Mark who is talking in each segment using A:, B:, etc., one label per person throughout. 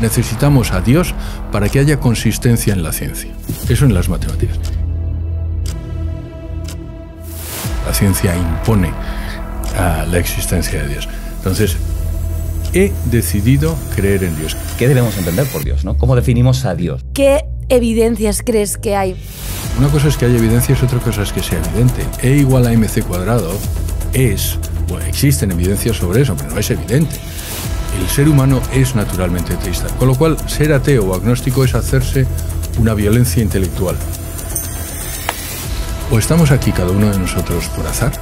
A: Necesitamos a Dios para que haya consistencia en la ciencia. Eso en las matemáticas. La ciencia impone
B: a la existencia de Dios. Entonces, he decidido creer en Dios. ¿Qué debemos entender por Dios? ¿no? ¿Cómo definimos a Dios?
C: ¿Qué evidencias crees que hay?
A: Una cosa es que hay evidencias, otra cosa es que sea evidente. E igual a mc cuadrado es, bueno, existen evidencias sobre eso, pero no es evidente el ser humano es naturalmente teísta, con lo cual ser ateo o agnóstico es hacerse una violencia intelectual. ¿O estamos aquí cada uno de nosotros por azar?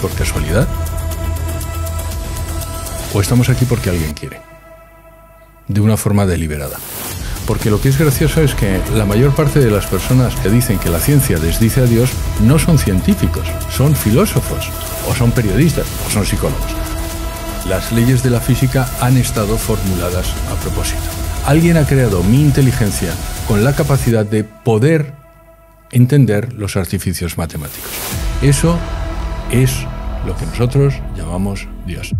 A: ¿Por casualidad? ¿O estamos aquí porque alguien quiere? De una forma deliberada. Porque lo que es gracioso es que la mayor parte de las personas que dicen que la ciencia desdice a Dios no son científicos, son filósofos, o son periodistas, o son psicólogos. Las leyes de la física han estado formuladas a propósito. Alguien ha creado mi inteligencia con la capacidad de poder entender los artificios matemáticos. Eso
B: es lo que nosotros llamamos Dios.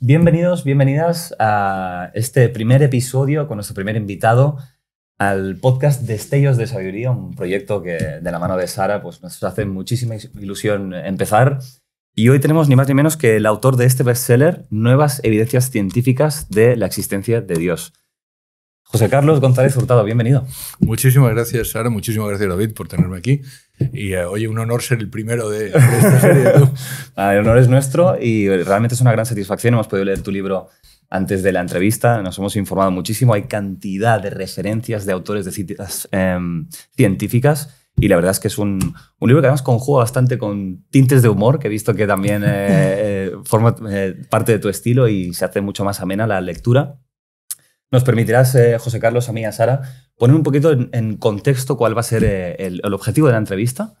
B: Bienvenidos, bienvenidas a este primer episodio con nuestro primer invitado, al podcast Destellos de Sabiduría, un proyecto que de la mano de Sara pues, nos hace muchísima ilusión empezar. Y hoy tenemos ni más ni menos que el autor de este bestseller, Nuevas evidencias científicas de la existencia de Dios. José Carlos González Hurtado, bienvenido. Muchísimas gracias, Sara. Muchísimas gracias, David, por tenerme aquí. Y eh, hoy es un honor ser el primero de, esta serie. Ah, el honor es nuestro y eh, realmente es una gran satisfacción. Hemos podido leer tu libro antes de la entrevista, nos hemos informado muchísimo, hay cantidad de referencias de autores de citas em, científicas y la verdad es que es un, un, libro que además conjuga bastante con tintes de humor, que he visto que también eh, eh, forma eh, parte de tu estilo y se hace mucho más amena la lectura. Nos permitirás, José Carlos, a mí y a Sara, poner un poquito en, contexto cuál va a ser el objetivo de la entrevista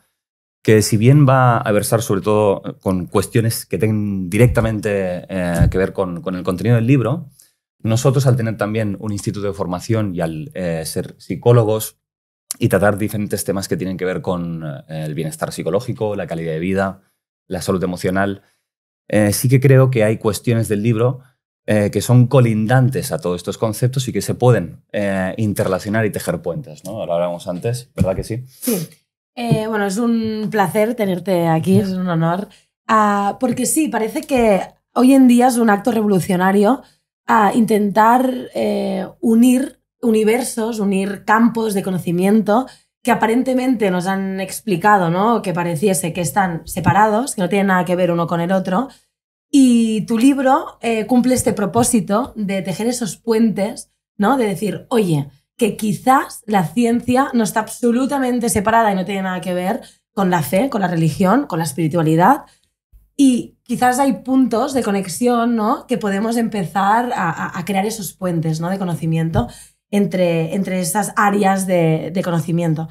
B: que si bien va a versar sobre todo eh, con cuestiones que tengan directamente eh, que ver con, el contenido del libro, nosotros al tener también un instituto de formación y al eh, ser psicólogos y tratar diferentes temas que tienen que ver con el bienestar psicológico, la calidad de vida, la salud emocional, sí que creo que hay cuestiones del libro que son colindantes a todos estos conceptos y que se pueden interrelacionar y tejer puentes. ¿no? Lo hablábamos antes, ¿verdad que sí? Sí.
C: Eh, bueno, es un placer tenerte aquí, es un honor. Ah, porque sí, parece que hoy en día es un acto revolucionario a ah, intentar eh, unir universos, unir campos de conocimiento que aparentemente nos han explicado, ¿no? Que pareciese que están separados, que no tienen nada que ver uno con el otro. Y tu libro eh, cumple este propósito de tejer esos puentes, ¿no? De decir, oye, que quizás la ciencia no está absolutamente separada y no tiene nada que ver con la fe, con la religión, con la espiritualidad. Y quizás hay puntos de conexión ¿no? que podemos empezar a, crear esos puentes ¿no? de conocimiento entre, entre esas áreas de, conocimiento.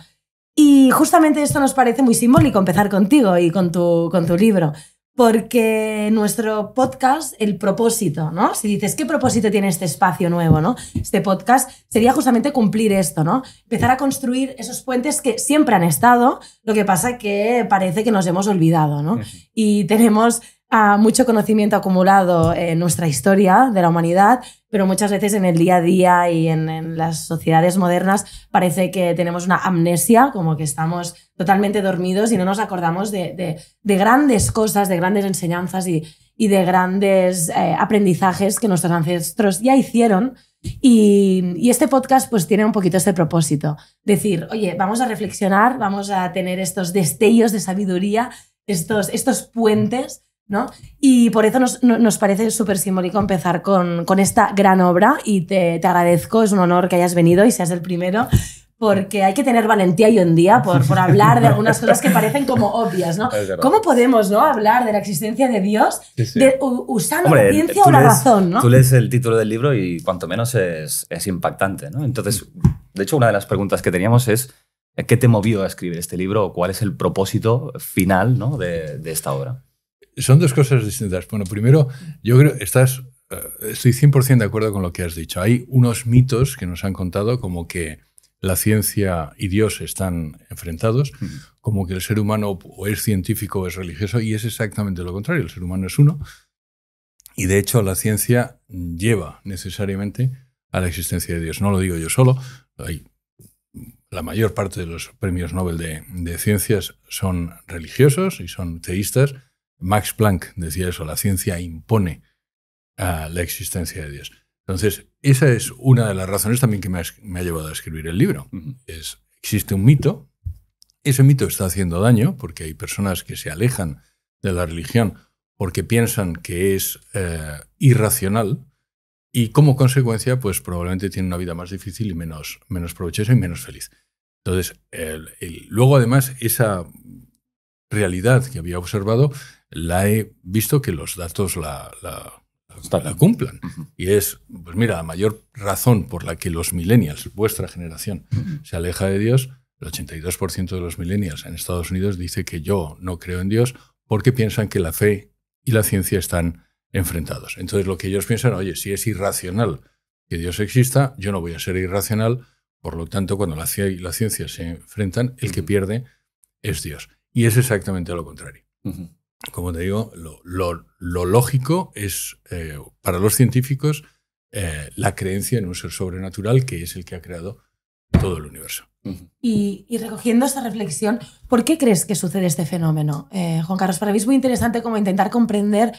C: Y justamente esto nos parece muy simbólico empezar contigo y con tu, con tu libro porque nuestro podcast, el propósito, ¿no? Si dices, ¿qué propósito tiene este espacio nuevo, ¿no? Este podcast sería justamente cumplir esto, ¿no? Empezar a construir esos puentes que siempre han estado, lo que pasa que parece que nos hemos olvidado, ¿no? Y tenemos a mucho conocimiento acumulado en nuestra historia de la humanidad, pero muchas veces en el día a día y en, las sociedades modernas parece que tenemos una amnesia, como que estamos totalmente dormidos y no nos acordamos de, grandes cosas, de grandes enseñanzas y, y de grandes eh, aprendizajes que nuestros ancestros ya hicieron. Y, y, este podcast pues tiene un poquito este propósito, decir, oye, vamos a reflexionar, vamos a tener estos destellos de sabiduría, estos, estos puentes y por eso nos, parece súper simbólico empezar con, esta gran obra y te, agradezco, es un honor que hayas venido y seas el primero. Porque hay que tener valentía hoy en día por, hablar de algunas cosas que parecen como obvias, ¿no? ¿Cómo podemos hablar de la existencia de Dios usando la ciencia o la razón, Tú lees
B: el título del libro y cuanto menos es, impactante, ¿no? Entonces, de hecho, una de las preguntas que teníamos es, ¿Qué te movió a escribir este libro cuál es el propósito final de, esta obra? son dos cosas distintas.
A: Bueno, primero, yo creo, estás, eh, estoy 100% de acuerdo con lo que has dicho. Hay unos mitos que nos han contado como que la ciencia y Dios están enfrentados, mm. como que el ser humano o es científico o es religioso, y es exactamente lo contrario, el ser humano es uno. Y de hecho la ciencia lleva necesariamente a la existencia de Dios. No lo digo yo solo, la mayor parte de los premios Nobel de, de, ciencias son religiosos y son teístas, Max Planck decía eso, la ciencia impone a ah, la existencia de Dios. Entonces, esa es una de las razones también que me ha, llevado a escribir el libro. es, existe un mito, ese mito está haciendo daño porque hay personas que se alejan de la religión porque piensan que es eh, irracional y como consecuencia, pues probablemente tienen una vida más difícil y menos, menos provechosa y menos feliz. Entonces, luego además, esa realidad que había observado la he visto que los datos la, la, cumplan. Y es, pues mira, la mayor razón por la que los millennials, vuestra generación, se aleja de Dios, el 82% de los millennials en Estados Unidos dice que yo no creo en Dios porque piensan que la fe y la ciencia están enfrentados. Entonces lo que ellos piensan, oye, si es irracional que Dios exista, yo no voy a ser irracional, por lo tanto, cuando la ciencia y la ciencia se enfrentan, el que pierde es Dios. Y es exactamente lo contrario como te digo, lo, lógico es eh, para los científicos eh, la creencia en un ser sobrenatural que es el que ha creado todo el universo.
C: Y, recogiendo esta reflexión, ¿por qué crees que sucede este fenómeno, eh, Juan Carlos? Para mí es muy interesante como intentar comprender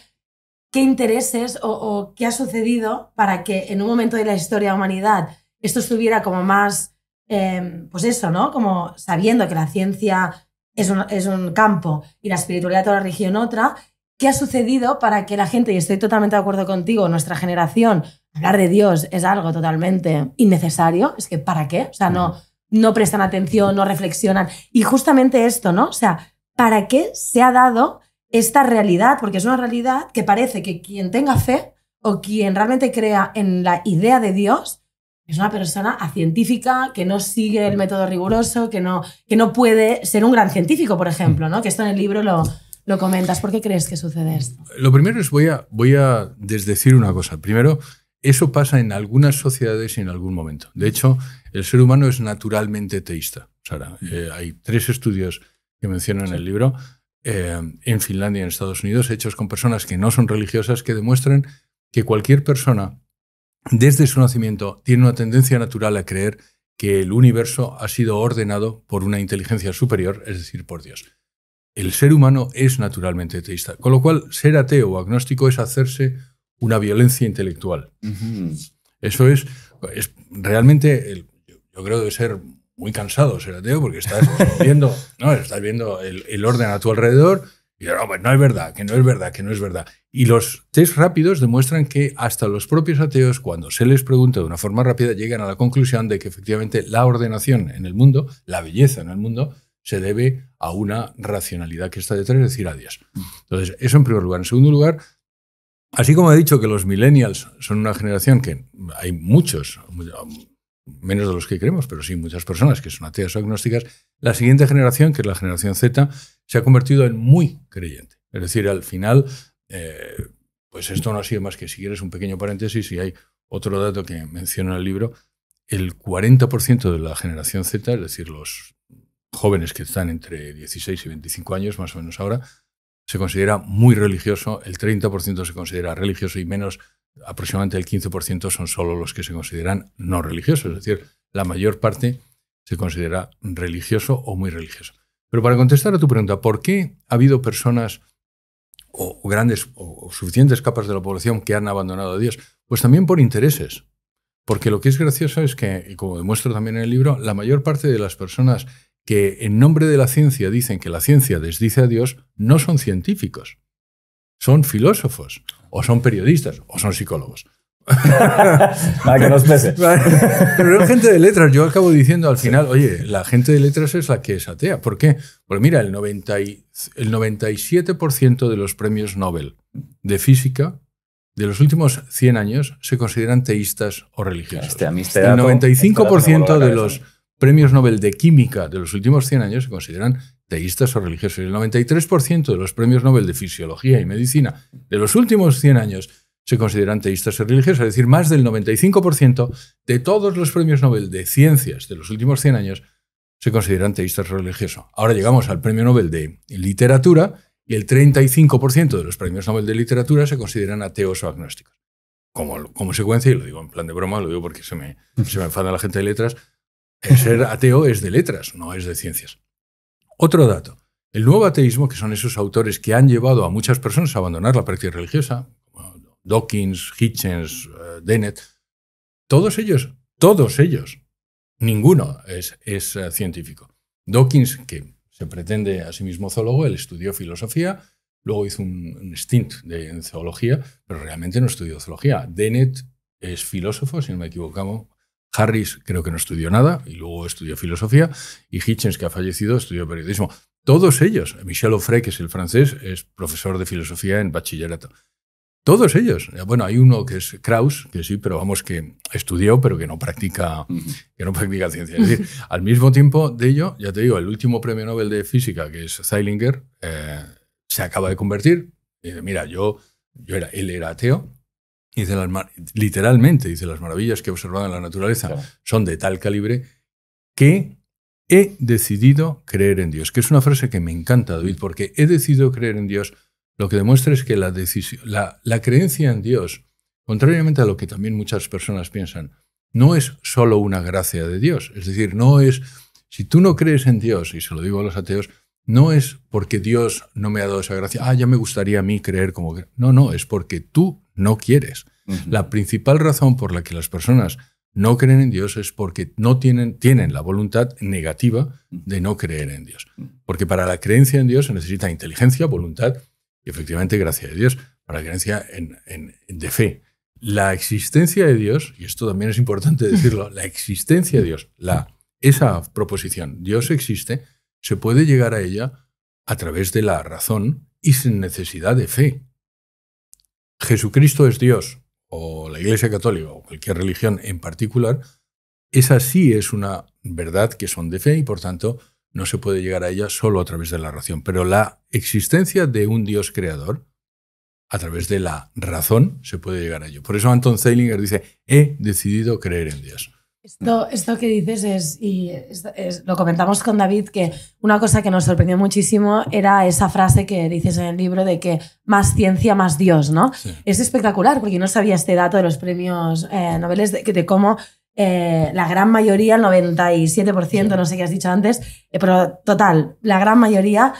C: qué intereses o, o qué ha sucedido para que en un momento de la historia de la humanidad esto estuviera como más, em, pues eso, ¿no? Como sabiendo que la ciencia es un, campo y la espiritualidad toda la religión otra, ¿qué ha sucedido para que la gente, y estoy totalmente de acuerdo contigo, nuestra generación, hablar de Dios es algo totalmente innecesario? Es que, ¿para qué? O sea, no, no prestan atención, no reflexionan. Y justamente esto, ¿no? O sea, ¿para qué se ha dado esta realidad? Porque es una realidad que parece que quien tenga fe o quien realmente crea en la idea de Dios es una persona científica que no sigue el método riguroso, que no, que no puede ser un gran científico, por ejemplo, ¿no? Que esto en el libro lo, lo comentas. ¿Por qué crees que sucede esto?
A: Lo primero es voy a, voy a desdecir una cosa. Primero, eso pasa en algunas sociedades y en algún momento. De hecho, el ser humano es naturalmente teísta. Sara, eh, hay tres estudios que mencionan en el libro eh, en Finlandia y en Estados Unidos hechos con personas que no son religiosas que demuestran que cualquier persona desde su nacimiento, tiene una tendencia natural a creer que el universo ha sido ordenado por una inteligencia superior, es decir, por Dios. El ser humano es naturalmente teísta, con lo cual ser ateo o agnóstico es hacerse una violencia intelectual. Eso es, es realmente, yo creo de ser muy cansado ser ateo porque estás viendo, no, estás viendo el orden a tu alrededor, y no, no es verdad, que no es verdad, que no es verdad. Y los test rápidos demuestran que hasta los propios ateos, cuando se les pregunta de una forma rápida, llegan a la conclusión de que efectivamente la ordenación en el mundo, la belleza en el mundo, se debe a una racionalidad que está detrás, es decir, a Dios. Entonces, eso en primer lugar. En segundo lugar, así como he dicho que los millennials son una generación que hay muchos, menos de los que creemos, pero sí muchas personas que son ateas o agnósticas, la siguiente generación, que es la generación Z, se ha convertido en muy creyente. Es decir, al final, eh, pues esto no ha sido más que, si quieres un pequeño paréntesis, y hay otro dato que menciona en el libro, el 40% de la generación Z, es decir, los jóvenes que están entre 16 y 25 años, más o menos ahora, se considera muy religioso, el 30% se considera religioso y menos, aproximadamente el 15% son solo los que se consideran no religiosos, es decir, la mayor parte se considera religioso o muy religioso. Pero para contestar a tu pregunta, ¿por qué ha habido personas o grandes o suficientes capas de la población que han abandonado a Dios? Pues también por intereses. Porque lo que es gracioso es que, como demuestro también en el libro, la mayor parte de las personas que en nombre de la ciencia dicen que la ciencia desdice a Dios no son científicos, son filósofos, o son periodistas, o son psicólogos. Para que nos Pero la gente de letras, yo acabo diciendo al final, oye, la gente de letras es la que es atea. ¿Por qué? Pues mira, el, 90 el 97% de los premios Nobel de física de los últimos 100 años se consideran teístas o religiosos. Este el 95% de ¿eh? los premios Nobel de química de los últimos 100 años se consideran teístas o religiosos. El 93% de los premios Nobel de fisiología y medicina de los últimos 100 años se consideran teístas religiosos. Es decir, más del 95% de todos los premios Nobel de ciencias de los últimos 100 años se consideran teístas religiosos. Ahora llegamos al premio Nobel de literatura y el 35% de los premios Nobel de literatura se consideran ateos o agnósticos. Como, como secuencia, y lo digo en plan de broma, lo digo porque se me, se me enfada la gente de letras, ser ateo es de letras, no es de ciencias. Otro dato. El nuevo ateísmo, que son esos autores que han llevado a muchas personas a abandonar la práctica religiosa, Dawkins, Hitchens, eh, Dennett, todos ellos, todos ellos, ninguno es, eh, científico. Dawkins, que se pretende a sí mismo zoólogo, él estudió filosofía, luego hizo un, stint de, en zoología, pero realmente no estudió zoología. Dennett es filósofo, si no me equivoco, Harris creo que no estudió nada y luego estudió filosofía. Y Hitchens, que ha fallecido, estudió periodismo. Todos ellos, Michel Offray, que es el francés, es profesor de filosofía en bachillerato. Todos ellos. Bueno, hay uno que es Krauss, que sí, pero vamos, que estudió, pero que no practica, que no practica ciencia. Es decir, al mismo tiempo de ello, ya te digo, el último premio Nobel de Física, que es Zeilinger, eh, se acaba de convertir. dice, mira, yo, yo era, él era ateo, y dice literalmente, dice, las maravillas que he observado en la naturaleza son de tal calibre que he decidido creer en Dios, que es una frase que me encanta, David, porque he decidido creer en Dios lo que demuestra es que la, creencia en Dios, contrariamente a lo que también muchas personas piensan, no es solo una gracia de Dios. Es decir, no es, si tú no crees en Dios, y se lo digo a los ateos, no es porque Dios no me ha dado esa gracia, ah, ya me gustaría a mí creer como... No, no, es porque tú no quieres. La principal razón por la que las personas no creen en Dios es porque no tienen, tienen la voluntad negativa de no creer en Dios. Porque para la creencia en Dios se necesita inteligencia, voluntad y efectivamente, gracias a Dios, para la creencia de fe. La existencia de Dios, y esto también es importante decirlo, la existencia de Dios, la, esa proposición, Dios existe, se puede llegar a ella a través de la razón y sin necesidad de fe. Jesucristo es Dios, o la Iglesia Católica, o cualquier religión en particular, esa sí es una verdad que son de fe y por tanto no se puede llegar a ella solo a través de la razón pero la existencia de un Dios creador, a través de la razón, se puede llegar a ello. Por eso Anton Zeilinger dice, he decidido creer en Dios.
C: Esto, que dices es, y lo comentamos con David, que una cosa que nos sorprendió muchísimo era esa frase que dices en el libro de que más ciencia, más Dios, ¿no? Es espectacular, porque no sabía este dato de los premios eh, Nobel, de, de cómo eh, la gran mayoría, el 97%, no sé qué has dicho antes, eh, pero total, la gran mayoría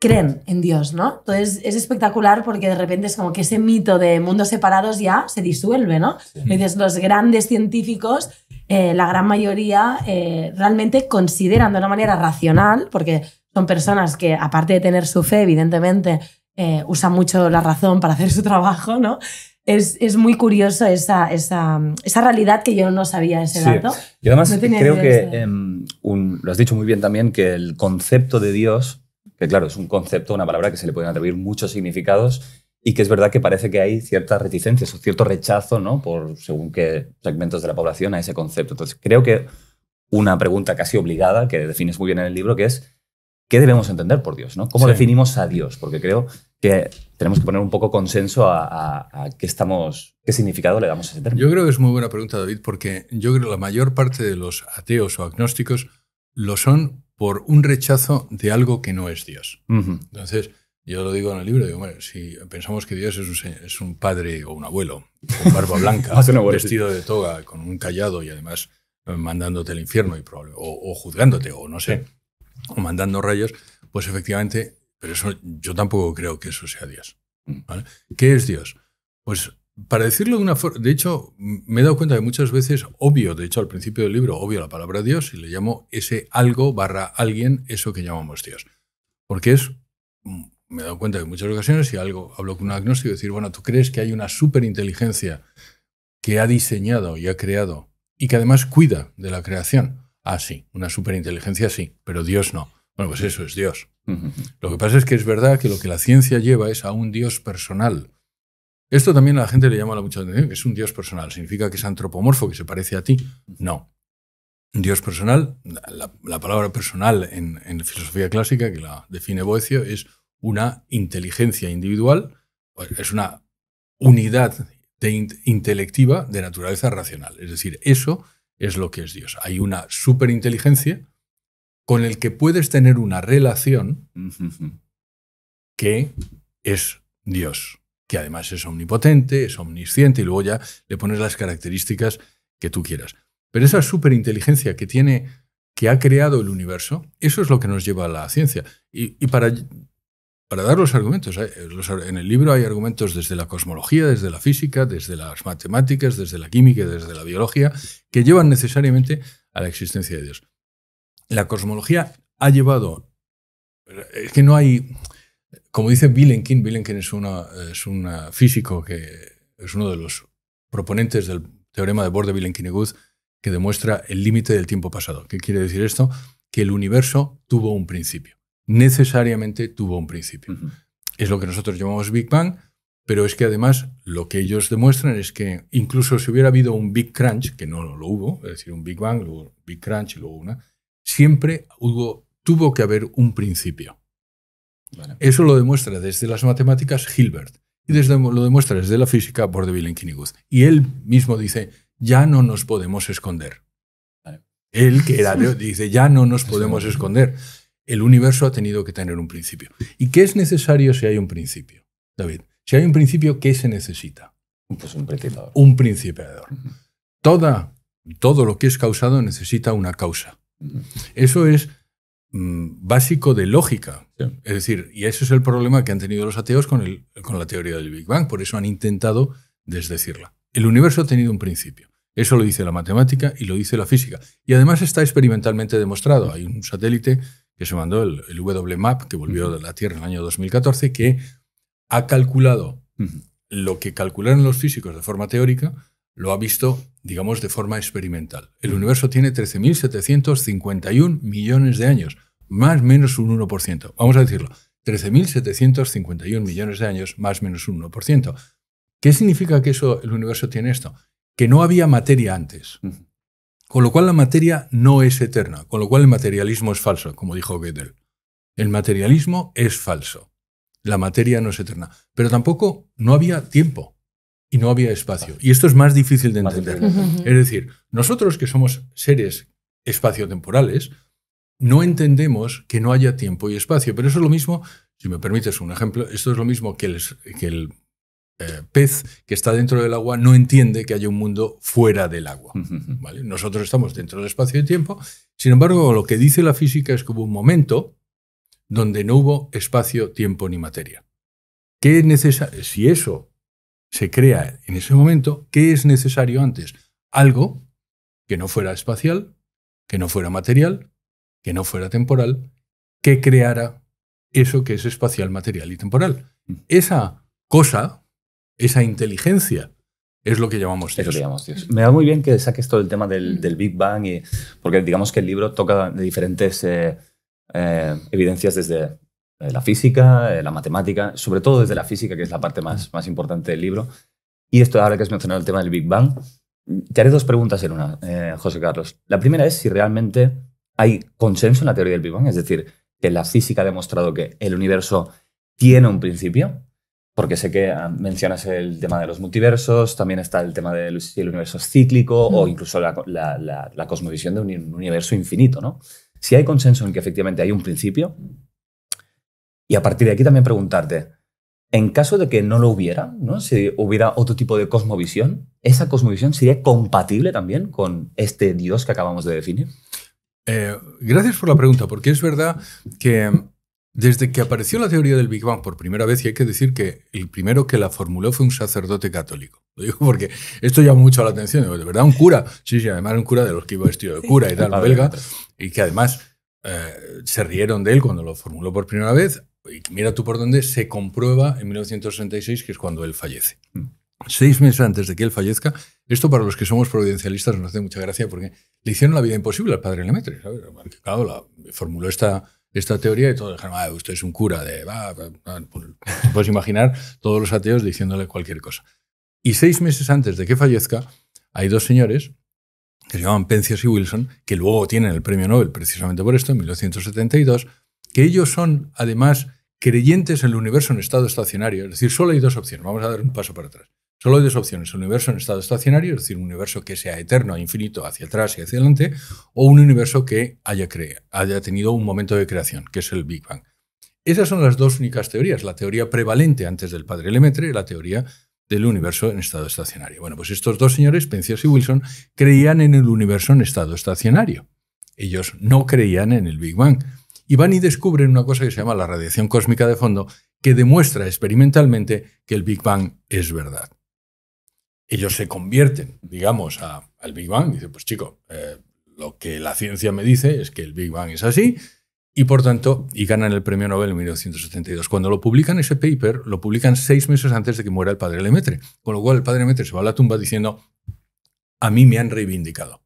C: creen en Dios, ¿no? Entonces es espectacular porque de repente es como que ese mito de mundos separados ya se disuelve, ¿no? Entonces los grandes científicos, eh, la gran mayoría realmente consideran de una manera racional, porque son personas que aparte de tener su fe, evidentemente, usan mucho la razón para hacer su trabajo, ¿no? es, muy curioso esa, realidad que yo no sabía ese dato. Yo además creo que
B: em, lo has dicho muy bien también, que el concepto de Dios, que claro, es un concepto, una palabra que se le pueden atribuir muchos significados y que es verdad que parece que hay ciertas reticencias o cierto rechazo, ¿no? Por según qué segmentos de la población a ese concepto. Entonces creo que una pregunta casi obligada que defines muy bien en el libro, que es ¿Qué debemos entender por Dios? ¿no? ¿Cómo definimos a Dios? Porque creo que tenemos que poner un poco consenso a, qué estamos, qué significado le damos a ese término. Yo creo que es muy buena pregunta, David, porque
A: yo creo que la mayor parte de los ateos o agnósticos lo son por un rechazo de algo que no es Dios. Entonces, yo lo digo en el libro, digo, si pensamos que Dios es un, padre o un abuelo, con barba blanca, vestido de toga, con un callado y además eh, mandándote al infierno y o, juzgándote, o no sé o mandando rayos, pues efectivamente, pero eso yo tampoco creo que eso sea Dios. Mm. ¿Qué es Dios? Pues para decirlo de una forma, de hecho, me he dado cuenta de muchas veces, obvio, de hecho al principio del libro, obvio la palabra Dios y le llamo ese algo barra alguien, eso que llamamos Dios. Porque es, me he dado cuenta de muchas ocasiones, si algo hablo con un agnóstico decir, bueno, tú crees que hay una superinteligencia que ha diseñado y ha creado y que además cuida de la creación. Ah, sí, una superinteligencia sí, pero Dios no. Bueno, pues eso es Dios. Lo que pasa es que es verdad que lo que la ciencia lleva es a un Dios personal. Esto también a la gente le llama la mucha atención, que es un Dios personal. ¿Significa que es antropomorfo, que se parece a ti? No. Dios personal, la, palabra personal en, filosofía clásica, que la define Boecio, es una inteligencia individual, es una unidad intelectiva de naturaleza racional. Es decir, eso es lo que es Dios. Hay una superinteligencia con el que puedes tener una relación que es Dios, que además es omnipotente, es omnisciente y luego ya le pones las características que tú quieras. Pero esa superinteligencia que tiene, que ha creado el universo, eso es lo que nos lleva a la ciencia. Y, y para para dar los argumentos. En el libro hay argumentos desde la cosmología, desde la física, desde las matemáticas, desde la química, desde la biología, que llevan necesariamente a la existencia de Dios. La cosmología ha llevado... Es que no hay... Como dice Billenkin, Billenkin es, una, es un físico que es uno de los proponentes del teorema de borde y que demuestra el límite del tiempo pasado. ¿Qué quiere decir esto? Que el universo tuvo un principio necesariamente tuvo un principio. Es lo que nosotros llamamos Big Bang, pero es que además lo que ellos demuestran es que incluso si hubiera habido un Big Crunch, que no lo hubo, es decir, un Big Bang, luego Big Crunch y luego una, siempre hubo, tuvo que haber un principio. Eso lo demuestra desde las matemáticas Hilbert y desde, lo demuestra desde la física Bordeville en Kinigut. Y él mismo dice, ya no nos podemos esconder. Él que era, dice, ya no nos podemos esconder el universo ha tenido que tener un principio. ¿Y qué es necesario si hay un principio? David, si hay un principio, ¿qué se necesita? Pues un principiador. Un Toda, todo lo que es causado necesita una causa. Eso es mm, básico de lógica. Es decir, y ese es el problema que han tenido los ateos con, el, con la teoría del Big Bang. Por eso han intentado desdecirla. El universo ha tenido un principio. Eso lo dice la matemática y lo dice la física. Y además está experimentalmente demostrado. Hay un satélite que se mandó el, WMAP, que volvió de la Tierra en el año 2014, que ha calculado lo que calcularon los físicos de forma teórica, lo ha visto, digamos, de forma experimental. El universo tiene 13.751 millones de años, más menos un 1%. Vamos a decirlo, 13.751 millones de años, más menos un 1%. ¿Qué significa que eso, el universo tiene esto? Que no había materia antes. Con lo cual la materia no es eterna, con lo cual el materialismo es falso, como dijo Goethe. El materialismo es falso. La materia no es eterna. Pero tampoco no había tiempo y no había espacio. Y esto es más difícil de entender. Es decir, nosotros que somos seres espaciotemporales, no entendemos que no haya tiempo y espacio. Pero eso es lo mismo, si me permites un ejemplo, esto es lo mismo que el eh, pez que está dentro del agua no entiende que hay un mundo fuera del agua. ¿vale? Nosotros estamos dentro del espacio y tiempo, sin embargo, lo que dice la física es que hubo un momento donde no hubo espacio, tiempo ni materia. ¿Qué Si eso se crea en ese momento, ¿qué es necesario antes? Algo que no fuera espacial, que no fuera material, que no fuera temporal, que creara eso que es espacial, material y temporal. Mm. Esa cosa esa inteligencia
B: es lo que llamamos Dios. Me da muy bien que saques todo el tema del, Big Bang, y, porque digamos que el libro toca diferentes eh, eh, evidencias desde eh, la física, la matemática, sobre todo desde la física, que es la parte más, más importante del libro. Y esto, ahora que has mencionado el tema del Big Bang, te haré dos preguntas en una, José Carlos. La primera es si realmente hay consenso en la teoría del Big Bang, es decir, que la física ha demostrado que el universo tiene un principio porque sé que ah, mencionas el tema de los multiversos, también está el tema del si el universo cíclico o incluso la, cosmovisión de un universo infinito. ¿no? Si hay consenso en que efectivamente hay un principio, y a partir de aquí también preguntarte, en caso de que no lo hubiera, ¿no? si hubiera otro tipo de cosmovisión, ¿esa cosmovisión sería compatible también con este Dios que acabamos de definir? Eh, gracias por la pregunta, porque es verdad que
A: desde que apareció la teoría del Big Bang por primera vez, y hay que decir que el primero que la formuló fue un sacerdote católico. Lo digo porque esto llama mucho la atención. De verdad, un cura. Sí, sí, además un cura de los que iba vestido de cura y tal, belga. Y que además eh, se rieron de él cuando lo formuló por primera vez. Y mira tú por dónde se comprueba en 1966, que es cuando él fallece. Mm. Seis meses antes de que él fallezca, esto para los que somos providencialistas nos hace mucha gracia porque le hicieron la vida imposible al padre Lemaitre. Claro, la, formuló esta esta teoría y todo dijeron, ah, usted es un cura de... Pues, imaginar todos los ateos diciéndole cualquier cosa. Y seis meses antes de que fallezca, hay dos señores que se llaman Penzias y Wilson, que luego tienen el premio Nobel precisamente por esto, en 1972, que ellos son además creyentes en el universo en estado estacionario. Es decir, solo hay dos opciones. Vamos a dar un paso para atrás. Solo hay dos opciones, un universo en estado estacionario, es decir, un universo que sea eterno, infinito, hacia atrás y hacia adelante, o un universo que haya, haya tenido un momento de creación, que es el Big Bang. Esas son las dos únicas teorías, la teoría prevalente antes del padre Lemaitre y la teoría del universo en estado estacionario. Bueno, pues estos dos señores, Penzias y Wilson, creían en el universo en estado estacionario. Ellos no creían en el Big Bang. Y van y descubren una cosa que se llama la radiación cósmica de fondo, que demuestra experimentalmente que el Big Bang es verdad ellos se convierten, digamos, al Big Bang. dice pues chico, eh, lo que la ciencia me dice es que el Big Bang es así. Y por tanto, y ganan el premio Nobel en 1972. Cuando lo publican ese paper, lo publican seis meses antes de que muera el padre Lemetre. Con lo cual, el padre Lemaitre se va a la tumba diciendo, a mí me han reivindicado.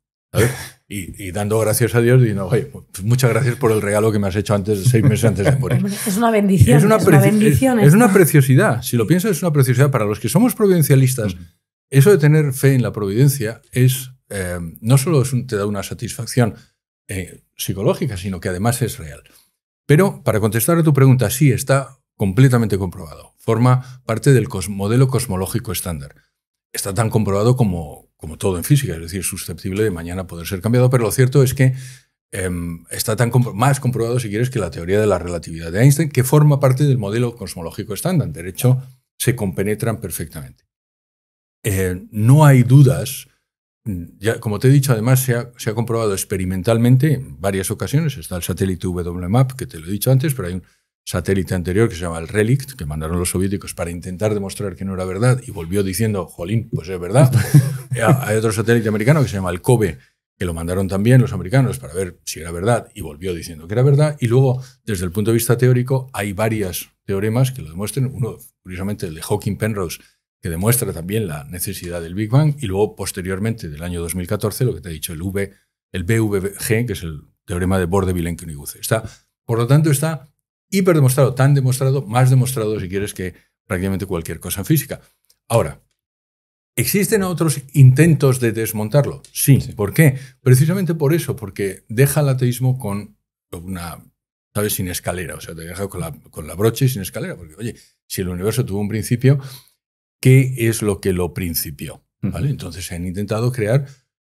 A: Y, dando gracias a Dios, diciendo, oye, pues, muchas gracias por el regalo que me has hecho antes, seis meses antes de morir. Es una bendición. Es una, preciosidad. Si lo piensas, es una preciosidad. Para los que somos providencialistas eso de tener fe en la providencia es, eh, no solo te da una satisfacción eh, psicológica, sino que además es real. Pero para contestar a tu pregunta, sí, está completamente comprobado. Forma parte del modelo cosmológico estándar. Está tan comprobado como, como todo en física, es decir, susceptible de mañana poder ser cambiado, pero lo cierto es que em, está tan más comprobado, si quieres, que la teoría de la relatividad de Einstein, que forma parte del modelo cosmológico estándar. De hecho, se compenetran perfectamente. Eh, no hay dudas. Mm, ya, como te he dicho, además se ha, comprobado experimentalmente en varias ocasiones. Está el satélite WMAP, que te lo he dicho antes, pero hay un satélite anterior que se llama el Relict, que mandaron los soviéticos para intentar demostrar que no era verdad y volvió diciendo, jolín, pues es verdad. Eh, hay otro satélite americano que se llama el COBE, que lo mandaron también los americanos para ver si era verdad y volvió diciendo que era verdad. Y luego, desde el punto de vista teórico, hay varias teoremas que lo demuestren. Uno, curiosamente, el de Hawking Penrose que demuestra también la necesidad del Big Bang, y luego posteriormente del año 2014, lo que te he dicho, el, v, el BVG, que es el teorema de Borde-Vilenkin-Guce. Está, por lo tanto, está hiper demostrado, tan demostrado, más demostrado, si quieres, que prácticamente cualquier cosa física. Ahora, ¿existen otros intentos de desmontarlo? Sí. ¿Por qué? Precisamente por eso, porque deja el ateísmo con una ¿sabes? Sin escalera, o sea, te deja con la, con la broche y sin escalera, porque, oye, si el universo tuvo un principio, qué es lo que lo principió. ¿vale? Entonces se han intentado crear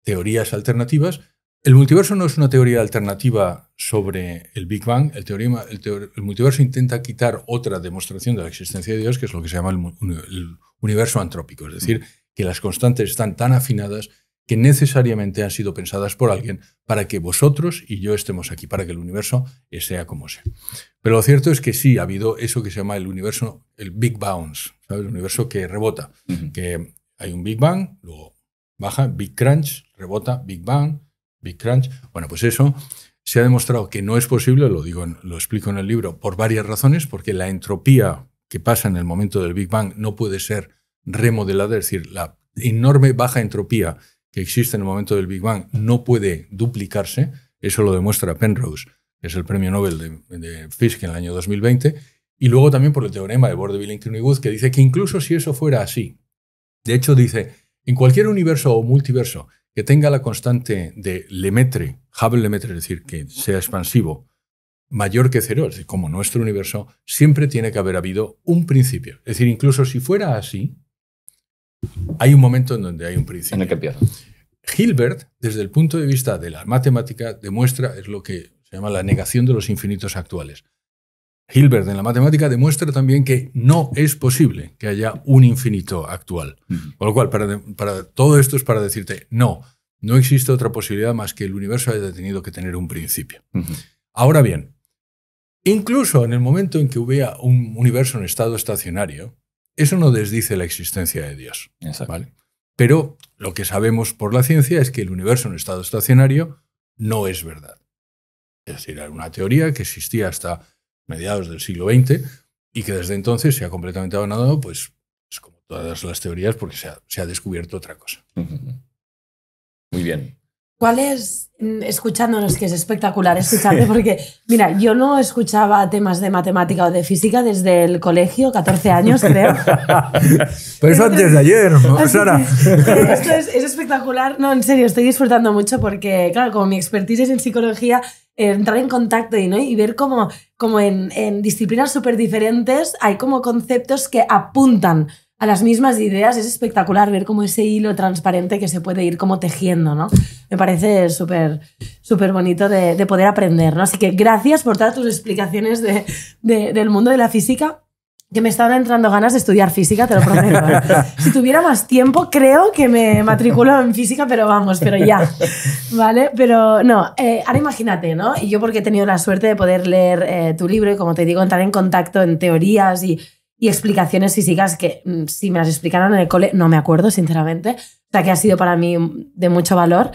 A: teorías alternativas. El multiverso no es una teoría alternativa sobre el Big Bang. El, teorema, el, multiverso intenta quitar otra demostración de la existencia de Dios, que es lo que se llama el, universo antrópico. Es decir, que las constantes están tan afinadas que necesariamente han sido pensadas por alguien para que vosotros y yo estemos aquí, para que el universo sea como sea. Pero lo cierto es que sí ha habido eso que se llama el universo, el Big Bounce, el universo que rebota, que hay un Big Bang, luego baja, Big Crunch, rebota, Big Bang, Big Crunch. Bueno, pues eso se ha demostrado que no es posible, lo, digo, lo explico en el libro, por varias razones, porque la entropía que pasa en el momento del Big Bang no puede ser remodelada, es decir, la enorme baja entropía que existe en el momento del Big Bang no puede duplicarse, eso lo demuestra Penrose, que es el premio Nobel de, Fisk en el año 2020, y luego también por el teorema de Borde, y Wood, que dice que incluso si eso fuera así, de hecho dice, en cualquier universo o multiverso que tenga la constante de Lemaitre, Hubble-Lemaitre, es decir, que sea expansivo, mayor que cero, es decir, como nuestro universo, siempre tiene que haber habido un principio. Es decir, incluso si fuera así, hay un momento en donde hay un principio. Hilbert, desde el punto de vista de la matemática, demuestra, es lo que se llama la negación de los infinitos actuales. Hilbert en la matemática demuestra también que no es posible que haya un infinito actual. Con lo cual, para, todo esto es para decirte, no, no existe otra posibilidad más que el universo haya tenido que tener un principio. Ahora bien, incluso en el momento en que hubiera un universo en estado estacionario, eso no desdice la existencia de Dios. ¿vale? Pero lo que sabemos por la ciencia es que el universo en estado estacionario no es verdad. Es decir, era una teoría que existía hasta mediados del siglo XX y que desde entonces se ha completamente abandonado, pues, es pues, como todas las teorías, porque se ha, descubierto otra cosa. Muy bien.
C: ¿Cuál es, mm, escuchándonos, que es espectacular escucharte? Porque, mira, yo no escuchaba temas de matemática o de física desde el colegio, 14 años, creo.
A: Pero eso antes de ayer, ¿no? Esto
C: es, espectacular. No, en serio, estoy disfrutando mucho porque, claro, como mi expertise es en psicología, entrar en contacto y, ¿no? y ver cómo, como en disciplinas súper diferentes hay como conceptos que apuntan a las mismas ideas. Es espectacular ver cómo ese hilo transparente que se puede ir como tejiendo, ¿no? Me parece súper súper bonito de, poder aprender, ¿no? Así que gracias por todas tus explicaciones de, del mundo de la física que me están entrando ganas de estudiar física, te lo prometo. ¿eh? si tuviera más tiempo, creo que me matriculo en física, pero vamos, pero ya. ¿Vale? Pero no, eh, ahora imagínate, ¿no? Y yo porque he tenido la suerte de poder leer eh, tu libro y, como te digo, entrar en contacto en teorías y, y explicaciones físicas que mm, si me las explicaron en el cole, no me acuerdo, sinceramente. O sea, que ha sido para mí de mucho valor.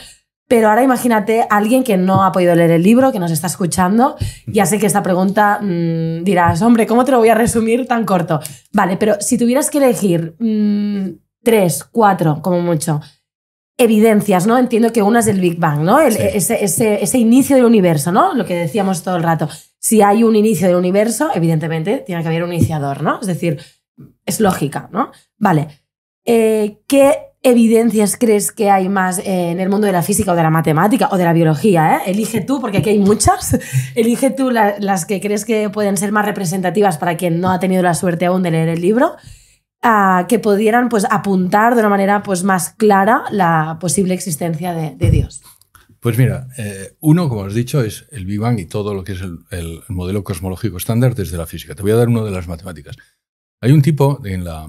C: Pero ahora imagínate a alguien que no ha podido leer el libro, que nos está escuchando. Ya sé que esta pregunta mm, dirás, hombre, ¿cómo te lo voy a resumir tan corto? Vale, pero si tuvieras que elegir
D: mm,
C: tres, cuatro, como mucho, evidencias, ¿no? Entiendo que una es el Big Bang, ¿no? ese, ese, inicio del universo, ¿no? Lo que decíamos todo el rato si hay un inicio del universo, evidentemente tiene que haber un iniciador, ¿no? Es decir, es lógica, ¿no? Vale. Eh, ¿Qué evidencias crees que hay más en el mundo de la física o de la matemática o de la biología? Eh? Elige tú, porque aquí hay muchas. Elige tú las que crees que pueden ser más representativas para quien no ha tenido la suerte aún de leer el libro. que pudieran pues, apuntar de una manera pues, más clara la posible existencia de Dios.
A: Pues mira, eh, uno, como has dicho, es el Big Bang y todo lo que es el, modelo cosmológico estándar desde la física. Te voy a dar uno de las matemáticas. Hay un tipo en la...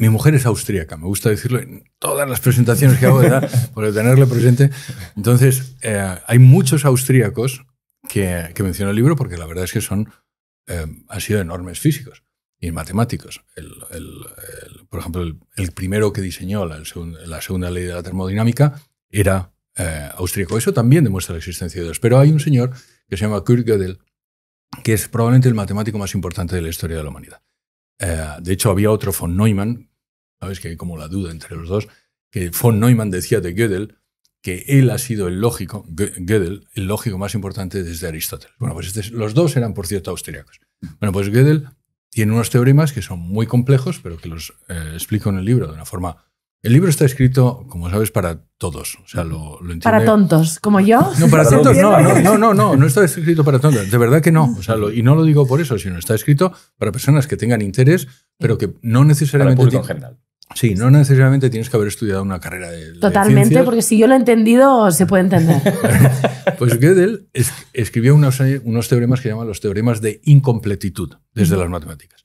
A: Mi mujer es austríaca, me gusta decirlo en todas las presentaciones que hago, ¿verdad? por tenerle presente. Entonces, eh, hay muchos austríacos que, que el libro porque la verdad es que son, eh, han sido enormes físicos y matemáticos. por ejemplo, el, primero que diseñó la segunda ley de la termodinámica era eh, Eso también demuestra la existencia de Dios. Pero hay un señor que se llama Kurt Gödel, que es probablemente el matemático más importante de la historia de la humanidad. Eh, de hecho, había otro von Neumann, sabes que hay como la duda entre los dos, que von Neumann decía de Gödel que él ha sido el lógico, Gödel, el lógico más importante desde Aristóteles. Bueno, pues este los dos eran, por cierto, austriacos. Bueno, pues Gödel tiene unos teoremas que son muy complejos, pero que los eh, explico en el libro de una forma el libro está escrito, como sabes, para todos. O sea, lo, lo Para tontos, como yo. No, para tontos, no, no, no, no, está escrito para tontos. De verdad que no. O sea, y no lo digo por eso, sino está escrito para personas que tengan interés, pero que no necesariamente. Para general. Sí, no necesariamente tienes que haber estudiado una carrera de. Totalmente, porque
C: si yo lo he entendido, se puede entender.
A: pues Gödel escribió unos, unos teoremas que llaman los teoremas de incompletitud desde las matemáticas.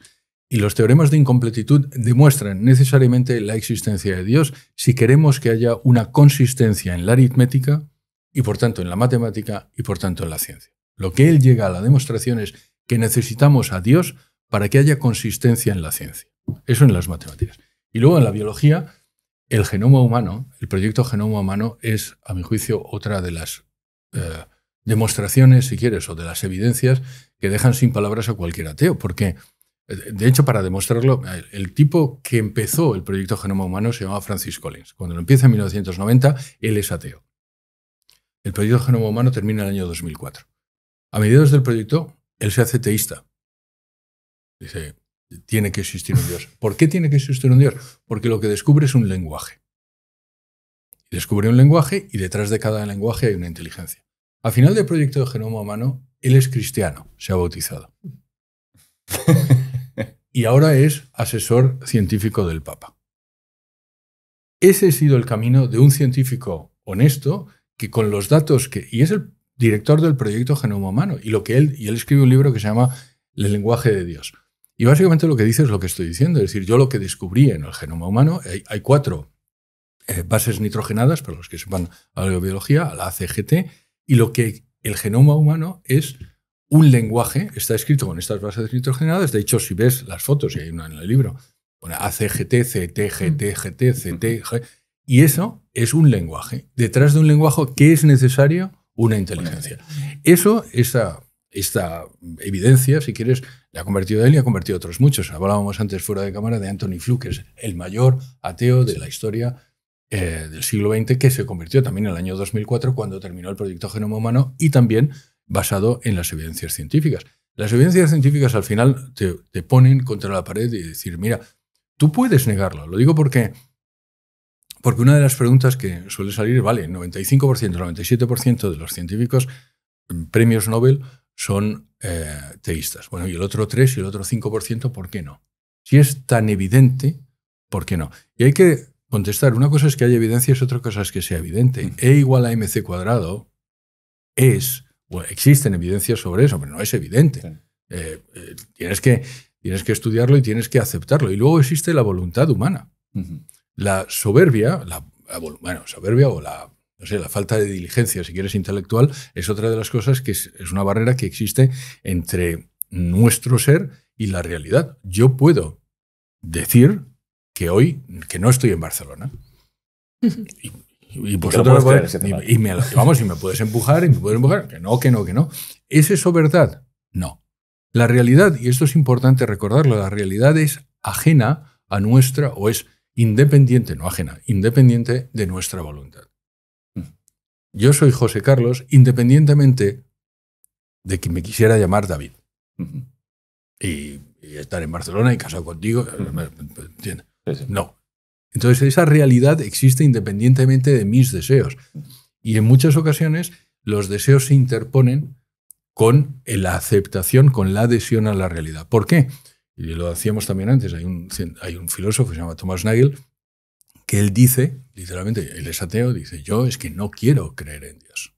A: Y los teoremas de incompletitud demuestran necesariamente la existencia de Dios si queremos que haya una consistencia en la aritmética y por tanto en la matemática y por tanto en la ciencia. Lo que él llega a la demostración es que necesitamos a Dios para que haya consistencia en la ciencia. Eso en las matemáticas. Y luego en la biología, el genoma humano, el proyecto genoma humano es, a mi juicio, otra de las eh, demostraciones, si quieres, o de las evidencias que dejan sin palabras a cualquier ateo, porque de hecho, para demostrarlo, el tipo que empezó el proyecto Genoma Humano se llamaba Francis Collins. Cuando lo empieza en 1990, él es ateo. El proyecto Genoma Humano termina en el año 2004. A mediados del proyecto, él se hace teísta. Dice, tiene que existir un Dios. ¿Por qué tiene que existir un Dios? Porque lo que descubre es un lenguaje. Descubre un lenguaje y detrás de cada lenguaje hay una inteligencia. Al final del proyecto Genoma Humano, él es cristiano, se ha bautizado. y ahora es asesor científico del Papa. Ese ha sido el camino de un científico honesto que con los datos que... Y es el director del proyecto Genoma Humano y, lo que él, y él escribe un libro que se llama El lenguaje de Dios. Y básicamente lo que dice es lo que estoy diciendo, es decir, yo lo que descubrí en el genoma humano, hay, cuatro eh, bases nitrogenadas, para los que sepan la la biología, la ACGT, y lo que el genoma humano es un lenguaje está escrito con estas bases nitrogenadas. De hecho, si ves las fotos, y hay una en el libro, ACGT, CTGT, GT, mm. CTG... y eso es un lenguaje. Detrás de un lenguaje, ¿qué es necesario? Una inteligencia. Eso, esa, esta evidencia, si quieres, la ha convertido él y ha convertido a otros muchos. Hablábamos antes fuera de cámara de Anthony Flew, que es el mayor ateo de la historia eh, del siglo XX, que se convirtió también en el año 2004 cuando terminó el proyecto Genoma Humano y también basado en las evidencias científicas. Las evidencias científicas al final te, ponen contra la pared y decir, mira, tú puedes negarlo. Lo digo porque, porque una de las preguntas que suele salir, vale, 95%, 97% de los científicos mm, premios Nobel son eh, teístas. Bueno, y el otro 3 y el otro 5%, ¿por qué no? Si es tan evidente, ¿por qué no? Y hay que contestar. Una cosa es que haya evidencias, otra cosa es que sea evidente. Mm. E igual a mc cuadrado es existen evidencias sobre eso, pero no es evidente. Eh, eh, tienes, que, tienes que estudiarlo y tienes que aceptarlo. Y luego existe la voluntad humana. La soberbia, la, soberbia o la, la falta de diligencia, si quieres, intelectual, es otra de las cosas que es, una barrera que existe entre nuestro ser y la realidad. Yo puedo decir que hoy, que no estoy en Barcelona. Y vosotros me vamos, y me puedes empujar, y me puedes empujar, que no, que no, que no. ¿Es eso verdad? No. La realidad, y esto es importante recordarlo, la realidad es ajena a nuestra, o es independiente, no ajena, independiente de nuestra voluntad. Mm. Yo soy José Carlos, independientemente de que me quisiera llamar David. y, estar en Barcelona y casado contigo. Mm. No. Entonces esa realidad existe independientemente de mis deseos. Y en muchas ocasiones los deseos se interponen con la aceptación, con la adhesión a la realidad. ¿Por qué? Y lo hacíamos también antes, hay un, filósofo que se llama Thomas Nagel, que él dice, literalmente, él es ateo, dice, yo es que no quiero creer en Dios.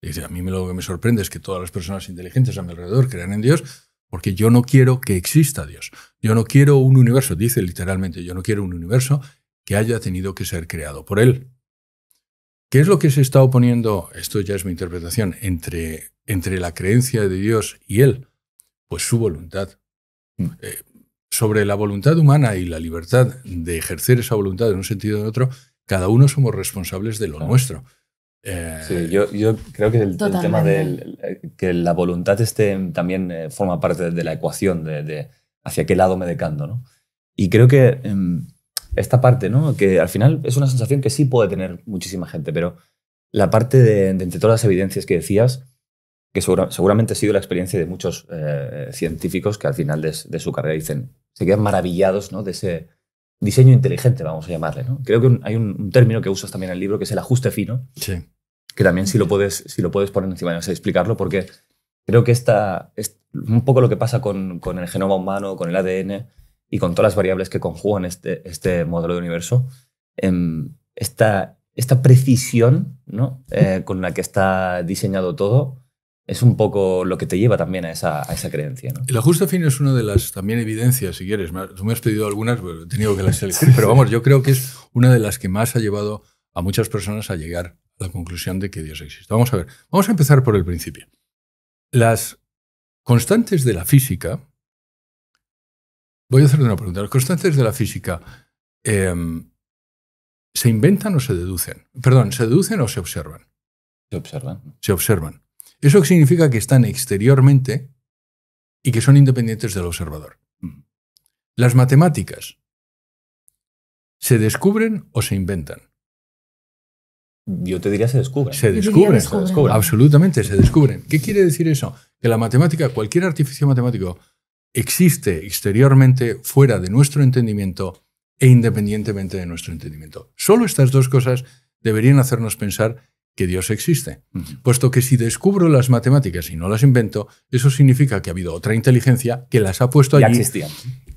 A: Dice, a mí lo que me sorprende es que todas las personas inteligentes a mi alrededor crean en Dios, porque yo no quiero que exista Dios. Yo no quiero un universo, dice literalmente, yo no quiero un universo que haya tenido que ser creado por él. ¿Qué es lo que se está oponiendo? Esto ya es mi interpretación, entre, entre la creencia de Dios y él. Pues su voluntad. Eh, sobre la voluntad humana y la libertad de ejercer esa voluntad en un sentido o en otro, cada uno somos responsables de lo nuestro. Eh, yo,
B: creo que el, tema de que la voluntad esté, también eh, forma parte de la ecuación de, hacia qué lado me decando. ¿no? Y creo que em, esta parte, ¿no? Que al final es una sensación que sí puede tener muchísima gente, pero la parte de, entre todas las evidencias que decías, que seguramente ha sido la experiencia de muchos eh, científicos que al final de, su carrera dicen, se quedan maravillados ¿no? de ese diseño inteligente, vamos a llamarle. ¿no? Creo que hay un, término que usas también en el libro que es el ajuste fino, que también si lo, puedes, si lo puedes poner encima, no sé explicarlo, porque creo que está es un poco lo que pasa con el genoma humano, con el ADN, y con todas las variables que conjugan este, este modelo de universo, em, esta, esta precisión ¿no? Eh, con la que está diseñado todo es un poco lo que te lleva también a esa, a esa creencia. ¿no? El
A: ajuste fino es una de las también evidencias, si quieres. Tú me has pedido algunas, pero he tenido que las Pero vamos, yo creo que es una de las que más ha llevado a muchas personas a llegar a la conclusión de que Dios existe. Vamos a ver, vamos a empezar por el principio. Las constantes de la física Voy a hacerte una pregunta. ¿Las constantes de la física em, se inventan o se deducen? Perdón, ¿se deducen o se observan? Se observan. Se observan. Eso significa que están exteriormente y que son independientes del observador. Mm. Las matemáticas, ¿se descubren o se inventan? Yo te diría se Se descubren. se descubren, absolutamente se descubren. ¿Qué quiere decir eso? Que la matemática, cualquier artificio matemático existe exteriormente, fuera de nuestro entendimiento e independientemente de nuestro entendimiento. Solo estas dos cosas deberían hacernos pensar que Dios existe, puesto que si descubro las matemáticas y no las invento, eso significa que ha habido otra inteligencia que las ha puesto allí,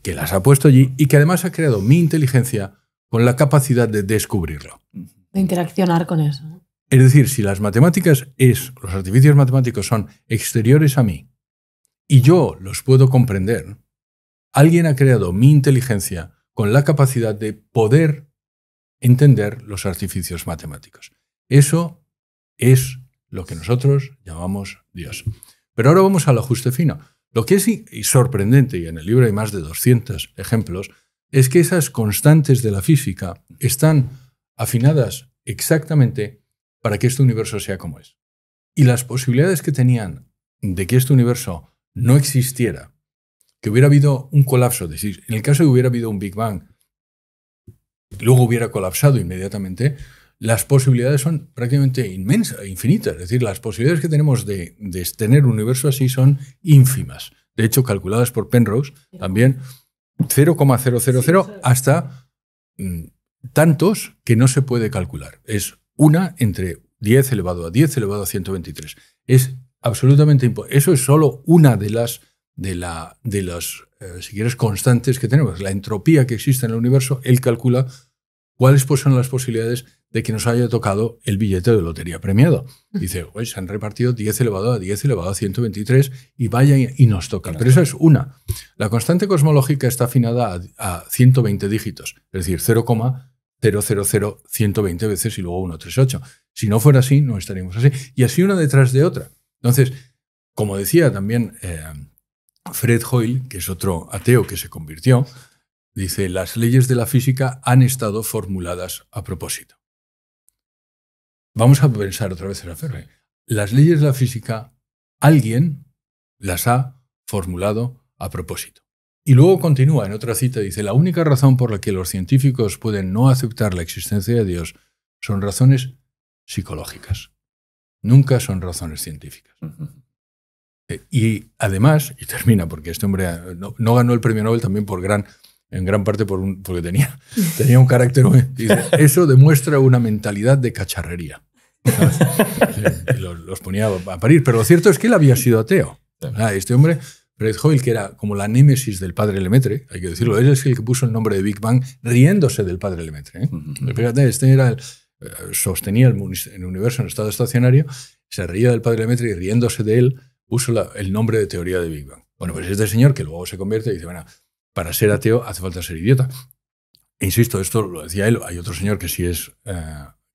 A: que las ha puesto allí y que además ha creado mi inteligencia con la capacidad de descubrirlo,
C: de interaccionar con eso.
A: Es decir, si las matemáticas es, los artificios matemáticos son exteriores a mí y yo los puedo comprender. Alguien ha creado mi inteligencia con la capacidad de poder entender los artificios matemáticos. Eso es lo que nosotros llamamos Dios. Pero ahora vamos al ajuste fino. Lo que es sorprendente, y en el libro hay más de 200 ejemplos, es que esas constantes de la física están afinadas exactamente para que este universo sea como es. Y las posibilidades que tenían de que este universo no existiera, que hubiera habido un colapso, decir, en el caso de que hubiera habido un Big Bang, luego hubiera colapsado inmediatamente, las posibilidades son prácticamente inmensas, e infinitas. Es decir, las posibilidades que tenemos de, tener un universo así son ínfimas. De hecho, calculadas por Penrose, también 0,000 hasta mm, tantos que no se puede calcular. Es una entre 10 elevado a 10 elevado a 123. Es absolutamente imposible. Eso es solo una de las, de la, de las eh, si quieres, constantes que tenemos. La entropía que existe en el universo, él calcula cuáles pues son las posibilidades de que nos haya tocado el billete de lotería premiado. Mm. Dice, hoy se han repartido 10 elevado a 10 elevado a 123 y vaya y nos toca. Pero eso es una. La constante cosmológica está afinada a, 120 dígitos, es decir, 120 veces y luego 138. Si no fuera así, no estaríamos así. Y así una detrás de otra. Entonces, como decía también eh, Fred Hoyle, que es otro ateo que se convirtió, dice, las leyes de la física han estado formuladas a propósito. Vamos a pensar otra vez en la Ferre. Las leyes de la física, alguien las ha formulado a propósito. Y luego continúa en otra cita, dice, la única razón por la que los científicos pueden no aceptar la existencia de Dios son razones psicológicas. Nunca son razones científicas. Eh, y además, y termina, porque este hombre eh, no, ganó el premio Nobel también por gran, en gran parte por porque tenía, tenía un carácter. eso demuestra una mentalidad de cacharrería.
B: Eh, los, ponía a parir. Pero lo
A: cierto es que él había sido ateo. Ah, este hombre, Fred Hoyle, que era como la némesis del padre Lemaitre, hay que decirlo, él es el que puso el nombre de Big Bang riéndose del padre Lemaitre. este era el eh, sostenía el, universo en estado estacionario, se reía del padre Lemaitre y riéndose de él puso el nombre de teoría de Big Bang. Bueno, pues este señor que luego se convierte y dice, bueno, para ser ateo hace falta ser idiota. insisto, esto lo decía él, hay otro señor que sí es eh,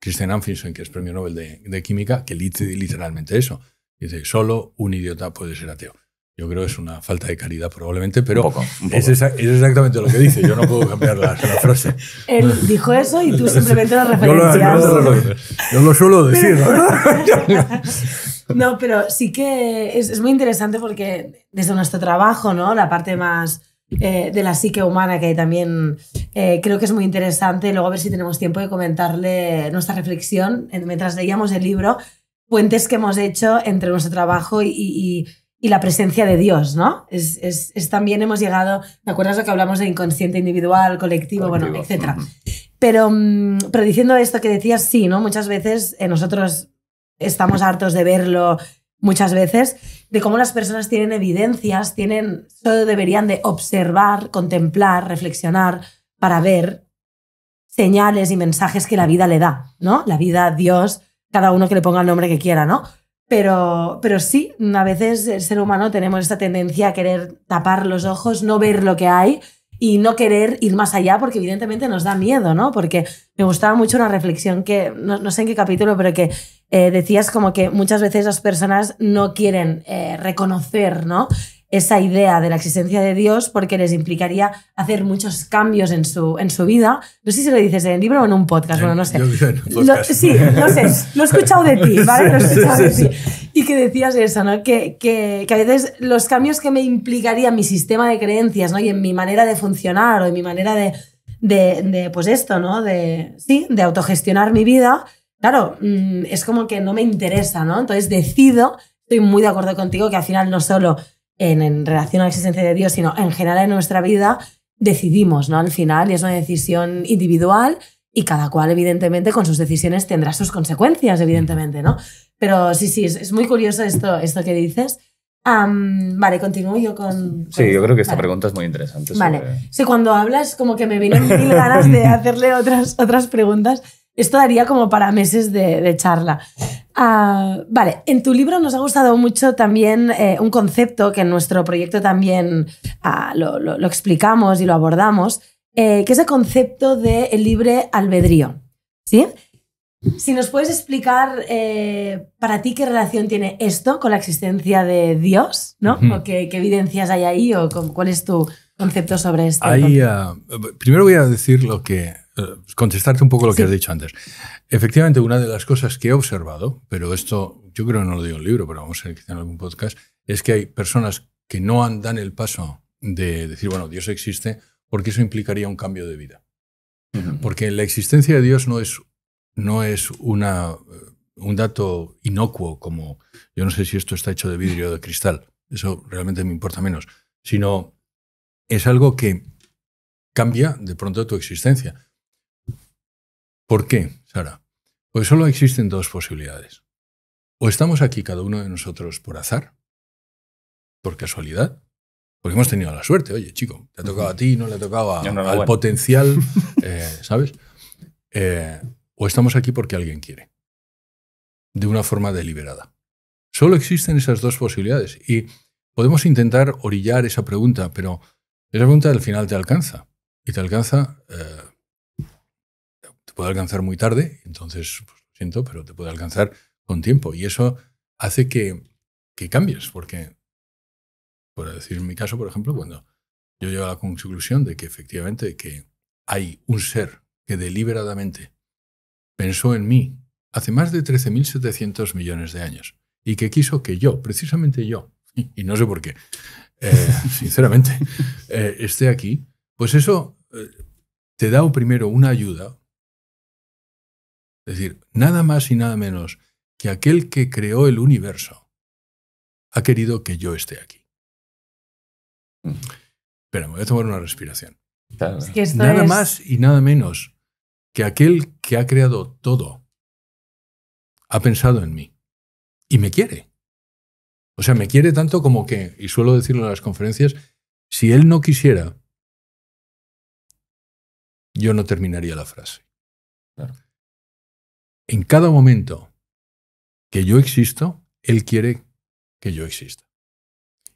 A: Christian Anfinsen, que es premio Nobel de, Química, que dice literalmente eso. Dice, solo un idiota puede ser ateo. Yo creo que es una falta de caridad probablemente, pero Es, exactamente lo que dice. Yo no puedo cambiar la, frase. Él
C: dijo eso y tú simplemente lo
A: referencias. Yo lo, suelo decir,
C: ¿no? pero sí que es, es, muy interesante porque desde nuestro trabajo, ¿no? La parte más eh, de la psique humana que también eh, creo que es muy interesante. Luego a ver si tenemos tiempo de comentarle nuestra reflexión mientras leíamos el libro, puentes que hemos hecho entre nuestro trabajo y y la presencia de Dios, ¿no? Es, es, también hemos llegado, ¿te acuerdas lo que hablamos de inconsciente individual, colectivo, bueno, etcétera? pero, mm, pero diciendo esto que decías, sí, ¿no? Muchas veces eh, nosotros estamos hartos de verlo, muchas veces, de cómo las personas tienen evidencias, tienen, solo deberían de observar, contemplar, reflexionar para ver señales y mensajes que la vida le da, ¿no? La vida, Dios, cada uno que le ponga el nombre que quiera, ¿no? Pero, pero sí, a veces el ser humano tenemos esta tendencia a querer tapar los ojos, no ver lo que hay y no querer ir más allá porque evidentemente nos da miedo, ¿no? Porque me gustaba mucho una reflexión que, no, sé en qué capítulo, pero que eh, decías como que muchas veces las personas no quieren eh, reconocer, ¿no? esa idea de la existencia de Dios porque les implicaría hacer muchos cambios en su, en su vida. No sé si lo dices en el libro o en un podcast, bueno, no sé. sí, no sé, lo he escuchado de ti, ¿vale? Lo he de ti. Y que decías eso, ¿no? Que, a veces los cambios que me implicaría mi sistema de creencias, ¿no? Y en mi manera de funcionar o en mi manera de, de, de pues esto, ¿no? De, sí, de autogestionar mi vida, claro, mm, es como que no me interesa, ¿no? Entonces decido, estoy muy de acuerdo contigo que al final no solo en, relación a la existencia de Dios, sino en general en nuestra vida, decidimos, ¿no? Al final, y es una decisión individual y cada cual, evidentemente, con sus decisiones tendrá sus consecuencias, evidentemente, ¿no? Pero sí, sí, es, muy curioso esto, esto que dices. vale, continúo yo con... Sí, yo creo que esta pregunta
B: es muy interesante. Vale,
C: sí, cuando hablas como que me vienen mil ganas de hacerle otras, otras preguntas. Esto daría como para meses de, charla. Ah, vale, en tu libro nos ha gustado mucho también eh, un concepto que en nuestro proyecto también ah, lo, explicamos y lo abordamos, eh, que es el concepto de libre albedrío. ¿Sí? Si nos puedes explicar eh, para ti qué relación tiene esto con la existencia de Dios, ¿no? qué, evidencias hay ahí o cuál es tu concepto sobre esto. Ah,
A: primero voy a decir lo que eh, contestarte un poco lo que has dicho antes. Efectivamente, una de las cosas que he observado, pero esto yo creo que no lo digo en el libro, pero vamos a ver en algún podcast, es que hay personas que no dan el paso de decir, bueno, Dios existe, porque eso implicaría un cambio de vida. Porque la existencia de Dios no es, no es una, eh, un dato inocuo, como yo no sé si esto está hecho de vidrio o de cristal, eso realmente me importa menos, sino es algo que cambia de pronto tu existencia. ¿Por qué, Sara? Pues solo existen dos posibilidades. O estamos aquí cada uno de nosotros por azar, por casualidad, porque hemos tenido la suerte, oye, chico, te ha tocado a ti, no le ha tocado al potencial, eh, ¿sabes? Eh, o estamos aquí porque alguien quiere, de una forma deliberada. Solo existen esas dos posibilidades y podemos intentar orillar esa pregunta, pero esa pregunta al final te alcanza y te alcanza eh, te puede alcanzar muy tarde, entonces, pues, lo siento, pero te puede alcanzar con tiempo. Y eso hace que, cambies, porque, por decir en mi caso, por ejemplo, cuando yo llego a la conclusión de que efectivamente que hay un ser que deliberadamente pensó en mí hace más de 13.700 millones de años y que quiso que yo, precisamente yo, y no sé por qué, eh, sinceramente, eh, esté aquí, pues eso eh, te da primero una ayuda, es decir, nada más y nada menos que aquel que creó el universo ha querido que yo esté aquí. pero me voy a tomar una respiración. Es nada más y nada menos que aquel que ha creado todo ha pensado en mí y me quiere. O sea, me quiere tanto como que, y suelo decirlo en las conferencias, si él no quisiera, yo no terminaría la frase. En cada momento que yo existo, Él quiere que yo exista.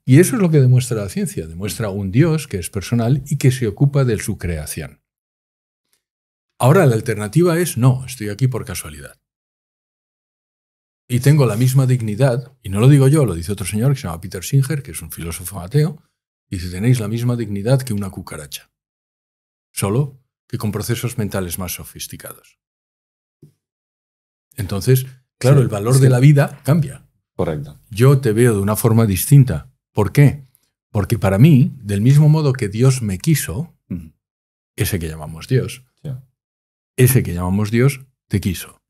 A: Y eso es lo que demuestra la ciencia, demuestra un Dios que es personal y que se ocupa de su creación. Ahora la alternativa es, no, estoy aquí por casualidad. Y tengo la misma dignidad, y no lo digo yo, lo dice otro señor que se llama Peter Singer, que es un filósofo ateo, y dice, tenéis la misma dignidad que una cucaracha, solo que con procesos mentales más sofisticados. Entonces, claro, el valor de la vida cambia. Correcto. Yo te veo de una forma distinta. ¿Por qué? Porque para mí, del mismo modo que Dios me quiso, ese que llamamos Dios, ese que llamamos Dios te quiso.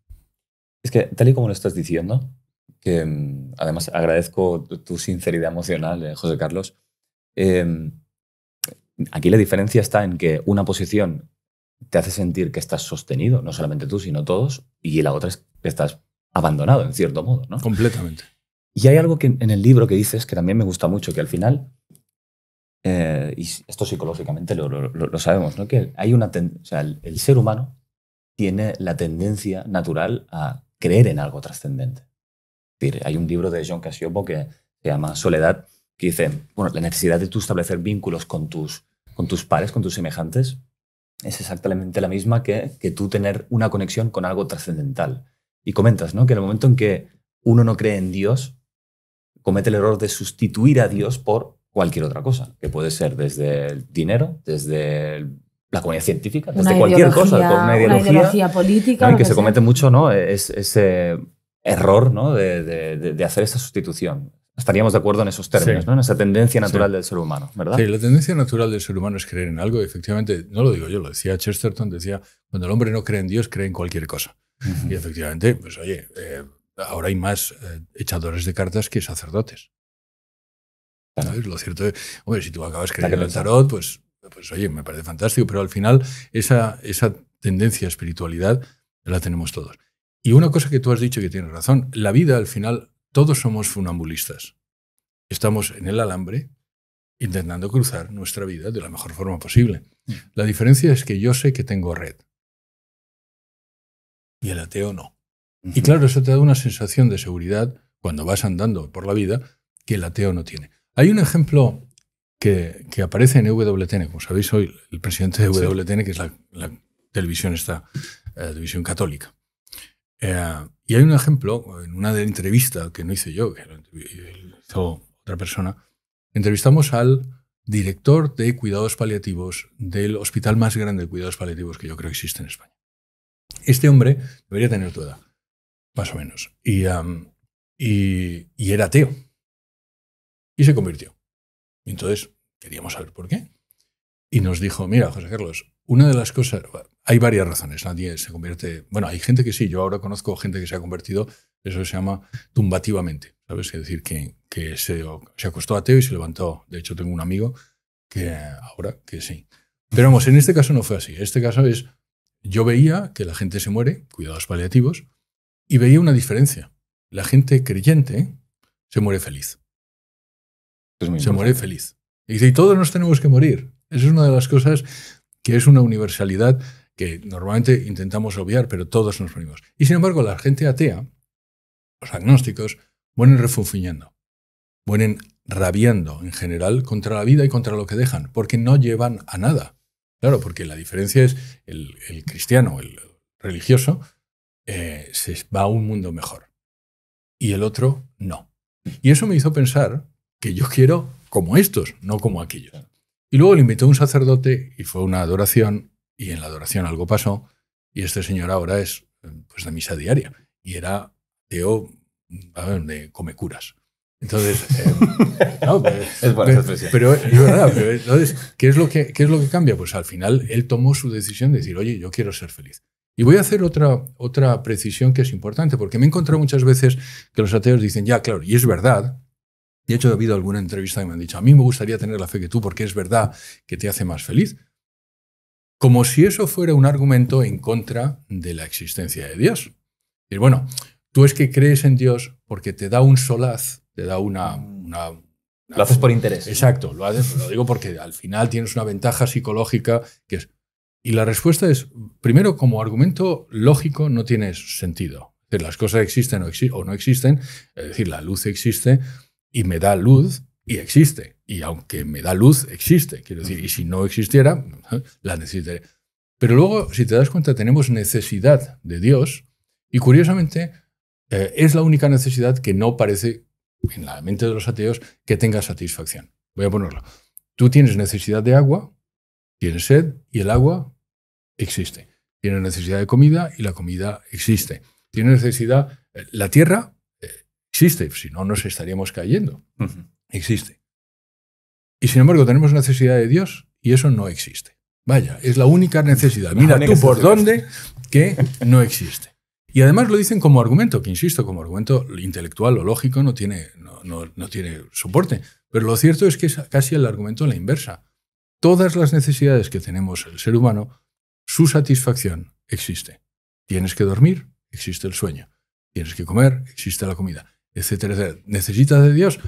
B: Es que tal y como lo estás diciendo, que mm, además agradezco tu sinceridad emocional, eh, José Carlos, eh, aquí la diferencia está en que una posición te hace sentir que estás sostenido, no solamente tú, sino todos, y la otra es que estás abandonado, en cierto modo. ¿no? Completamente. Y hay algo que en el libro que dices que también me gusta mucho, que al final, eh, y esto psicológicamente lo, sabemos, ¿no? que hay una o sea, el, ser humano tiene la tendencia natural a creer en algo trascendente. Hay un libro de John Casiopo que se llama Soledad, que dice, bueno, la necesidad de tú establecer vínculos con tus, con tus pares, con tus semejantes, es exactamente la misma que, tú tener una conexión con algo trascendental. Y comentas, ¿no? Que en el momento en que uno no cree en Dios, comete el error de sustituir a Dios por cualquier otra cosa, que puede ser desde el dinero, desde la comunidad científica, desde cualquier cosa, una ideología, una ideología
C: política. que, se comete
B: mucho ¿no? es, ese eh, error ¿no? de, hacer esa sustitución. Estaríamos de acuerdo en esos términos, ¿no? En esa tendencia natural del ser humano, ¿verdad? Sí,
A: la tendencia natural del ser humano es creer en algo. Efectivamente, no lo digo yo, lo decía Chesterton, decía, cuando el hombre no cree en Dios, cree en cualquier cosa. Y efectivamente, pues oye, eh, ahora hay más eh, echadores de cartas que sacerdotes. Lo cierto es, hombre, si tú acabas creyendo en el tarot, pues, pues oye, me parece fantástico, pero al final esa, esa tendencia a espiritualidad la tenemos todos. Y una cosa que tú has dicho que tienes razón, la vida al final todos somos funambulistas. Estamos en el alambre intentando cruzar nuestra vida de la mejor forma posible. Mm. La diferencia es que yo sé que tengo red y el ateo no. Y claro, eso te da una sensación de seguridad cuando vas andando por la vida que el ateo no tiene. Hay un ejemplo que, aparece en WTN. como sabéis, hoy el presidente de WTN que es la, televisión, esta, eh, católica. Eh, y hay un ejemplo, en una de entrevista que no hice yo, que lo hizo otra persona, entrevistamos al director de cuidados paliativos del hospital más grande de cuidados paliativos que yo creo que existe en España. Este hombre debería tener tu edad, más o menos, y, era ateo. Y se convirtió. entonces queríamos saber por qué y nos dijo, mira, José Carlos, una de las cosas, hay varias razones, nadie se convierte, bueno, hay gente que sí, yo ahora conozco gente que se ha convertido, eso se llama tumbativamente, ¿sabes? Es decir, que, se, se acostó Teo y se levantó, de hecho tengo un amigo que ahora que sí. Pero vamos, en este caso no fue así, este caso es, yo veía que la gente se muere, cuidados paliativos, y veía una diferencia. La gente creyente se muere feliz. se muere feliz. Y dice, todos nos tenemos que morir. Esa es una de las cosas que es una universalidad que normalmente intentamos obviar, pero todos nos ponemos. Y sin embargo, la gente atea, los agnósticos, vuelven refunfuñando, vuelven rabiando en general contra la vida y contra lo que dejan, porque no llevan a nada. Claro, porque la diferencia es el, el cristiano, el religioso, eh, se va a un mundo mejor y el otro no. Y eso me hizo pensar que yo quiero como estos, no como aquellos. Y luego le invitó un sacerdote y fue una adoración y en la adoración algo pasó y este señor ahora es pues de misa diaria y era teo de oh, curas Entonces, entonces, ¿qué es, lo que, ¿qué es lo que cambia? Pues al final él tomó su decisión de decir, oye, yo quiero ser feliz. Y voy a hacer otra, otra precisión que es importante, porque me he encontrado muchas veces que los ateos dicen, ya, claro, y es verdad, de hecho, ha habido alguna entrevista que me han dicho, a mí me gustaría tener la fe que tú porque es verdad que te hace más feliz. Como si eso fuera un argumento en contra de la existencia de Dios. Y bueno, tú es que crees en Dios porque te da un solaz, te da una... una, lo haces por interés. Exacto, lo, haces, lo digo porque al final tienes una ventaja psicológica que es... Y la respuesta es, primero, como argumento lógico no tienes sentido. Es decir, las cosas existen o no existen, es decir, la luz existe, y me da luz y existe. Y aunque me da luz, existe. Quiero decir, y si no existiera, la necesitaré. Pero luego, si te das cuenta, tenemos necesidad de Dios y curiosamente eh, es la única necesidad que no parece, en la mente de los ateos, que tenga satisfacción. Voy a ponerlo. Tú tienes necesidad de agua, tienes sed y el agua existe. Tienes necesidad de comida y la comida existe. Tienes necesidad, eh, la tierra Existe, si no nos estaríamos cayendo. Existe. Y sin embargo tenemos necesidad de Dios y eso no existe. Vaya, es la única necesidad. Mira tú por dónde que no existe. Y además lo dicen como argumento, que insisto, como argumento intelectual o lógico no tiene, no, tiene soporte. Pero lo cierto es que es casi el argumento a la inversa. Todas las necesidades que tenemos el ser humano, su satisfacción existe. Tienes que dormir, existe el sueño. Tienes que comer, existe la comida etcétera, etcétera. ¿Necesitas de Dios?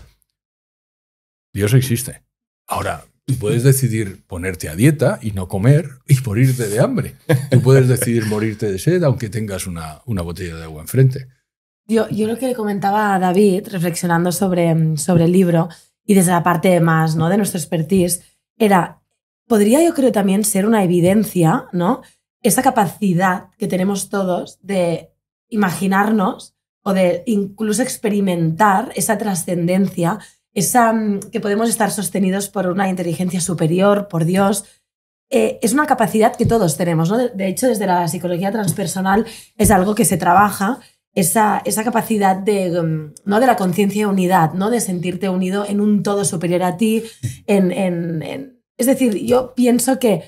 A: Dios existe. Ahora, tú puedes decidir ponerte a dieta y no comer y morirte de hambre. Tú puedes decidir morirte de sed aunque tengas una, botella de agua enfrente.
C: Yo, yo lo que comentaba a David, reflexionando sobre, sobre el libro y desde la parte más ¿no? de nuestro expertise, era, podría yo creo también ser una evidencia, ¿no? Esa capacidad que tenemos todos de imaginarnos o de incluso experimentar esa trascendencia, esa mm, que podemos estar sostenidos por una inteligencia superior, por Dios, eh, es una capacidad que todos tenemos. ¿no? De, hecho, desde la psicología transpersonal es algo que se trabaja, esa, esa capacidad de, mm, ¿no? de la conciencia de unidad, ¿no? de sentirte unido en un todo superior a ti. En, Es decir, yo pienso que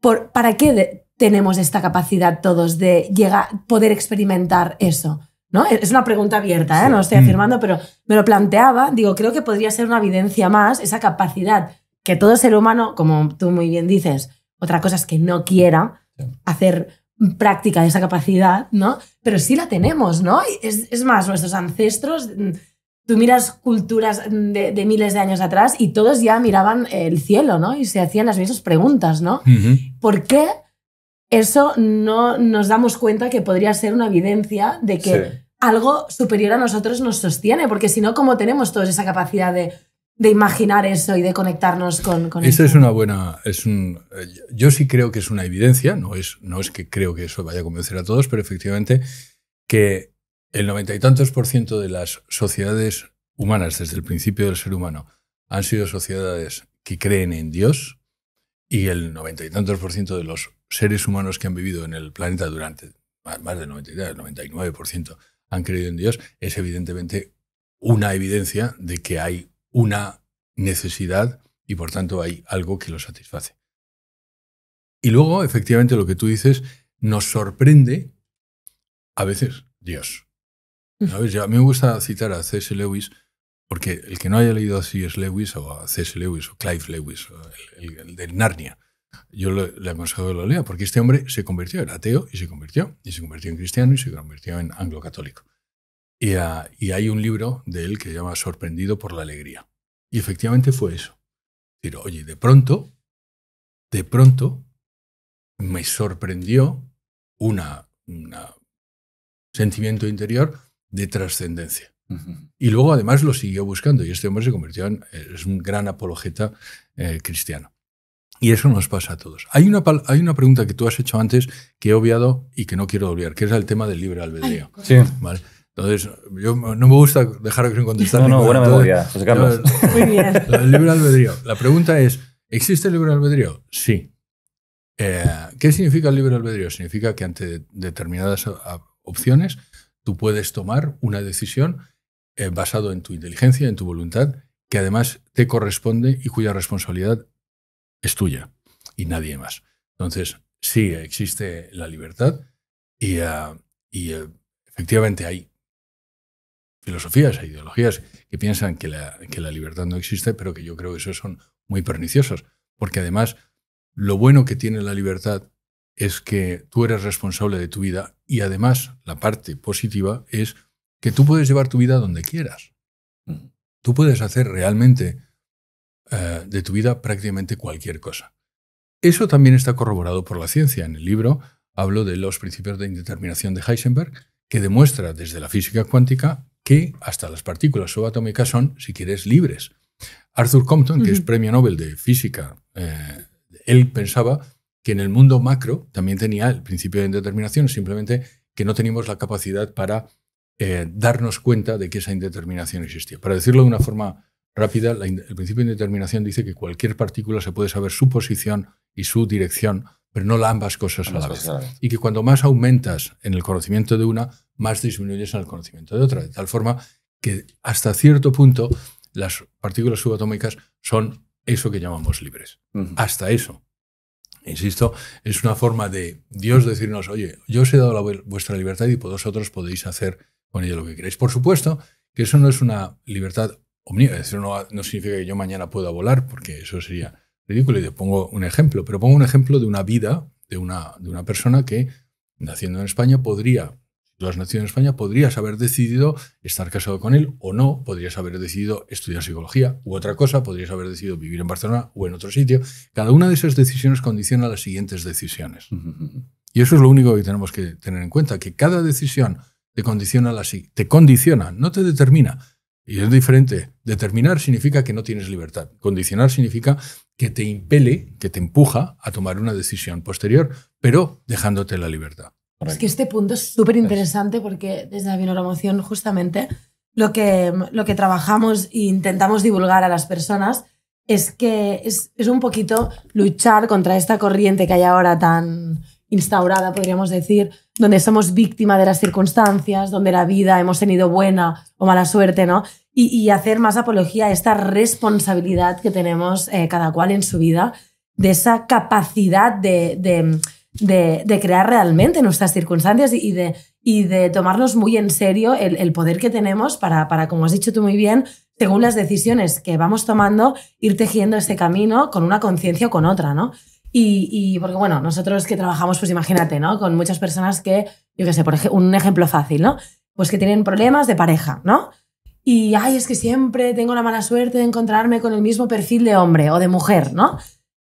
C: por, ¿para qué tenemos esta capacidad todos de llegar, poder experimentar eso? ¿no? Es una pregunta abierta, ¿eh? no estoy mm. afirmando, pero me lo planteaba, digo, creo que podría ser una evidencia más esa capacidad que todo ser humano, como tú muy bien dices, otra cosa es que no quiera hacer práctica de esa capacidad, ¿no? Pero sí la tenemos, ¿no? Es, más, nuestros ancestros, mm, tú miras culturas mm, de, miles de años atrás y todos ya miraban el cielo, ¿no? Y se hacían las mismas preguntas, ¿no? ¿Por qué? eso no nos damos cuenta que podría ser una evidencia de que algo superior a nosotros nos sostiene, porque si no, ¿cómo tenemos toda esa capacidad de, imaginar eso y de conectarnos con, eso? Eso es
A: una buena... Es un, yo sí creo que es una evidencia, no es, no es que creo que eso vaya a convencer a todos, pero efectivamente que el noventa y tantos por ciento de las sociedades humanas desde el principio del ser humano han sido sociedades que creen en Dios y el noventa y tantos por ciento de los seres humanos que han vivido en el planeta durante más del 93, 99% han creído en Dios, es evidentemente una evidencia de que hay una necesidad y por tanto hay algo que lo satisface. Y luego, efectivamente, lo que tú dices nos sorprende a veces Dios. Mm. a mí me gusta citar a C.S. Lewis, porque el que no haya leído a C.S. Lewis o a C.S. Lewis o Clive Lewis, el de Narnia, yo le, he aconsejo que lo lea, porque este hombre se convirtió, era ateo y se convirtió, y se convirtió en cristiano y se convirtió en anglo-católico. Y, ah, hay un libro de él que se llama Sorprendido por la Alegría. Y efectivamente fue eso. Pero, oye, de pronto, de pronto, me sorprendió un una sentimiento interior de trascendencia. Y luego además lo siguió buscando y este hombre se convirtió en, es un gran apologeta eh, cristiano. Y eso nos pasa a todos. Hay una, hay una pregunta que tú has hecho antes que he obviado y que no quiero obviar, que es el tema del libre albedrío. sí. Entonces, yo, no me gusta dejar sin contestar. No, no, buena memoria, Muy bien. El libre albedrío. La pregunta es, ¿existe el libre albedrío? Sí. Eh, ¿Qué significa el libre albedrío? Significa que ante determinadas opciones tú puedes tomar una decisión basada eh, basado en tu inteligencia, en tu voluntad, que además te corresponde y cuya responsabilidad es tuya y nadie más. Entonces, sí, existe la libertad y, ah, eh, efectivamente hay filosofías, e ideologías que piensan que la, libertad no existe, pero que yo creo que esos son muy perniciosos, porque además lo bueno que tiene la libertad es que tú eres responsable de tu vida y además la parte positiva es que tú puedes llevar tu vida donde quieras. Tú puedes hacer realmente eh, de tu vida prácticamente cualquier cosa. Eso también está corroborado por la ciencia. En el libro hablo de los principios de indeterminación de Heisenberg, que demuestra desde la física cuántica que hasta las partículas subatómicas son, si quieres, libres. Arthur Compton, que es premio Nobel de física, eh, él pensaba que en el mundo macro también tenía el principio de indeterminación, simplemente que no teníamos la capacidad para eh, darnos cuenta de que esa indeterminación existía. Para decirlo de una forma rápida, el principio de indeterminación dice que cualquier partícula se puede saber su posición y su dirección, pero no la ambas cosas a la vez. Y que cuando más aumentas en el conocimiento de una, más disminuyes en el conocimiento de otra, de tal forma que hasta cierto punto las partículas subatómicas son eso que llamamos libres. Hasta eso. Insisto, es una forma de Dios decirnos, oye, yo os he dado vuestra libertad y vosotros podéis hacer con ella lo que queréis. Por supuesto que eso no es una libertad eso No, no significa que yo mañana pueda volar, porque eso sería ridículo. Y te pongo un ejemplo, pero pongo un ejemplo de una vida de una, de una persona que, naciendo en España, podría, si tú has nacido en España, podrías haber decidido estar casado con él o no, podrías haber decidido estudiar psicología u otra cosa, podrías haber decidido vivir en Barcelona o en otro sitio. Cada una de esas decisiones condiciona las siguientes decisiones. Y eso es lo único que tenemos que tener en cuenta, que cada decisión te condiciona, la, te condiciona no te determina, y es diferente. Determinar significa que no tienes libertad. Condicionar significa que te impele, que te empuja a tomar una decisión posterior, pero dejándote la libertad. Es que
C: este punto es súper interesante porque desde la binoramación justamente lo que, lo que trabajamos e intentamos divulgar a las personas es que es, es, un poquito luchar contra esta corriente que hay ahora tan instaurada, podríamos decir, donde somos víctima de las circunstancias, donde la vida hemos tenido buena o mala suerte, ¿no? Y, hacer más apología a esta responsabilidad que tenemos eh, cada cual en su vida, de esa capacidad de, crear realmente nuestras circunstancias y, de, y de tomarnos muy en serio el, poder que tenemos para, para, como has dicho tú muy bien, según las decisiones que vamos tomando, ir tejiendo este camino con una conciencia o con otra, ¿no? Y, porque, bueno, nosotros que trabajamos, pues imagínate, ¿no? Con muchas personas que, yo qué sé, por ejemplo, un ejemplo fácil, ¿no? Pues que tienen problemas de pareja, ¿no? Y, ay, es que siempre tengo la mala suerte de encontrarme con el mismo perfil de hombre o de mujer, ¿no?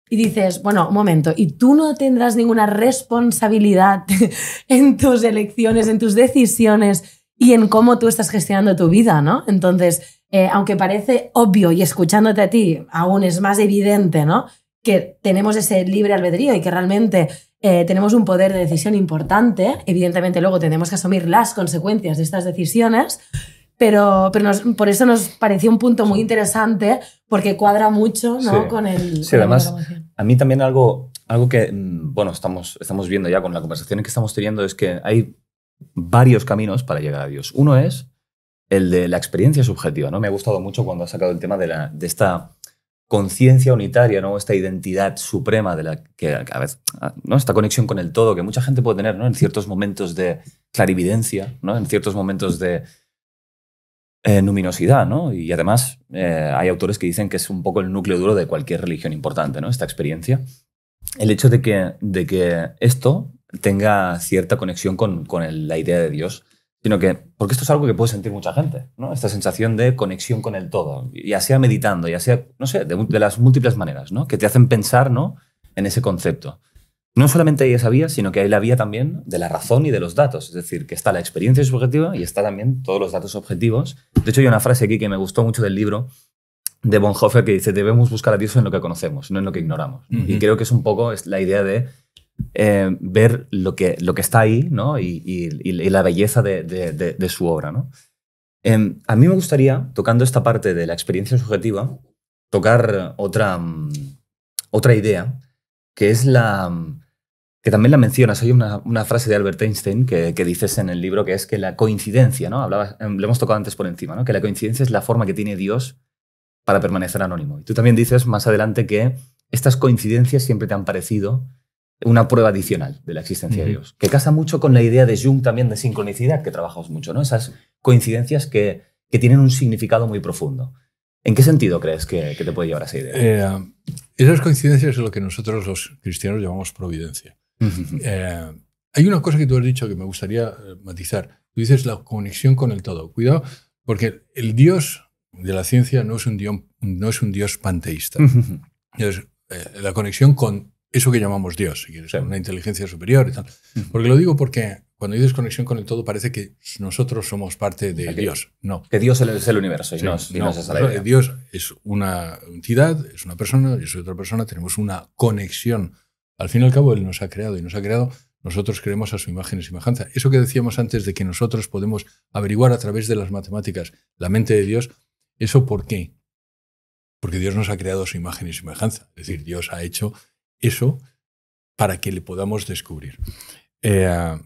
C: Y dices, bueno, un momento, ¿y tú no tendrás ninguna responsabilidad en tus elecciones, en tus decisiones y en cómo tú estás gestionando tu vida, ¿no? Entonces, eh, aunque parece obvio y escuchándote a ti, aún es más evidente, ¿no? que tenemos ese libre albedrío y que realmente eh, tenemos un poder de decisión importante. Evidentemente luego tenemos que asumir las consecuencias de estas decisiones, pero, pero por eso nos pareció un punto muy interesante porque cuadra mucho ¿no? con el... Sí, además,
B: a mí también algo, algo que, mm, bueno, estamos, estamos viendo ya con la conversación que estamos teniendo es que hay varios caminos para llegar a Dios. Uno es el de la experiencia subjetiva, ¿no? Me ha gustado mucho cuando ha sacado el tema de, la, de esta conciencia unitaria, ¿no? esta identidad suprema de la que a ah, ¿no? esta conexión con el todo que mucha gente puede tener ¿no? en ciertos momentos de clarividencia, ¿no? en ciertos momentos de eh, luminosidad. ¿no? Y además eh, hay autores que dicen que es un poco el núcleo duro de cualquier religión importante, ¿no? esta experiencia. El hecho de que, de que esto tenga cierta conexión con, la idea de Dios sino que, porque esto es algo que puede sentir mucha gente, ¿no? Esta sensación de conexión con el todo, ya sea meditando, ya sea, no sé, de, las múltiples maneras, ¿no? Que te hacen pensar, ¿no? En ese concepto. No solamente hay esa vía, sino que hay la vía también de la razón y de los datos. Es decir, que está la experiencia subjetiva y está también todos los datos objetivos. De hecho, hay una frase aquí que me gustó mucho del libro de Bonhoeffer que dice, debemos buscar a Dios en lo que conocemos, no en lo que ignoramos. Y creo que es un poco la idea de eh, ver lo que, lo que está ahí y, la belleza de, su obra. Em, a mí me gustaría, tocando esta parte de la experiencia subjetiva, tocar otra, mm, otra idea, que es la, mm, que también la mencionas. Hay una, frase de Albert Einstein que, dices en el libro que es que la coincidencia, ¿no? Em, hemos tocado antes por encima, ¿no? Que la coincidencia es la forma que tiene Dios para permanecer anónimo. Y tú también dices más adelante que estas coincidencias siempre te han parecido una prueba adicional de la existencia de Dios, que casa mucho con la idea de Jung también de sincronicidad, que trabajamos mucho, ¿no? Esas coincidencias que, tienen un significado muy profundo. ¿En qué sentido crees que, te puede llevar a esa idea? Eh, esas coincidencias
A: es lo que nosotros los cristianos llamamos providencia. Eh, hay una cosa que tú has dicho que me gustaría eh, matizar. Tú dices la conexión con el todo. Cuidado, porque el Dios de la ciencia no es un Dios, no es un dios panteísta. la conexión con eso que llamamos Dios, una inteligencia superior y tal. Porque lo digo porque cuando hay conexión con el todo parece que nosotros somos parte de Dios.
B: Que, no. Que Dios es el universo y no, Dios
A: es una entidad, es una persona, yo soy otra persona, tenemos una conexión. Al fin y al cabo, Él nos ha creado y nos ha creado, nosotros creemos a su imagen y semejanza. Eso que decíamos antes de que nosotros podemos averiguar a través de las matemáticas la mente de Dios, ¿eso por qué? Porque Dios nos ha creado a su imagen y semejanza. Es decir, Dios ha hecho eso para que le podamos descubrir. Eh,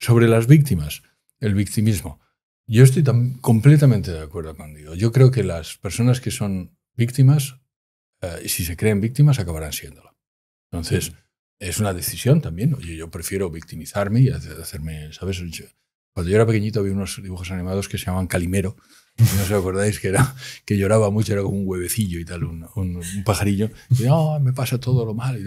A: sobre las víctimas, el victimismo. Yo estoy completamente de acuerdo contigo. Yo creo que las personas que son víctimas, eh, si se creen víctimas, acabarán siéndolo. Entonces, es una decisión también. yo prefiero victimizarme y hacerme, ¿sabes? Cuando yo era pequeñito había unos dibujos animados que se llamaban Calimero, no os acordáis que, era, que lloraba mucho, era como un huevecillo y tal, un, un, pajarillo. Ah, me pasa todo lo mal. Y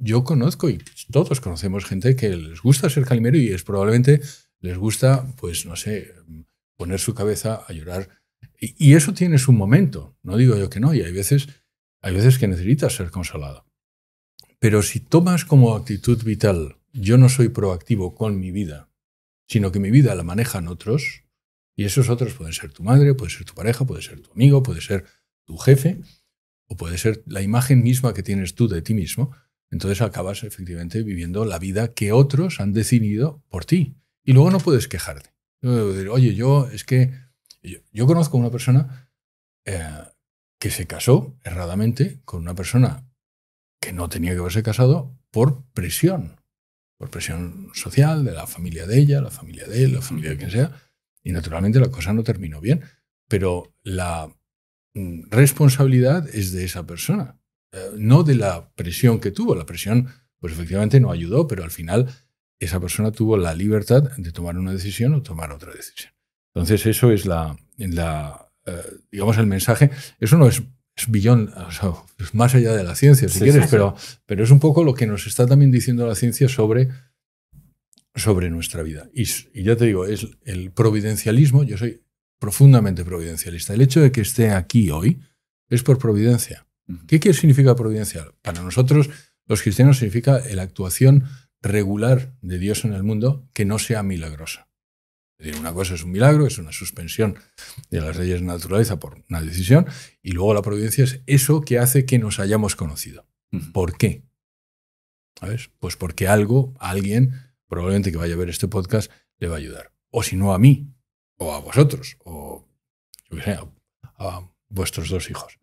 A: Yo, conozco y todos conocemos gente que les gusta ser calimero y probablemente les gusta, pues no sé, poner su cabeza a llorar. Y, eso tiene su momento, no digo yo que no, y hay veces, hay veces que necesitas ser consolado. Pero si tomas como actitud vital, yo no soy proactivo con mi vida, sino que mi vida la manejan otros, y esos otros pueden ser tu madre, puede ser tu pareja, puede ser tu amigo, puede ser tu jefe, o puede ser la imagen misma que tienes tú de ti mismo. Entonces acabas efectivamente viviendo la vida que otros han decidido por ti. Y luego no puedes quejarte. Oye, yo es que yo, conozco a una persona eh, que se casó erradamente con una persona que no tenía que haberse casado por presión, por presión social de la familia de ella, la familia de él, la familia de quien sea y naturalmente la cosa no terminó bien, pero la mm, responsabilidad es de esa persona, eh, no de la presión que tuvo. La presión, pues efectivamente no ayudó, pero al final esa persona tuvo la libertad de tomar una decisión o tomar otra decisión. Entonces eso es la, la eh, digamos, el mensaje. Eso no es, es más allá de la ciencia, si quieres, Pero, pero es un poco lo que nos está también diciendo la ciencia sobre sobre nuestra vida. Y, ya te digo, es el providencialismo, yo soy profundamente providencialista. El hecho de que esté aquí hoy es por providencia. ¿Qué, qué significa providencial? Para nosotros, los cristianos, significa la actuación regular de Dios en el mundo que no sea milagrosa. decir, una cosa es un milagro, es una suspensión de las leyes de naturaleza por una decisión, y luego la providencia es eso que hace que nos hayamos conocido. ¿Por qué? Pues porque algo, alguien, probablemente que vaya a ver este podcast le va a ayudar. O si no, a mí, o a vosotros, o yo qué sé, a, vuestros dos hijos.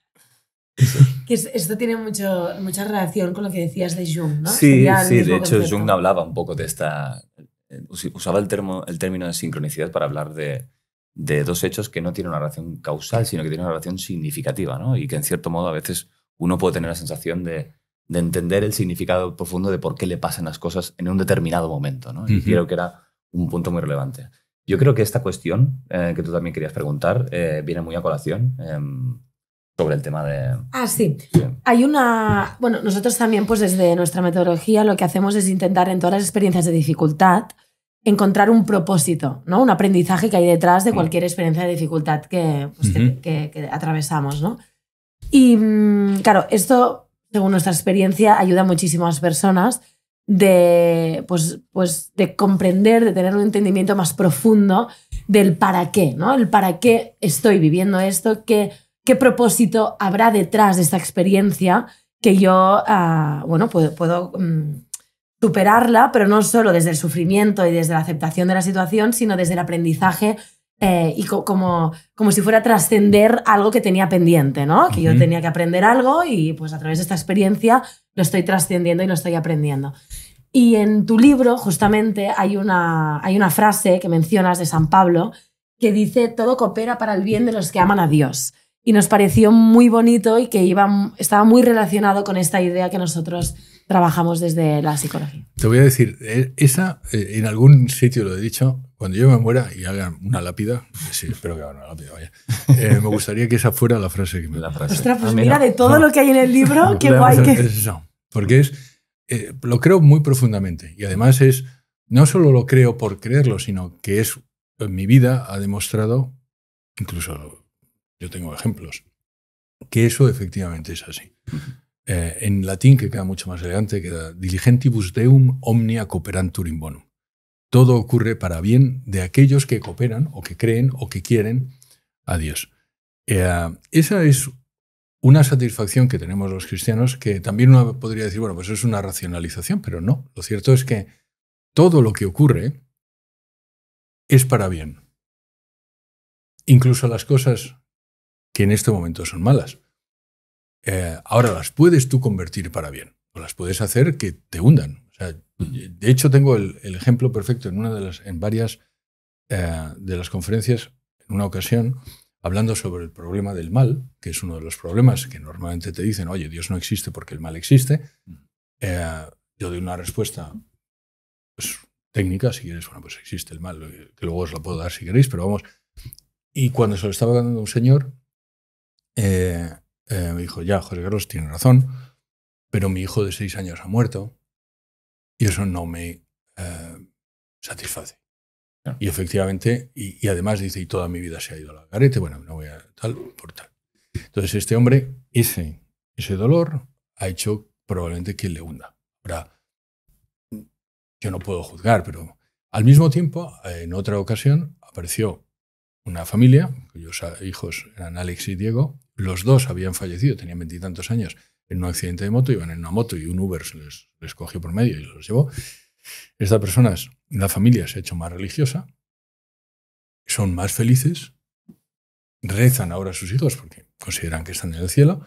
C: que esto tiene mucho, mucha relación con lo que decías de Jung, ¿no? Sí, sí de hecho Jung
B: hablaba un poco de esta, eh, usaba el, el término de sincronicidad para hablar de, de dos hechos que no tienen una relación causal, sino que tienen una relación significativa, ¿no? Y que en cierto modo a veces uno puede tener la sensación de, de entender el significado profundo de por qué le pasan las cosas en un determinado momento. ¿no? Y creo que era un punto muy relevante. Yo creo que esta cuestión eh, que tú también querías preguntar eh, viene muy a colación em, sobre el tema de...
C: Ah, sí. Hay una... Bueno, nosotros también, pues desde nuestra metodología, lo que hacemos es intentar en todas las experiencias de dificultad encontrar un propósito, ¿no? Un aprendizaje que hay detrás de mm. cualquier experiencia de dificultad que, pues, que atravesamos, ¿no? Y mm, claro, esto según nuestra experiencia, ayuda a muchísimas personas de, pues, pues, de comprender, de tener un entendimiento más profundo del para qué, ¿no? El para qué estoy viviendo esto, qué, qué propósito habrá detrás de esta experiencia que yo, ah, bueno, puedo, mm, superarla, pero no solo desde el sufrimiento y desde la aceptación de la situación, sino desde el aprendizaje eh, y como, como si fuera trascender algo que tenía pendiente, ¿no? Que yo tenía que aprender algo y pues a través de esta experiencia lo estoy trascendiendo y lo estoy aprendiendo. Y en tu libro justamente hay una, hay una frase que mencionas de San Pablo que dice, todo coopera para el bien de los que aman a Dios. Y nos pareció muy bonito y que iba, estaba muy relacionado con esta idea que nosotros trabajamos desde la psicología.
A: Te voy a decir, eh, esa, eh, en algún sitio lo he dicho, cuando yo me muera y hagan una lápida, sí, espero que hagan una lápida, vaya, eh, me gustaría que esa fuera la frase que me la frase. Ostras, pues ah, mira, de todo lo que hay en el libro, qué guay que... Es porque es, lo creo muy profundamente y además es, no solo lo creo por creerlo, sino que es, mi vida ha demostrado, incluso yo tengo ejemplos, que eso efectivamente es así. Eh, en latín, que queda mucho más elegante, queda diligentibus deum omnia cooperantur in bonum. Todo ocurre para bien de aquellos que cooperan o que creen o que quieren a Dios. Eh, esa es una satisfacción que tenemos los cristianos que también uno podría decir, bueno, pues es una racionalización, pero no. Lo cierto es que todo lo que ocurre es para bien. Incluso las cosas que en este momento son malas. Eh, ahora las puedes tú convertir para bien, o las puedes hacer que te hundan. O sea, mm. de hecho, tengo el, ejemplo perfecto en una de las, en varias eh, de las conferencias, en una ocasión, hablando sobre el problema del mal, que es uno de los problemas que normalmente te dicen, oye, Dios no existe porque el mal existe. Mm. Eh, yo doy una respuesta pues, técnica, si quieres, bueno, pues existe el mal, que luego os la puedo dar si queréis, pero vamos. Y cuando se lo estaba dando un señor, eh, eh, me dijo, ya, José Carlos tiene razón, pero mi hijo de seis años ha muerto y eso no me eh, satisface. Y efectivamente, y, además dice, y toda mi vida se ha ido a la garete, bueno, no voy a tal, por tal. Entonces, este hombre, ese, ese dolor ha hecho probablemente que le hunda. Ahora, yo no puedo juzgar, pero al mismo tiempo, eh, en otra ocasión, apareció una familia, cuyos hijos eran Alex y Diego, los dos habían fallecido, tenían veintitantos años, en un accidente de moto, iban en una moto y un Uber les, les cogió por medio y los llevó. Estas personas, la familia se ha hecho más religiosa, son más felices, rezan ahora a sus hijos porque consideran que están en el cielo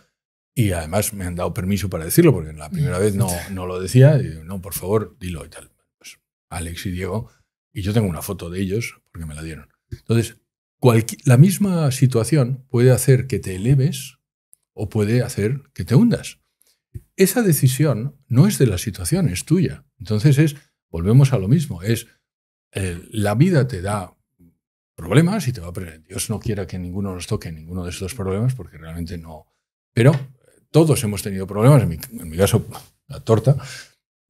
A: y además me han dado permiso para decirlo porque la primera vez no, no lo decía, no, por favor, dilo y tal. Pues Alex y Diego, y yo tengo una foto de ellos porque me la dieron. Entonces, la misma situación puede hacer que te eleves o puede hacer que te hundas. Esa decisión no es de la situación, es tuya. Entonces es, volvemos a lo mismo, es eh, la vida te da problemas y te va a Dios no quiera que ninguno nos toque ninguno de estos problemas porque realmente no. Pero eh, todos hemos tenido problemas, en mi, caso la torta,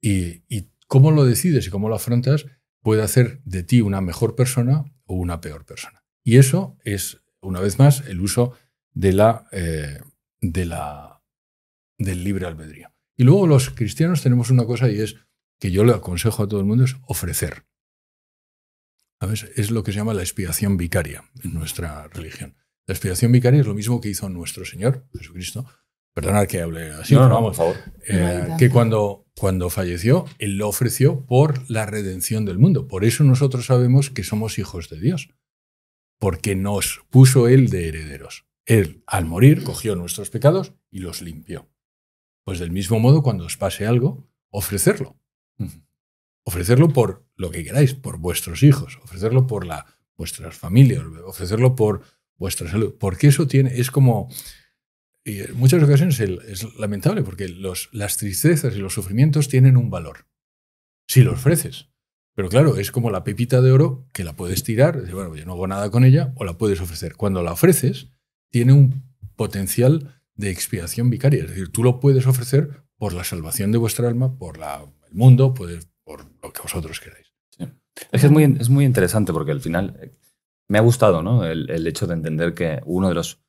A: y cómo lo decides y cómo lo afrontas puede hacer de ti una mejor persona o una peor persona. Y eso es, una vez más, el uso de la, eh, de la, del libre albedrío. Y luego los cristianos tenemos una cosa y es que yo le aconsejo a todo el mundo es ofrecer. Es lo que se llama la expiación vicaria en nuestra religión. La expiación vicaria es lo mismo que hizo nuestro Señor Jesucristo. Perdonad que hable así. No, no, por favor. Eh, que cuando, cuando falleció, Él lo ofreció por la redención del mundo. Por eso nosotros sabemos que somos hijos de Dios porque nos puso Él de herederos. Él, al morir, cogió nuestros pecados y los limpió. Pues del mismo modo, cuando os pase algo, ofrecerlo. Ofrecerlo por lo que queráis, por vuestros hijos, ofrecerlo por la, vuestras familias, ofrecerlo por vuestra salud. Porque eso tiene, es como, y en muchas ocasiones es lamentable, porque las tristezas y los sufrimientos tienen un valor. Si lo ofreces, pero claro, es como la pepita de oro que la puedes tirar, decir, bueno, yo no hago nada con ella, o la puedes ofrecer. Cuando la ofreces, tiene un potencial de expiación vicaria. Es decir, tú lo puedes
B: ofrecer por la
A: salvación de vuestra alma, por el mundo, por, lo
B: que vosotros queráis. Es, es, muy, es muy interesante porque al final eh, me ha gustado ¿no? el, hecho de entender que uno de los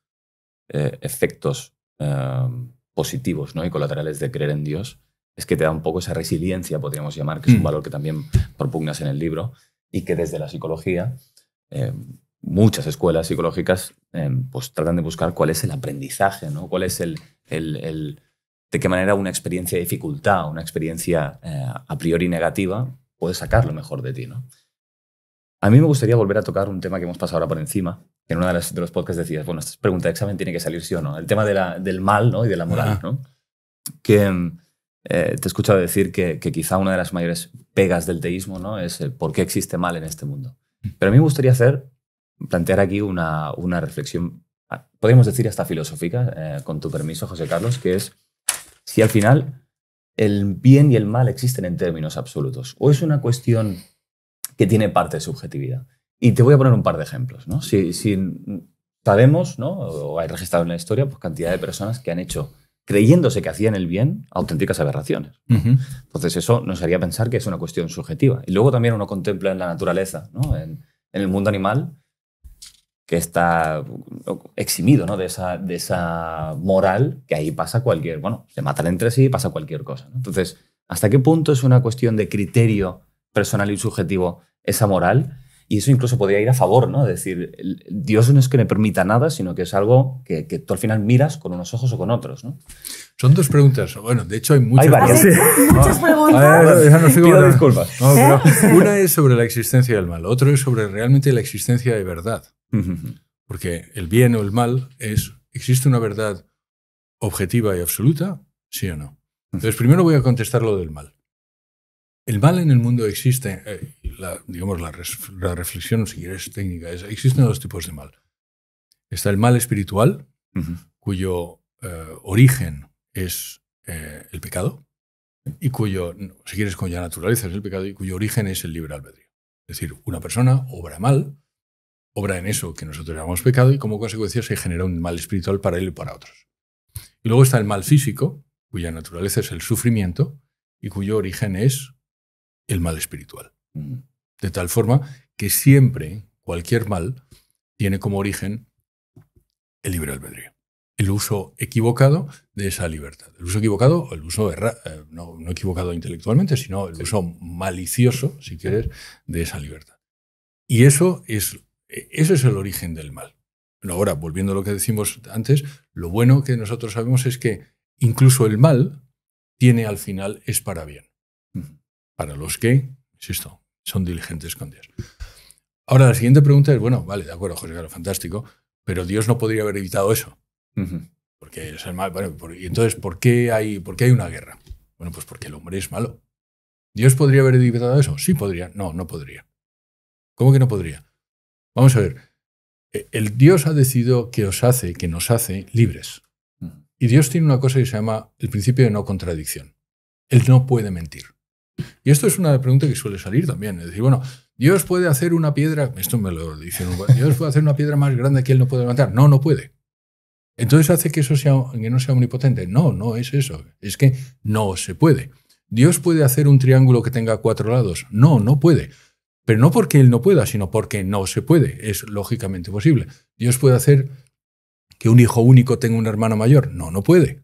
B: eh, efectos eh, positivos ¿no? y colaterales de creer en Dios es que te da un poco esa resiliencia, podríamos llamar, que es un mm. valor que también propugnas en el libro y que desde la psicología, eh, muchas escuelas psicológicas eh, pues tratan de buscar cuál es el aprendizaje, ¿no? cuál es el, el, de qué manera una experiencia de dificultad, una experiencia eh, a priori negativa, puede sacar lo mejor de ti. ¿no? A mí me gustaría volver a tocar un tema que hemos pasado ahora por encima, que en uno de, las, de los podcasts decías, bueno, esta pregunta de examen tiene que salir sí o no, el tema de la, del mal ¿no? y de la moral, ¿no? que eh, te he escuchado decir que, quizá una de las mayores pegas del teísmo ¿no? es el por qué existe mal en este mundo. Pero a mí me gustaría hacer, plantear aquí una, reflexión, ah, podríamos decir hasta filosófica, eh, con tu permiso, José Carlos, que es si al final el bien y el mal existen en términos absolutos, o es una cuestión que tiene parte de subjetividad. Y te voy a poner un par de ejemplos. ¿no? Si, si sabemos, ¿no? o hay registrado en la historia, pues cantidad de personas que han hecho creyéndose que hacían el bien, auténticas aberraciones. Entonces eso nos haría pensar que es una cuestión subjetiva. Y luego también uno contempla en la naturaleza, en, el mundo animal, que está eximido de, esa, de, esa, moral, que ahí pasa cualquier, bueno, se matan entre sí, pasa cualquier cosa. Entonces, ¿hasta qué punto es una cuestión de criterio personal y subjetivo esa moral? Y eso incluso podría ir a favor, ¿no? Es decir, Dios no es que me permita nada, sino que es algo que, tú al final miras con unos ojos o con otros, ¿no?
A: Son dos preguntas. Bueno, de hecho hay muchas. Hay varias. Muchas preguntas. una es sobre la existencia del mal, otro es sobre realmente la existencia de verdad. Porque el bien o el mal es, ¿existe una verdad objetiva y absoluta? ¿Sí o no? Entonces, primero voy a contestar lo del mal. El mal en el mundo existe, eh, la, digamos, la, reflexión, si quieres, técnica, existen dos tipos de mal. Está el mal espiritual, cuyo eh, origen es eh, el pecado, y cuyo, si quieres, cuya naturaleza es el pecado, y cuyo origen es el libre albedrío. Es decir, una persona obra mal, obra en eso que nosotros llamamos pecado, y como consecuencia se genera un mal espiritual para él y para otros. Y luego está el mal físico, cuya naturaleza es el sufrimiento, y cuyo origen es el mal espiritual. Mm. De tal forma que siempre cualquier mal tiene como origen el libre albedrío. El uso equivocado de esa libertad. El uso equivocado, el uso eh, no, equivocado intelectualmente, sino el uso malicioso, si quieres, de esa libertad. Y eso es, e, eso es el origen del mal. ahora, volviendo a lo que decimos antes, lo bueno que nosotros sabemos es que incluso el mal tiene al final es para bien. Para los que, insisto, son diligentes con Dios. Ahora, la siguiente pregunta es, bueno, vale, de acuerdo, José Carlos, fantástico, pero Dios no podría haber evitado eso. Porque es mal, y entonces, ¿por qué, hay, hay una guerra? Bueno, pues porque el hombre es malo. ¿Dios podría haber evitado eso? Sí, podría. No, no podría. ¿Cómo que no podría? Vamos a ver. E, el Dios ha decidido que os hace, que nos hace libres. Y Dios tiene una cosa que se llama el principio de no contradicción. Él no puede mentir. Y esto es una pregunta que suele salir también. Es decir, bueno, Dios puede hacer una piedra, esto me lo dicen, Dios puede hacer una piedra más grande que él no puede levantar. No, no puede. Entonces hace que eso sea, que no sea omnipotente. No, no es eso. Es que no se puede. Dios puede hacer un triángulo que tenga cuatro lados. No, no puede. Pero no porque él no pueda, sino porque no se puede. Es lógicamente posible. Dios puede hacer que un hijo único tenga un hermano mayor. No, no puede.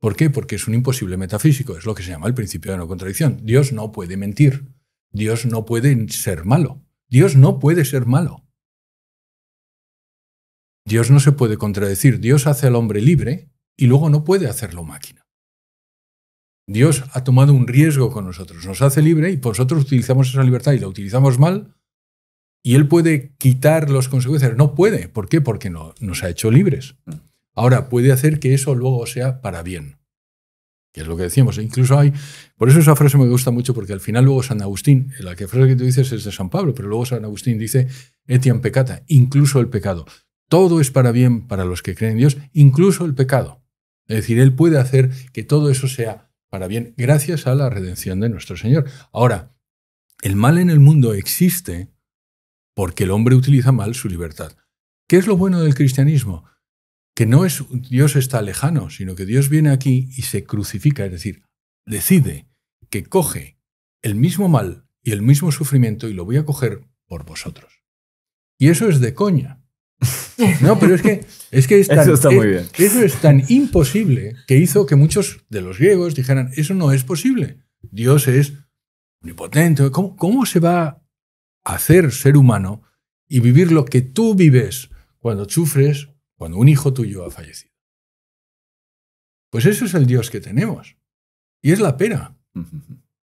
A: ¿Por qué? Porque es un imposible metafísico, es lo que se llama el principio de no contradicción. Dios no puede mentir, Dios no puede ser malo, Dios no puede ser malo. Dios no se puede contradecir, Dios hace al hombre libre y luego no puede hacerlo máquina. Dios ha tomado un riesgo con nosotros, nos hace libre y nosotros utilizamos esa libertad y la utilizamos mal y Él puede quitar las consecuencias. No puede, ¿por qué? Porque no, nos ha hecho libres. Ahora, puede hacer que eso luego sea para bien, que es lo que decíamos. E incluso hay, por eso esa frase me gusta mucho, porque al final luego San Agustín, la frase que tú dices es de San Pablo, pero luego San Agustín dice, etiam pecata, incluso el pecado. Todo es para bien para los que creen en Dios, incluso el pecado. Es decir, Él puede hacer que todo eso sea para bien gracias a la redención de nuestro Señor. Ahora, el mal en el mundo existe porque el hombre utiliza mal su libertad. ¿Qué es lo bueno del cristianismo? que no es Dios está lejano, sino que Dios viene aquí y se crucifica, es decir, decide que coge el mismo mal y el mismo sufrimiento y lo voy a coger por vosotros. Y eso es de coña. No, pero es que, es que tan, eso, está muy bien. eso es tan imposible que hizo que muchos de los griegos dijeran, eso no es posible. Dios es omnipotente. ¿Cómo, cómo se va a hacer ser humano y vivir lo que tú vives cuando sufres cuando un hijo tuyo ha fallecido. Pues eso es el Dios que tenemos. Y es la pera.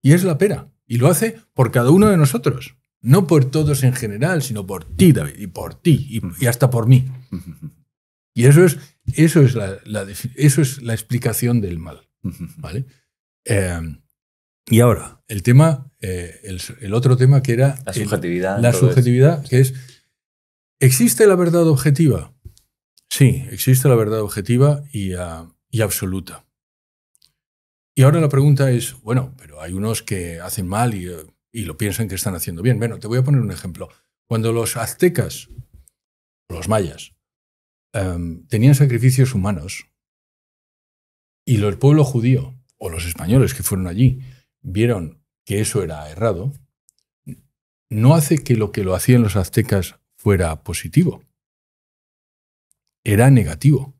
A: Y es la pera. Y lo hace por cada uno de nosotros. No por todos en general, sino por ti, David, y por ti, y, hasta por mí. Y eso es, eso es, la, eso es la explicación del mal. ¿vale? Em, y ahora, el tema, eh, el, otro tema que era... La
B: subjetividad. la subjetividad,
A: que es, ¿existe la verdad objetiva? Sí, existe la verdad objetiva ah, y, absoluta. Y ahora la pregunta es, bueno, pero hay unos que hacen mal eh, y, lo piensan que están haciendo bien. Bueno, te voy a poner un ejemplo. Cuando los aztecas, los mayas, em, tenían sacrificios humanos y el pueblo judío o los españoles que fueron allí vieron que eso era errado, no hace que lo que lo hacían los aztecas fuera positivo era negativo.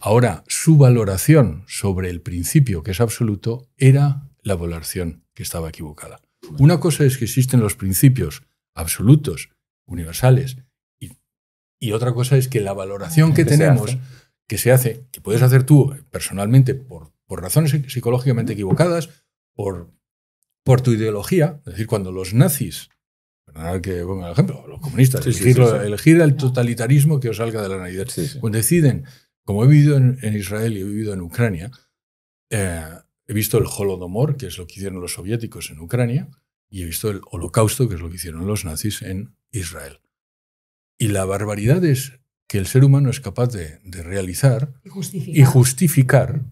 A: Ahora, su valoración sobre el principio, que es absoluto, era la valoración que estaba equivocada. Una cosa es que existen los principios absolutos, universales, y, otra cosa es que la valoración que, tenemos, que se hace, que puedes hacer tú personalmente por, razones psicológicamente equivocadas, por, por tu ideología, es decir, cuando los nazis que ponga el ejemplo, los comunistas, sí, elegir, el totalitarismo que os salga de la Navidad. cuando pues deciden, como he vivido en, Israel y he vivido en Ucrania, eh, he visto el Holodomor, que es lo que hicieron los soviéticos en Ucrania, y he visto el Holocausto, que es lo que hicieron los nazis en Israel. Y la barbaridad es que el ser humano es capaz de, de realizar y justificar.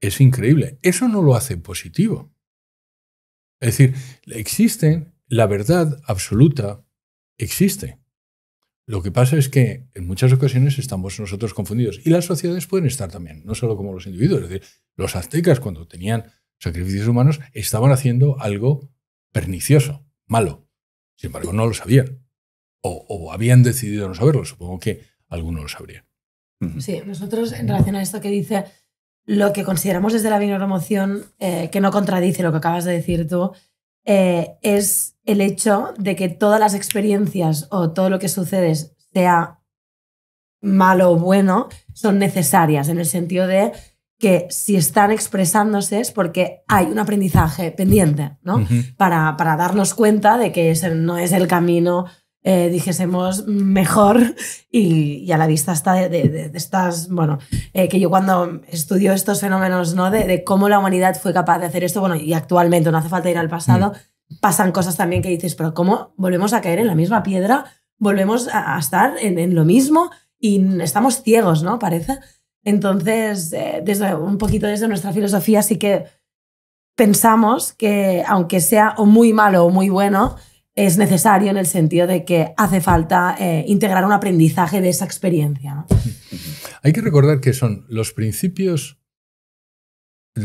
A: es increíble. Eso no lo hace positivo. Es decir, existen la verdad absoluta existe. Lo que pasa es que en muchas ocasiones estamos nosotros confundidos y las sociedades pueden estar también, no solo como los individuos. Es decir, los aztecas cuando tenían sacrificios humanos estaban haciendo algo pernicioso, malo. Sin embargo, no lo sabían o, habían decidido no saberlo. Supongo que algunos lo sabrían.
C: Sí, nosotros en relación a esto que dice, lo que consideramos desde la vinoromoción, eh, que no contradice lo que acabas de decir tú, eh, es el hecho de que todas las experiencias o todo lo que sucede sea malo o bueno, son necesarias, en el sentido de que si están expresándose es porque hay un aprendizaje pendiente, ¿no? para, darnos cuenta de que ese no es el camino, eh, dijésemos, mejor y, a la vista está de, estas, bueno, eh, que yo cuando estudio estos fenómenos, ¿no? De, cómo la humanidad fue capaz de hacer esto, bueno, y actualmente no hace falta ir al pasado. Mm pasan cosas también que dices, pero ¿cómo volvemos a caer en la misma piedra? Volvemos a, estar en, lo mismo y estamos ciegos, ¿no? Parece. Entonces, eh, desde un poquito desde nuestra filosofía sí que pensamos que aunque sea o muy malo o muy bueno, es necesario en el sentido de que hace falta eh, integrar un aprendizaje de esa experiencia.
A: Hay que recordar que son los principios...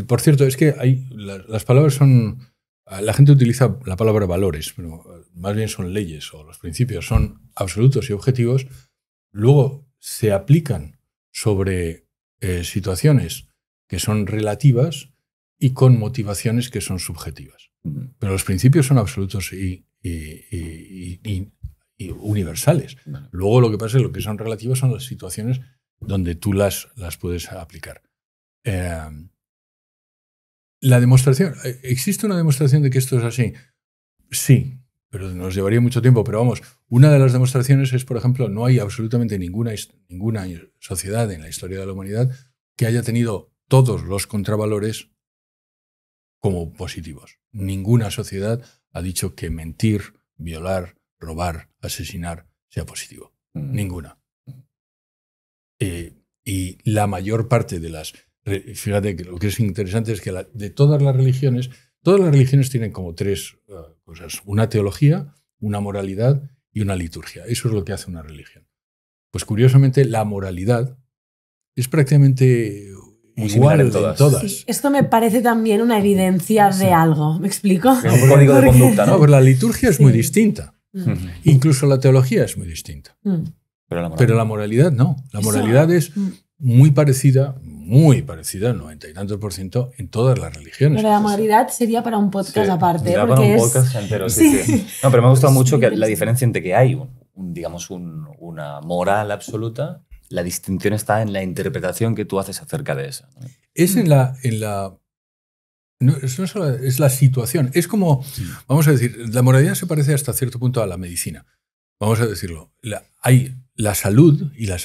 A: Por cierto, es que hay, las palabras son la gente utiliza la palabra valores, pero más bien son leyes o los principios son absolutos y objetivos. Luego se aplican sobre eh, situaciones que son relativas y con motivaciones que son subjetivas. Pero los principios son absolutos y, universales. Luego lo que pasa es que lo que son relativas son las situaciones donde tú las, las puedes aplicar. Eh, la demostración, eh, ¿existe una demostración de que esto es así? Sí, pero nos llevaría mucho tiempo. Pero vamos, una de las demostraciones es, por ejemplo, no hay absolutamente ninguna, ninguna sociedad en la historia de la humanidad que haya tenido todos los contravalores como positivos. Ninguna sociedad ha dicho que mentir, violar, robar, asesinar sea positivo. Mm. Ninguna. Eh, y la mayor parte de las eh, fíjate que lo que es interesante es que de todas las religiones, todas las religiones tienen como tres eh, cosas, una teología, una moralidad y una liturgia. Eso es lo que hace una religión. Pues curiosamente la moralidad es prácticamente igual en todas.
C: esto me parece también una evidencia de algo, ¿me explico? código de conducta, ¿no? pero la
A: liturgia es muy distinta. Mm. Incluso la teología es muy distinta. Mm. Pero, la moralidad no. La moralidad es mm. muy parecida, muy parecida, el
B: noventa y tantos por ciento, en todas las religiones. Pero
C: la moralidad sería para un podcast aparte. Porque para un podcast
B: entero, sí, No, pero me ha gustado mucho que la diferencia entre que hay, un, digamos, una moral absoluta, la distinción está en la interpretación que tú haces acerca de esa.
A: Es en la... es, la situación. Es como, mm. vamos a decir, la moralidad se parece hasta cierto punto a la medicina. Vamos a decirlo. hay la salud y la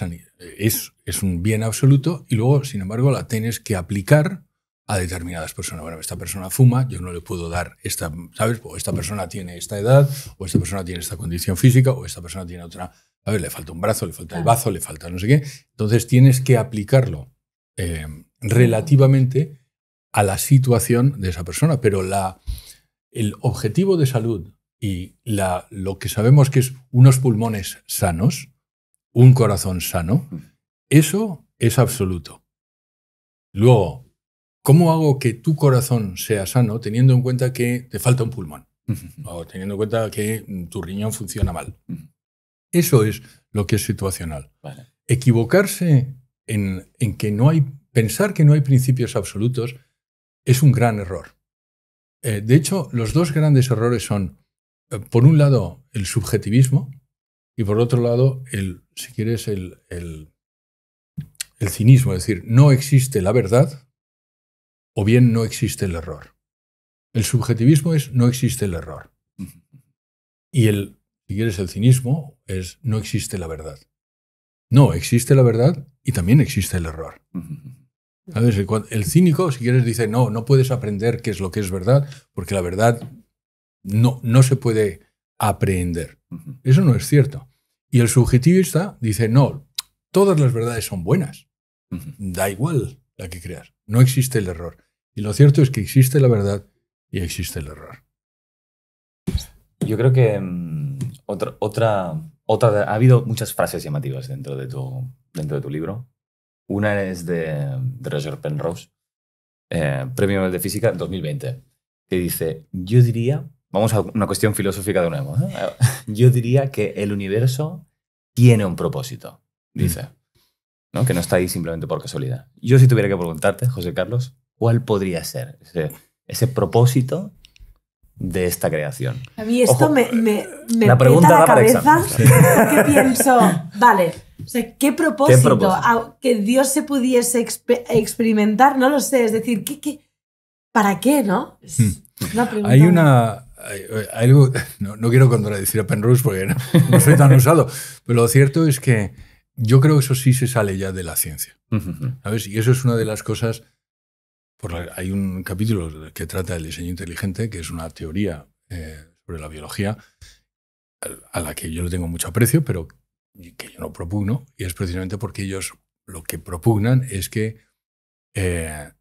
A: es, es, un bien absoluto y luego, sin embargo, la tienes que aplicar a determinadas personas. Bueno, esta persona fuma, yo no le puedo dar esta, ¿sabes? O esta persona tiene esta edad, o esta persona tiene esta condición física, o esta persona tiene otra, a ver, le falta un brazo, le falta el bazo, le falta no sé qué. Entonces tienes que aplicarlo eh, relativamente a la situación de esa persona, pero la, el objetivo de salud y la, lo que sabemos que es unos pulmones sanos, un corazón sano, mm. eso es absoluto. Luego, ¿cómo hago que tu corazón sea sano teniendo en cuenta que te falta un pulmón? O teniendo en cuenta que mm, tu riñón funciona mal. Mm. Eso es lo que es situacional. Equivocarse en, que no hay, pensar que no hay principios absolutos es un gran error. Eh, de hecho, los dos grandes errores son, eh, por un lado, el subjetivismo, y por otro lado, el, si quieres, el, el, cinismo, es decir, no existe la verdad o bien no existe el error. El subjetivismo es no existe el error. Y el, si quieres, el cinismo es no existe la verdad. No, existe la verdad y también existe el error. El cínico, si quieres, dice, no, no puedes aprender qué es lo que es verdad, porque la verdad no, no se puede aprender. Eso no es cierto. Y el subjetivista dice, no, todas las verdades son buenas. Da igual la que creas. No existe el error. Y lo cierto es que existe la verdad y existe el error.
B: Yo creo que mm, otra, otra, ha habido muchas frases llamativas dentro de tu, dentro de tu libro. Una es de, Roger Penrose, eh, Premio Nobel de Física 2020, que dice, yo diría Vamos a una cuestión filosófica de nuevo. ¿eh? Yo diría que el universo tiene un propósito, mm. dice. Que no está ahí simplemente por casualidad. Yo si tuviera que preguntarte, José Carlos, ¿cuál podría ser ese, propósito de esta creación? A mí esto eh, me, me, la, pregunta la cabeza qué pienso,
C: vale, o sea, ¿qué propósito? que Dios se pudiese experimentar, no lo sé, es decir, ¿qué, para qué, no? Hmm. Hay una...
A: Eh, no, quiero contradecir a Penrose porque no, soy tan usado, pero lo cierto es que yo creo que eso sí se sale ya de la ciencia. Y eso es una de las cosas. hay un capítulo que trata del diseño inteligente, que es una teoría eh, sobre la biología a la que yo no tengo mucho aprecio, pero que yo no propugno, y es precisamente porque ellos lo que propugnan es que eh,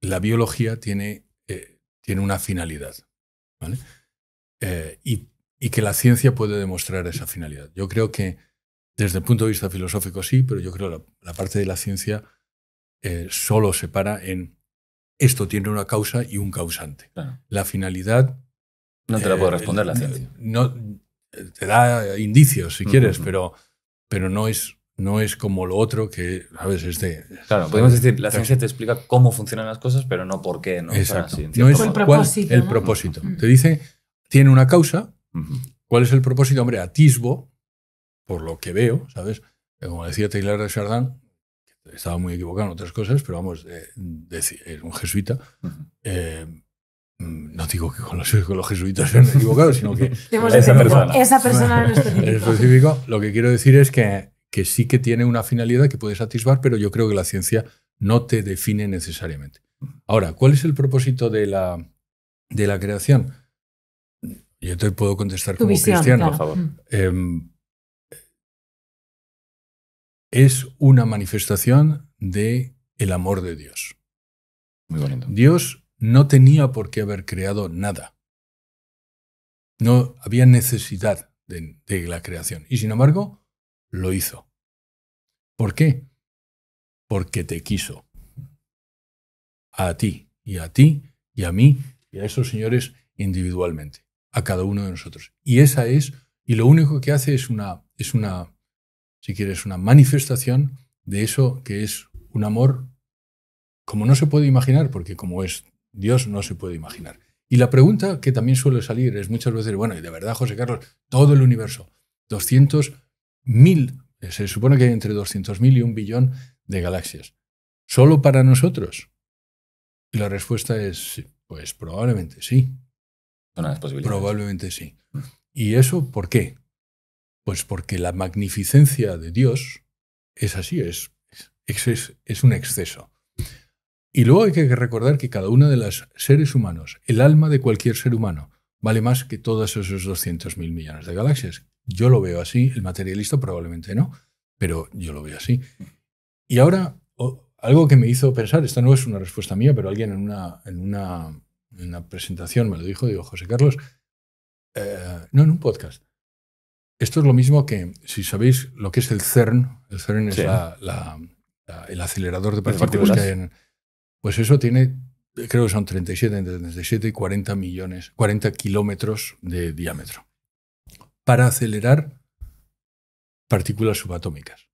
A: la biología tiene una finalidad. Eh, y, que la ciencia puede demostrar esa finalidad. Yo creo que desde el punto de vista filosófico sí, pero yo creo que la, parte de la ciencia eh, solo se para en esto tiene una causa y un causante. La finalidad... No te la puede eh, responder la ciencia. No, te da indicios si mm, quieres, mm, mm. pero, pero no es no es como lo otro que, ¿sabes? Este, claro, podemos decir, la ciencia te explica cómo funcionan las cosas, pero no por qué, ¿no? Exacto. es el propósito. el propósito. Te dice, tiene una causa, ¿cuál es el propósito? Hombre, atisbo, por lo que veo, ¿sabes? Como decía Taylor de Chardin, estaba muy equivocado en otras cosas, pero vamos, es eh, es un jesuita, eh, mm, no digo que con los, con los jesuitas sean equivocados, sino que esa persona, esa persona en específico. lo que quiero decir es que que sí que tiene una finalidad que puede satisfacer, pero yo creo que la ciencia no te define necesariamente. Ahora, ¿cuál es el propósito de la, de la creación? Yo te puedo contestar como cristiano. Em, es una manifestación de el amor de Dios. Muy bonito. Dios no tenía por qué haber creado nada. No había necesidad de la creación. Y sin embargo, lo hizo. ¿Por qué? Porque te quiso. A ti, y a ti, y a mí, y a esos señores individualmente, a cada uno de nosotros. Y esa es, y lo único que hace es una, es una, si quieres, una manifestación de eso que es un amor como no se puede imaginar, porque como es Dios no se puede imaginar. Y la pregunta que también suele salir es muchas veces, bueno, y de verdad, José Carlos, todo el universo, 200 mil, se supone que hay entre 200.000 y un billón de galaxias. ¿Solo para nosotros? Y la respuesta es, pues probablemente sí. Probablemente sí. ¿Y eso por qué? Pues porque la magnificencia de Dios es así, es, un exceso. Y luego hay que recordar que cada uno de los seres humanos, el alma de cualquier ser humano, vale más que todos esos 200.000 millones de galaxias, yo lo veo así, el materialista probablemente no, pero yo lo veo así. Y ahora, algo que me hizo pensar, esta no es una respuesta mía, pero alguien en una, en una, una presentación me lo dijo, digo, José Carlos, eh, no en un podcast. Esto es lo mismo que, si sabéis lo que es el CERN, el CERN es la, el acelerador de partículas que hay en, Pues eso tiene, creo que son 37, entre 37 y 40 millones, 40 kilómetros de diámetro para acelerar partículas subatómicas.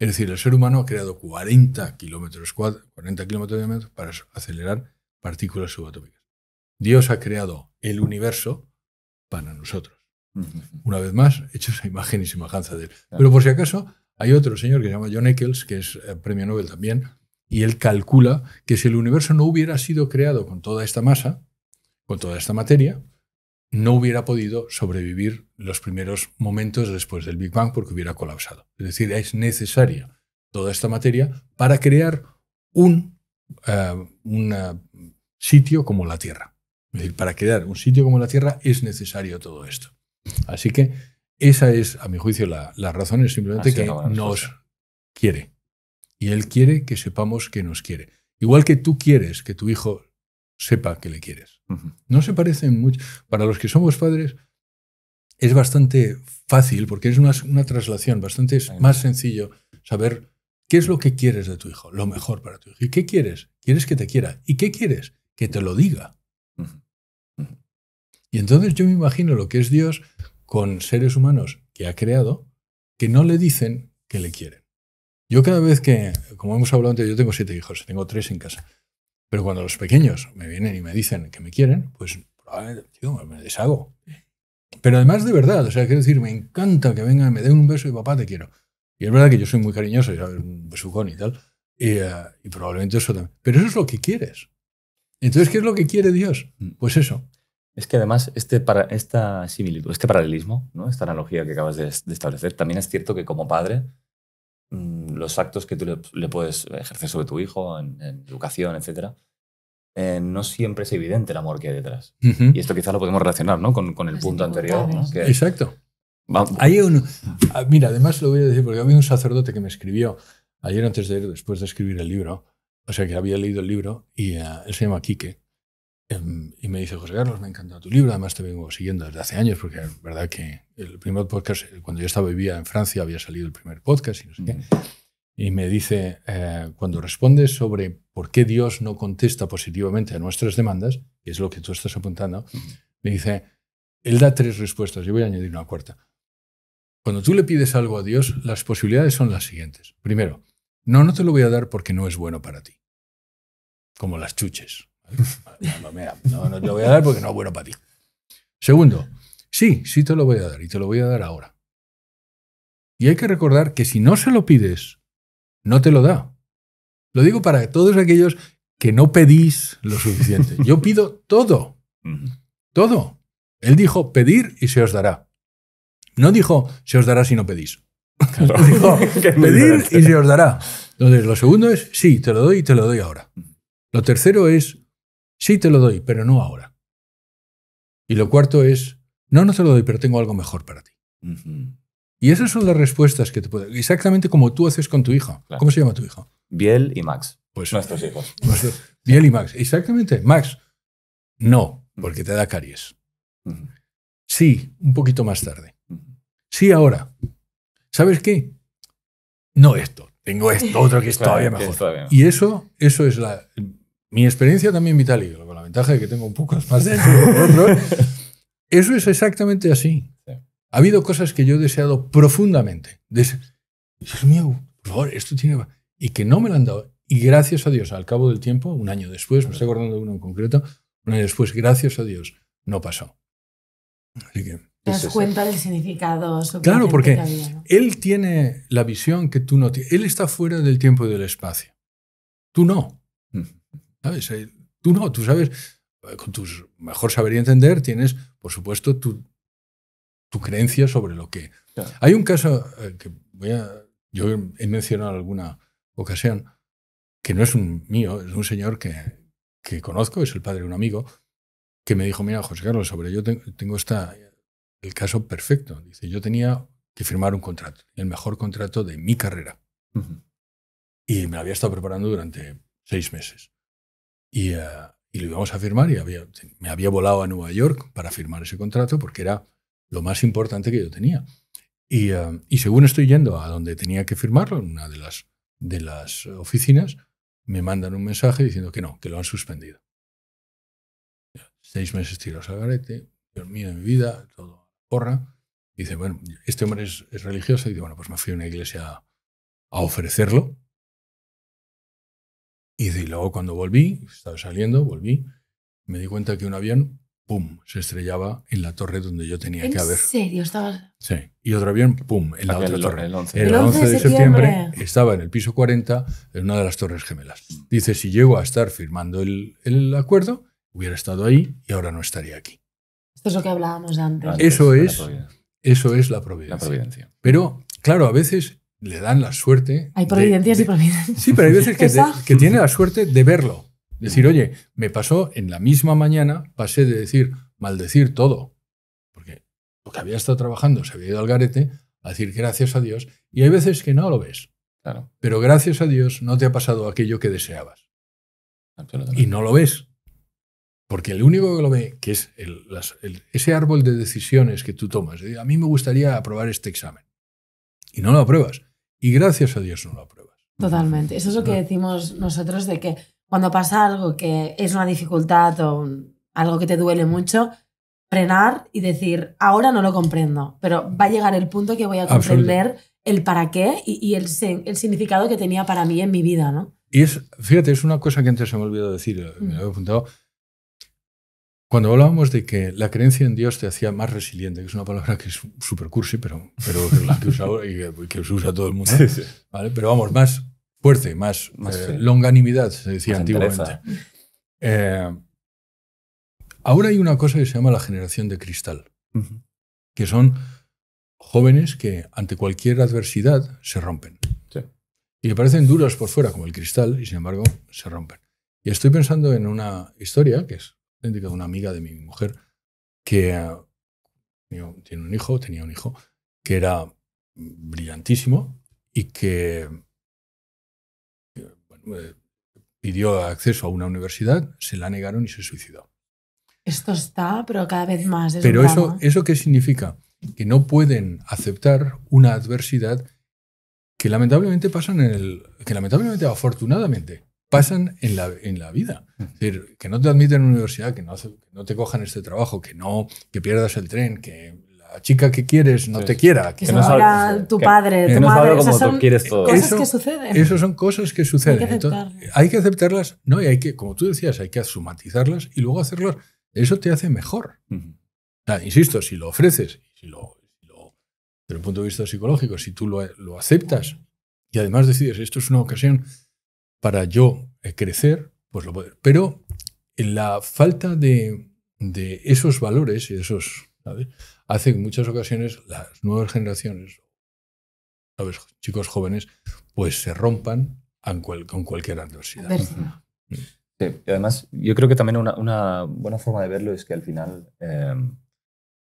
A: Es decir, el ser humano ha creado 40 kilómetros, 40 kilómetros de para acelerar partículas subatómicas. Dios ha creado el universo para nosotros. Una vez más, hecho esa imagen y semejanza de él. Pero por si acaso, hay otro señor que se llama John Eccles, que es eh, premio Nobel también, y él calcula que si el universo no hubiera sido creado con toda esta masa, con toda esta materia, no hubiera podido sobrevivir los primeros momentos después del Big Bang porque hubiera colapsado. Es decir, es necesaria toda esta materia para crear un, eh, un eh, sitio como la Tierra. Es decir, para crear un sitio como la Tierra es necesario todo esto. Así que esa es, a mi juicio, la, razón, es simplemente que nos quiere. Y él quiere que sepamos que nos quiere. Igual que tú quieres que tu hijo sepa que le quieres. No se parecen mucho. Para los que somos padres es bastante fácil, porque es una, traslación, bastante más sencillo saber qué es lo que quieres de tu hijo, lo mejor para tu hijo. ¿Y qué quieres? ¿Quieres que te quiera? ¿Y qué quieres? Que te lo diga. Y entonces yo me imagino lo que es Dios con seres humanos que ha creado que no le dicen que le quieren. Yo cada vez que, como hemos hablado antes, yo tengo siete hijos, tengo tres en casa. Pero cuando los pequeños me vienen y me dicen que me quieren, pues probablemente, me deshago. Pero además de verdad, o sea, quiero decir, me encanta que vengan, me den un beso y papá, te quiero. Y es verdad que yo soy muy cariñoso, y sabes, un besucón y tal. Eh, y, probablemente eso también. Pero
B: eso es lo que quieres. Entonces, ¿qué es lo que quiere Dios? Mm. Pues eso. Es que además este para, esta similitud, este paralelismo, esta analogía que acabas de establecer, también es cierto que como padre Mm, los actos que tú le, puedes ejercer sobre tu hijo, en, educación, etc., eh, no siempre es evidente el amor que hay detrás. Y esto quizás lo podemos relacionar ¿no? con, el punto anterior.
A: Exacto. Ah, mira, además lo voy a decir porque había un sacerdote que me escribió ayer antes de después de escribir el libro, o sea que había leído el libro, y ah, él se llama Quique, Em, y me dice, José Carlos, me ha encantado tu libro, además te vengo siguiendo desde hace años, porque es verdad que el primer podcast, eh, cuando yo estaba vivía en Francia, había salido el primer podcast y no sé qué. Mm. Y me dice, eh, cuando respondes sobre por qué Dios no contesta positivamente a nuestras demandas, que es lo que tú estás apuntando, mm. me dice, Él da tres respuestas, yo voy a añadir una cuarta. Cuando tú le pides algo a Dios, las posibilidades son las siguientes. Primero, no, no te lo voy a dar porque no es bueno para ti, como las chuches. No, no, te lo voy a dar porque no es bueno para ti. Segundo, sí, sí te lo voy a dar y te lo voy a dar ahora. Y hay que recordar que si no se lo pides, no te lo da. Lo digo para todos aquellos que no pedís lo suficiente. Yo pido todo. Todo. Él dijo, pedir y se os dará. No dijo, se os dará si no pedís. dijo, pedir y se os dará. Entonces, lo segundo es, sí, te lo doy y te lo doy ahora. Lo tercero es, Sí te lo doy, pero no ahora. Y lo cuarto es, no, no te lo doy, pero tengo algo mejor para ti. Y esas son las respuestas que te pueden... Exactamente como tú haces con tu hijo. ¿Cómo se llama tu hijo? Biel y Max. Pues nuestros hijos. Biel y Max. Exactamente. Max, no, porque te da caries. Sí, un poquito más tarde. Sí, ahora. ¿Sabes qué? No esto. Tengo esto, otro que es, todavía, mejor. Que es todavía mejor. Y eso, eso es la, mi experiencia también vital, y con la ventaja de que tengo un poco más de eso es exactamente así. Ha habido cosas que yo he deseado profundamente. Dios mío, por favor, esto tiene... Y que no me lo han dado. Y gracias a Dios, al cabo del tiempo, un año después, me estoy acordando de uno en concreto, un año después, gracias a Dios, no pasó. Te das cuenta del
C: significado. Claro, porque
A: él tiene la visión que tú no tienes. Él está fuera del tiempo y del espacio. Tú no. Eh, tú no, tú sabes, eh, con tu mejor saber y entender, tienes, por supuesto, tu, creencia sobre lo que. Hay un caso eh, que voy a. Yo he mencionado en alguna ocasión, que no es un mío, es un señor que, conozco, es el padre de un amigo, que me dijo: Mira, José Carlos, sobre yo tengo esta, el caso perfecto. Dice: Yo tenía que firmar un contrato, el mejor contrato de mi carrera. Y me había estado preparando durante seis meses y, eh, y lo íbamos a firmar y me había volado a Nueva York para firmar ese contrato porque era lo más importante que yo tenía. Y, eh, y según estoy yendo a donde tenía que firmarlo, en una de las, de las oficinas, me mandan un mensaje diciendo que no, que lo han suspendido. Seis meses tiros al garete, Dios en mi vida, todo porra. Dice, bueno, este hombre es, religioso. Y dice, bueno, pues me fui a una iglesia a ofrecerlo y, luego cuando volví, estaba saliendo, volví, me di cuenta que un avión, ¡pum!, se estrellaba en la torre donde yo tenía que haber. ¿En
C: serio? estaba
A: Sí. Y otro avión, ¡pum!, en la otra torre. El 11, de, septiembre. estaba en el piso 40, en una de las torres gemelas. Dice, si llego a estar firmando el, acuerdo, hubiera estado ahí y ahora no estaría aquí.
C: Esto es lo que hablábamos antes. eso, es,
A: eso es La providencia. Pero, claro, a veces le dan la suerte. Hay providencias
C: y providencias. Sí, pero hay veces
A: que, tiene la suerte de verlo. Decir, oye, me pasó en la misma mañana, pasé de decir, maldecir todo, porque lo que había estado trabajando se había ido al garete, a decir gracias a Dios, y hay veces que no lo ves. Claro. Pero gracias a Dios no te ha pasado aquello que deseabas. Y no lo ves. Porque el único que lo ve, que es el, ese árbol de decisiones que tú tomas, a mí me gustaría aprobar este examen. Y no lo apruebas. Y gracias a Dios no lo apruebas.
C: Totalmente. Eso es lo que decimos nosotros de que cuando pasa algo que es una dificultad o algo que te duele mucho, frenar y decir, ahora no lo comprendo, pero va a llegar el punto que voy a comprender el para qué y, el, el, significado que tenía para mí en mi vida, ¿no?
A: Y es, fíjate, es una cosa que antes se me olvidó decir, eh, me lo he apuntado, cuando hablábamos de que la creencia en Dios te hacía más resiliente, que es una palabra que es súper cursi, pero, pero que usa y que, se usa todo el mundo, ¿vale? pero vamos, más fuerte, más, eh, longanimidad, se decía antiguamente. Eh, ahora hay una cosa que se llama la generación de cristal, que son jóvenes que ante cualquier adversidad se rompen. Y que parecen duros por fuera, como el cristal, y sin embargo se rompen. Y estoy pensando en una historia que es de una amiga de mi mujer que tiene un hijo, tenía un hijo, que era brillantísimo y que eh, pidió acceso a una universidad, se la negaron y se suicidó.
C: Esto está, pero cada vez más. pero eso,
A: ¿eso qué significa? Que no pueden aceptar una adversidad que lamentablemente pasan en el. que lamentablemente, afortunadamente, pasan en la, en la vida. Mm que no te admiten en la universidad, que no, no te cojan este trabajo, que no, que pierdas el tren, que la chica que quieres no te quiera. Que, no salga tu padre, tu madre. como tú quieres todo. Cosas eso, que suceden. Eso son cosas que suceden. Hay que, aceptarlas, no, y hay que, como tú decías, hay que asumatizarlas y luego hacerlas. Eso te hace mejor. insisto, si lo ofreces, si lo, desde el punto de vista psicológico, si tú lo, lo aceptas y además decides, esto es una ocasión para yo eh, crecer, pues lo Pero la falta de, esos valores y esos, Hace que en muchas ocasiones las nuevas generaciones, ¿sabes?
B: chicos jóvenes, pues se rompan con cualquier adversidad. Mm. además, yo creo que también una, buena forma de verlo es que al final, em,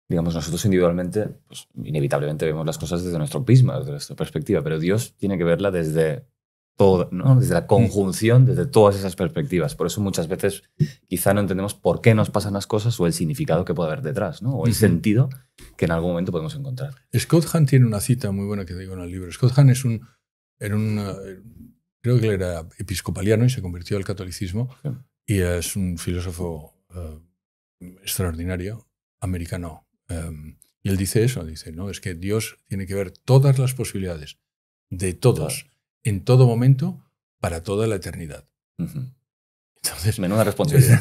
B: digamos, nosotros individualmente, pues inevitablemente vemos las cosas desde nuestro prisma, desde nuestra perspectiva, pero Dios tiene que verla desde desde la conjunción, desde todas esas perspectivas. Por eso muchas veces quizá no entendemos por qué nos pasan las cosas o el significado que puede haber detrás, ¿no? o el sentido que en algún momento podemos encontrar.
A: Scott Hahn tiene una cita muy buena que digo en el libro. Scott Hahn es un, eh, creo que él era episcopaliano y se convirtió al catolicismo y es un filósofo eh, extraordinario, americano. Em, y él dice eso, dice, no, es que Dios tiene que ver todas las posibilidades de todos en todo momento para toda la eternidad. Entonces, Menuda responsabilidad.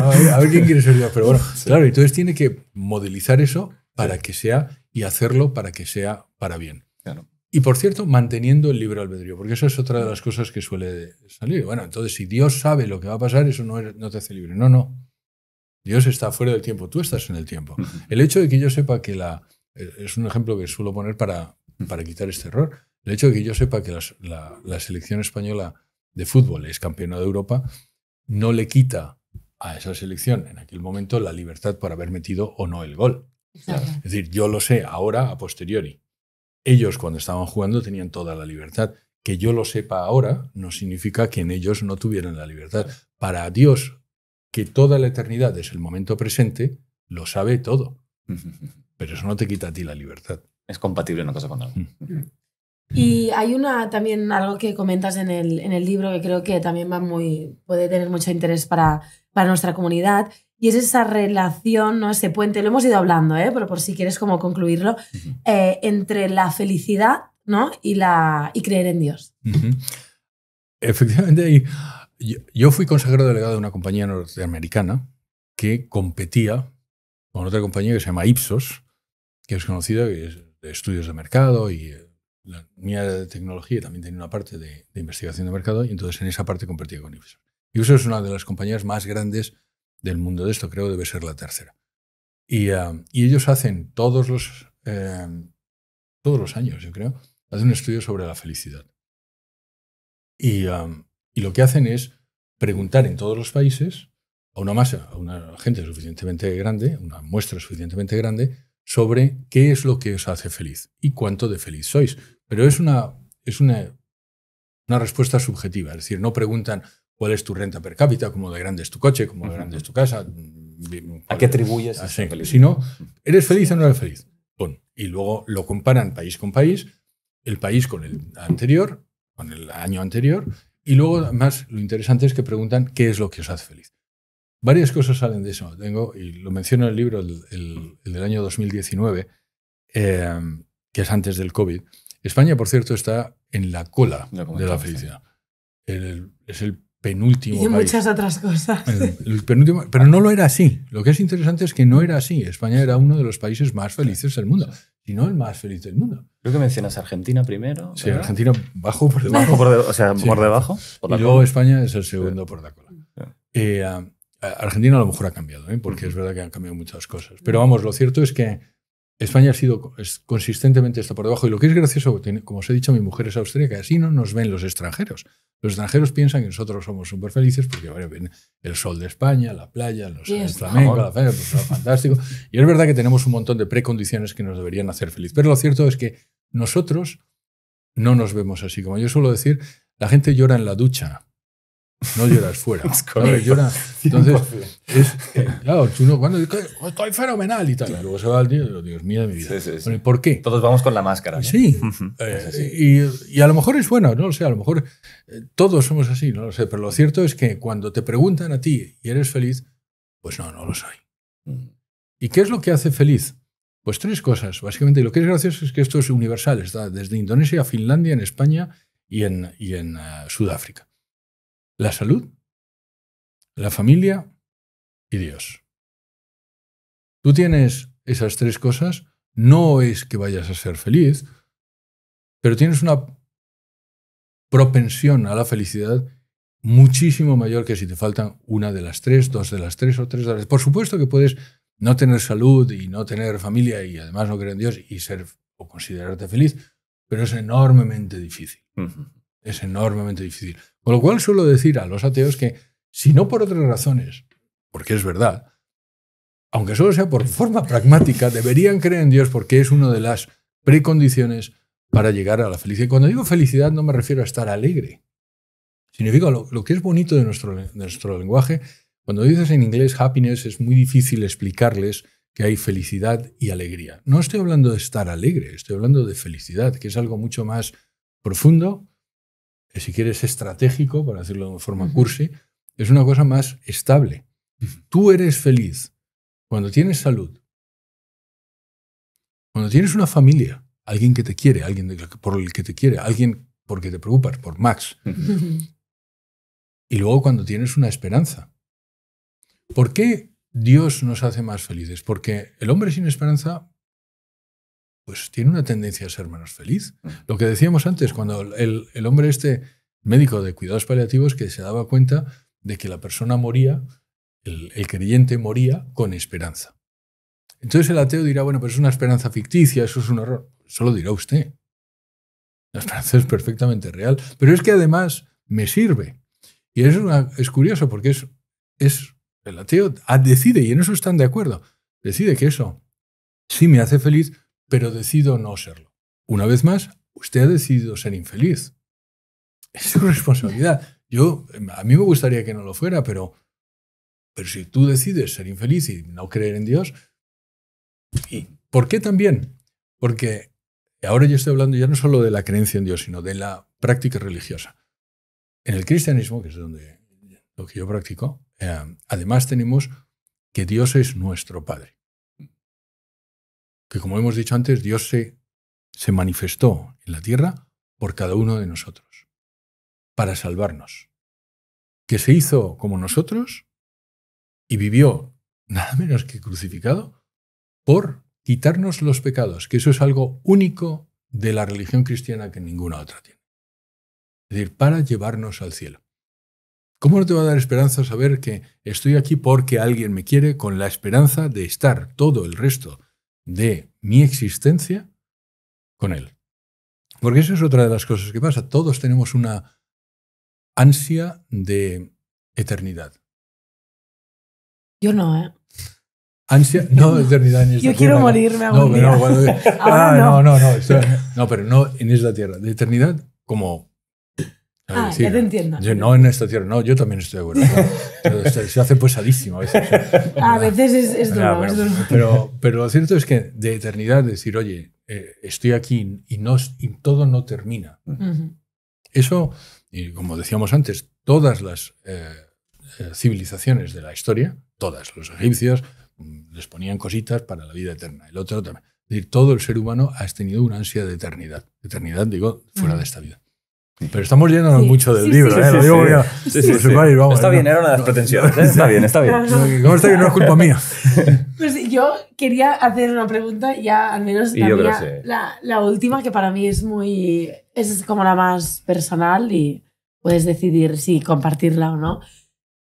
A: a, ver, quién quiere ser yo. Pero bueno, claro, entonces tiene que modelizar eso para que sea y hacerlo para que sea para bien. Y por cierto, manteniendo el libre albedrío, porque eso es otra de las cosas que suele salir. Bueno, entonces si Dios sabe lo que va a pasar, eso no, no te hace libre. No, no. Dios está fuera del tiempo, tú estás en el tiempo. El hecho de que yo sepa que la... Eh, es un ejemplo que suelo poner para, para quitar este error. El hecho de que yo sepa que la, selección española de fútbol es campeona de Europa no le quita a esa selección en aquel momento la libertad por haber metido o no el gol. Es decir, yo lo sé ahora a posteriori. Ellos cuando estaban jugando tenían toda la libertad. Que yo lo sepa ahora no significa que en ellos no tuvieran la libertad. Para Dios, que toda la eternidad es el momento presente, lo sabe todo. Pero eso no te quita a ti la libertad. Es compatible una cosa con otra.
C: Mm. Y hay una también algo que comentas en el, libro que creo que también va muy, puede tener mucho interés para, para nuestra comunidad, y es esa relación, ¿no? ese puente, lo hemos ido hablando, ¿eh? pero por si quieres como concluirlo, eh, entre la felicidad ¿no? y, la, y creer en Dios.
A: Efectivamente, yo, yo, fui consejero delegado de una compañía norteamericana que competía con otra compañía que se llama Ipsos, que es conocida, que es de estudios de mercado y la mía de tecnología también tenía una parte de, investigación de mercado y entonces en esa parte compartía con Y Ipsos es una de las compañías más grandes del mundo de esto, creo debe ser la tercera. Y, um, ellos hacen todos los, em, todos los años, yo creo, hacen un estudio sobre la felicidad. Y, um, y lo que hacen es preguntar en todos los países a una masa, a una gente suficientemente grande, una muestra suficientemente grande, sobre qué es lo que os hace feliz y cuánto de feliz sois. Pero es una, es una, respuesta subjetiva, es decir, no preguntan cuál es tu renta per cápita, cómo de grande es tu coche, cómo de grande es tu casa. ¿A qué atribuyes? sino no, ¿eres feliz o no eres feliz? y luego lo comparan país con país, el país con el anterior, con el año anterior, y luego, además, lo interesante es que preguntan qué es lo que os hace feliz. Varias cosas salen de eso. Tengo, y lo menciono en el libro, el, del año 2019, em, que es antes del COVID. España, por cierto, está en la cola de la felicidad. es el penúltimo. Y muchas
C: otras cosas.
A: El, penúltimo, pero no lo era así. Lo que es interesante es que no era así. España era uno de los países más felices del mundo, y no el más feliz del mundo. Creo que mencionas Argentina primero. Sí, Argentina bajo por debajo. o sea, por debajo. y luego España es el segundo por la cola. Eh, Argentina a lo mejor ha cambiado, ¿eh? porque es verdad que han cambiado muchas cosas. Pero vamos, lo cierto es que España ha sido consistentemente está por debajo. Y lo que es gracioso, como os he dicho, mi mujer es austríaca, así no nos ven los extranjeros. Los extranjeros piensan que nosotros somos súper felices porque ven el sol de España, la playa, los, el flamenco, la playa, pues, fantástico. Y es verdad que tenemos un montón de precondiciones que nos deberían hacer feliz. Pero lo cierto es que nosotros no nos vemos así. Como yo suelo decir, la gente llora en la ducha no lloras fuera. Entonces, es, tú eh, claro, cuando dices estoy fenomenal y tal, luego se va al día, Dios mío de mi vida. ¿Por qué? Todos vamos con la máscara. Sí. Eh, y, a lo mejor es bueno, no lo sé, a lo mejor eh, todos somos así, no lo sé, pero lo cierto es que cuando te preguntan a ti y eres feliz, pues no, no lo soy. Mm. ¿Y qué es lo que hace feliz? Pues tres cosas, básicamente. Y lo que es gracioso es que esto es universal, está desde Indonesia a Finlandia, en España y en, y en Sudáfrica la salud, la familia y Dios. Tú tienes esas tres cosas, no es que vayas a ser feliz, pero tienes una propensión a la felicidad muchísimo mayor que si te faltan una de las tres, dos de las tres o tres de las... tres. Por supuesto que puedes no tener salud y no tener familia y además no creer en Dios y ser o considerarte feliz, pero es enormemente difícil es enormemente difícil. Con lo cual suelo decir a los ateos que, si no por otras razones, porque es verdad, aunque solo sea por forma pragmática, deberían creer en Dios porque es una de las precondiciones para llegar a la felicidad. Cuando digo felicidad no me refiero a estar alegre. Significa lo, que es bonito de nuestro, de nuestro lenguaje. Cuando dices en inglés happiness es muy difícil explicarles que hay felicidad y alegría. No estoy hablando de estar alegre, estoy hablando de felicidad, que es algo mucho más profundo, si quieres, estratégico, para decirlo de forma cursi, es una cosa más estable. Tú eres feliz cuando tienes salud, cuando tienes una familia, alguien que te quiere, alguien por el que te quiere, alguien porque te preocupas, por Max. y luego cuando tienes una esperanza. ¿Por qué Dios nos hace más felices? Porque el hombre sin esperanza pues tiene una tendencia a ser menos feliz. Mm. Lo que decíamos antes, cuando el, hombre este médico de cuidados paliativos que se daba cuenta de que la persona moría, el, creyente moría con esperanza. Entonces el ateo dirá, bueno, pero es una esperanza ficticia, eso es un error. Solo dirá usted. La esperanza es perfectamente real, pero es que además me sirve. Y es, es curioso porque es el ateo decide, y en eso están de acuerdo, decide que eso sí me hace feliz, pero decido no serlo. Una vez más, usted ha decidido ser infeliz. Es su responsabilidad. Yo, a mí me gustaría que no lo fuera, pero, pero si tú decides ser infeliz y no creer en Dios, ¿y por qué también? Porque ahora yo estoy hablando ya no solo de la creencia en Dios, sino de la práctica religiosa. En el cristianismo, que es donde lo que yo practico, eh, además tenemos que Dios es nuestro Padre que como hemos dicho antes, Dios se, manifestó en la tierra por cada uno de nosotros, para salvarnos, que se hizo como nosotros y vivió nada menos que crucificado por quitarnos los pecados, que eso es algo único de la religión cristiana que ninguna otra tiene. Es decir, para llevarnos al cielo. ¿Cómo no te va a dar esperanza saber que estoy aquí porque alguien me quiere con la esperanza de estar todo el resto de mi existencia con Él. Porque esa es otra de las cosas que pasa. Todos tenemos una ansia de eternidad. Yo no, ¿eh? Ansia, no, eternidad en esta Yo quiero morirme algún día. ah, no, no, no, no, no, pero no en esta tierra. De eternidad como Ah, te entiendo. no en esta tierra, no, yo también estoy de acuerdo. se hace pesadísimo a veces. Ah, a
C: veces es, duro,
A: Pero, pero lo cierto es que de eternidad decir, oye, eh, estoy aquí y, no, todo no termina. Eso, y como decíamos antes, todas las eh, eh, civilizaciones de la historia, todas, los egipcios mm, les ponían cositas para la vida eterna, el otro también. Es decir, todo el ser humano ha tenido una ansia de eternidad. Eternidad, digo, fuera de esta vida. Pero estamos yendo mucho del libro, ¿eh? Lo está bien, era una de las pretensiones. ¿eh? Está bien, está bien. Como está bien no es culpa mía?
C: Pues yo quería hacer una pregunta, ya al menos la, última, que para mí es muy. Es como la más personal y puedes decidir si compartirla o no.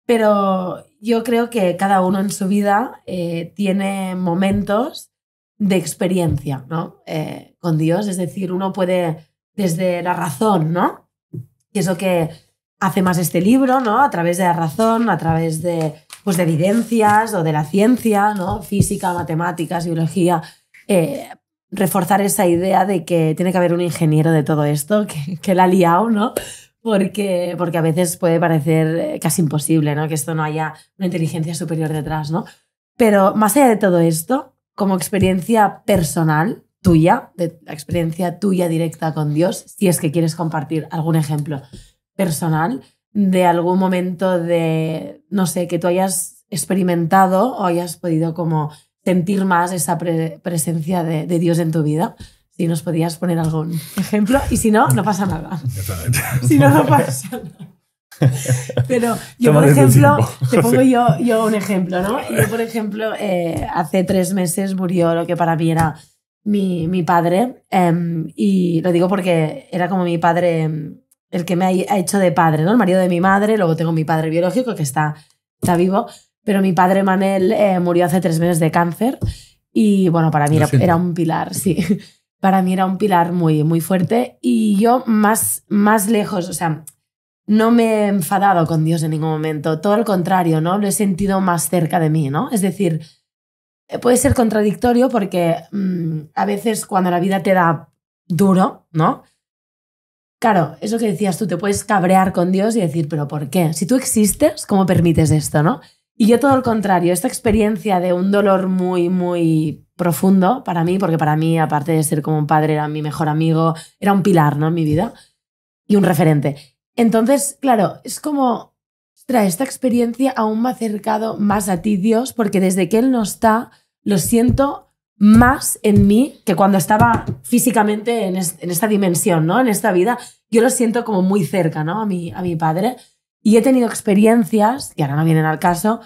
C: Pero yo creo que cada uno en su vida eh, tiene momentos de experiencia ¿no? Eh, con Dios. Es decir, uno puede desde la razón, ¿no? Y eso que hace más este libro, ¿no? A través de la razón, a través de, pues, de evidencias o de la ciencia, ¿no? Física, matemáticas, biología. Eh, reforzar esa idea de que tiene que haber un ingeniero de todo esto, que, la ha liado, ¿no? Porque, porque a veces puede parecer eh, casi imposible, Que esto no haya una inteligencia superior detrás, ¿no? Pero más allá de todo esto, como experiencia personal, tuya, de la experiencia tuya directa con Dios, si es que quieres compartir algún ejemplo personal de algún momento de, no sé, que tú hayas experimentado o hayas podido como sentir más esa presencia de, Dios en tu vida. Si nos podías poner algún ejemplo y si no, no pasa nada. si no, no pasa nada.
D: Pero yo, por ejemplo, te pongo yo,
C: un ejemplo, ¿no? Yo, por ejemplo, eh, hace tres meses murió lo que para mí era mi, mi padre, em, y lo digo porque era como mi padre, em, el que me ha hecho de padre, ¿no? El marido de mi madre, luego tengo mi padre biológico que está, está vivo, pero mi padre Manel eh, murió hace tres meses de cáncer y bueno, para mí era, era, un pilar, sí. Para mí era un pilar muy, muy fuerte y yo más, más lejos, o sea, no me he enfadado con Dios en ningún momento, todo al contrario, ¿no? Lo he sentido más cerca de mí, ¿no? Es decir, eh, puede ser contradictorio porque mm, a veces cuando la vida te da duro, ¿no? Claro, eso que decías tú, te puedes cabrear con Dios y decir, pero ¿por qué? Si tú existes, ¿cómo permites esto, no? Y yo todo lo contrario, esta experiencia de un dolor muy, muy profundo para mí, porque para mí, aparte de ser como un padre, era mi mejor amigo, era un pilar, ¿no? En mi vida y un referente. Entonces, claro, es como, trae esta experiencia aún me ha acercado más a ti, Dios, porque desde que Él no está, lo siento más en mí que cuando estaba físicamente en, esta dimensión, ¿no? En esta vida. Yo lo siento como muy cerca, ¿no? A mi, a mi padre. Y he tenido experiencias, y ahora no vienen al caso,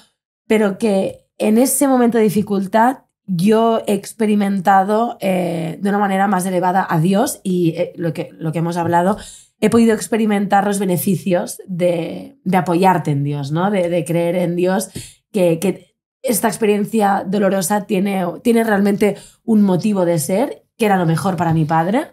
C: pero que en ese momento de dificultad yo he experimentado eh, de una manera más elevada a Dios y eh, lo, que, lo que hemos hablado, he podido experimentar los beneficios de, apoyarte en Dios, ¿no? De, de creer en Dios, que esta experiencia dolorosa tiene, tiene realmente un motivo de ser, que era lo mejor para mi padre,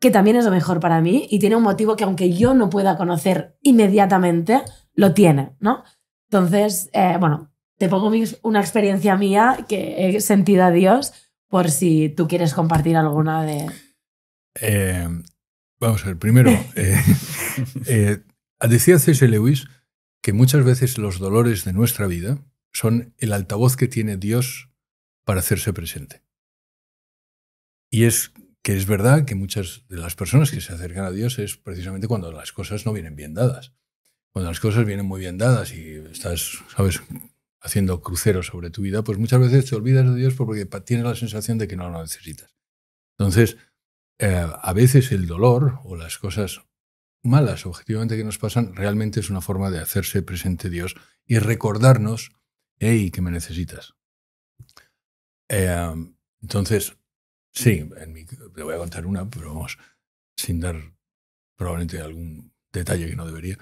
C: que también es lo mejor para mí, y tiene un motivo que aunque yo no pueda conocer inmediatamente, lo tiene, ¿no? Entonces, eh, bueno, te pongo una experiencia mía que he sentido a Dios por si tú quieres compartir alguna de...
A: Eh, vamos a ver, primero, eh, eh, decía César Lewis que muchas veces los dolores de nuestra vida son el altavoz que tiene Dios para hacerse presente. Y es que es verdad que muchas de las personas que se acercan a Dios es precisamente cuando las cosas no vienen bien dadas. Cuando las cosas vienen muy bien dadas y estás, sabes, haciendo cruceros sobre tu vida, pues muchas veces te olvidas de Dios porque tienes la sensación de que no lo necesitas. Entonces, eh, a veces el dolor o las cosas malas objetivamente que nos pasan realmente es una forma de hacerse presente Dios y recordarnos hey, que me necesitas. Em, entonces, sí, en te voy a contar una, pero vamos, sin dar probablemente algún detalle que no debería.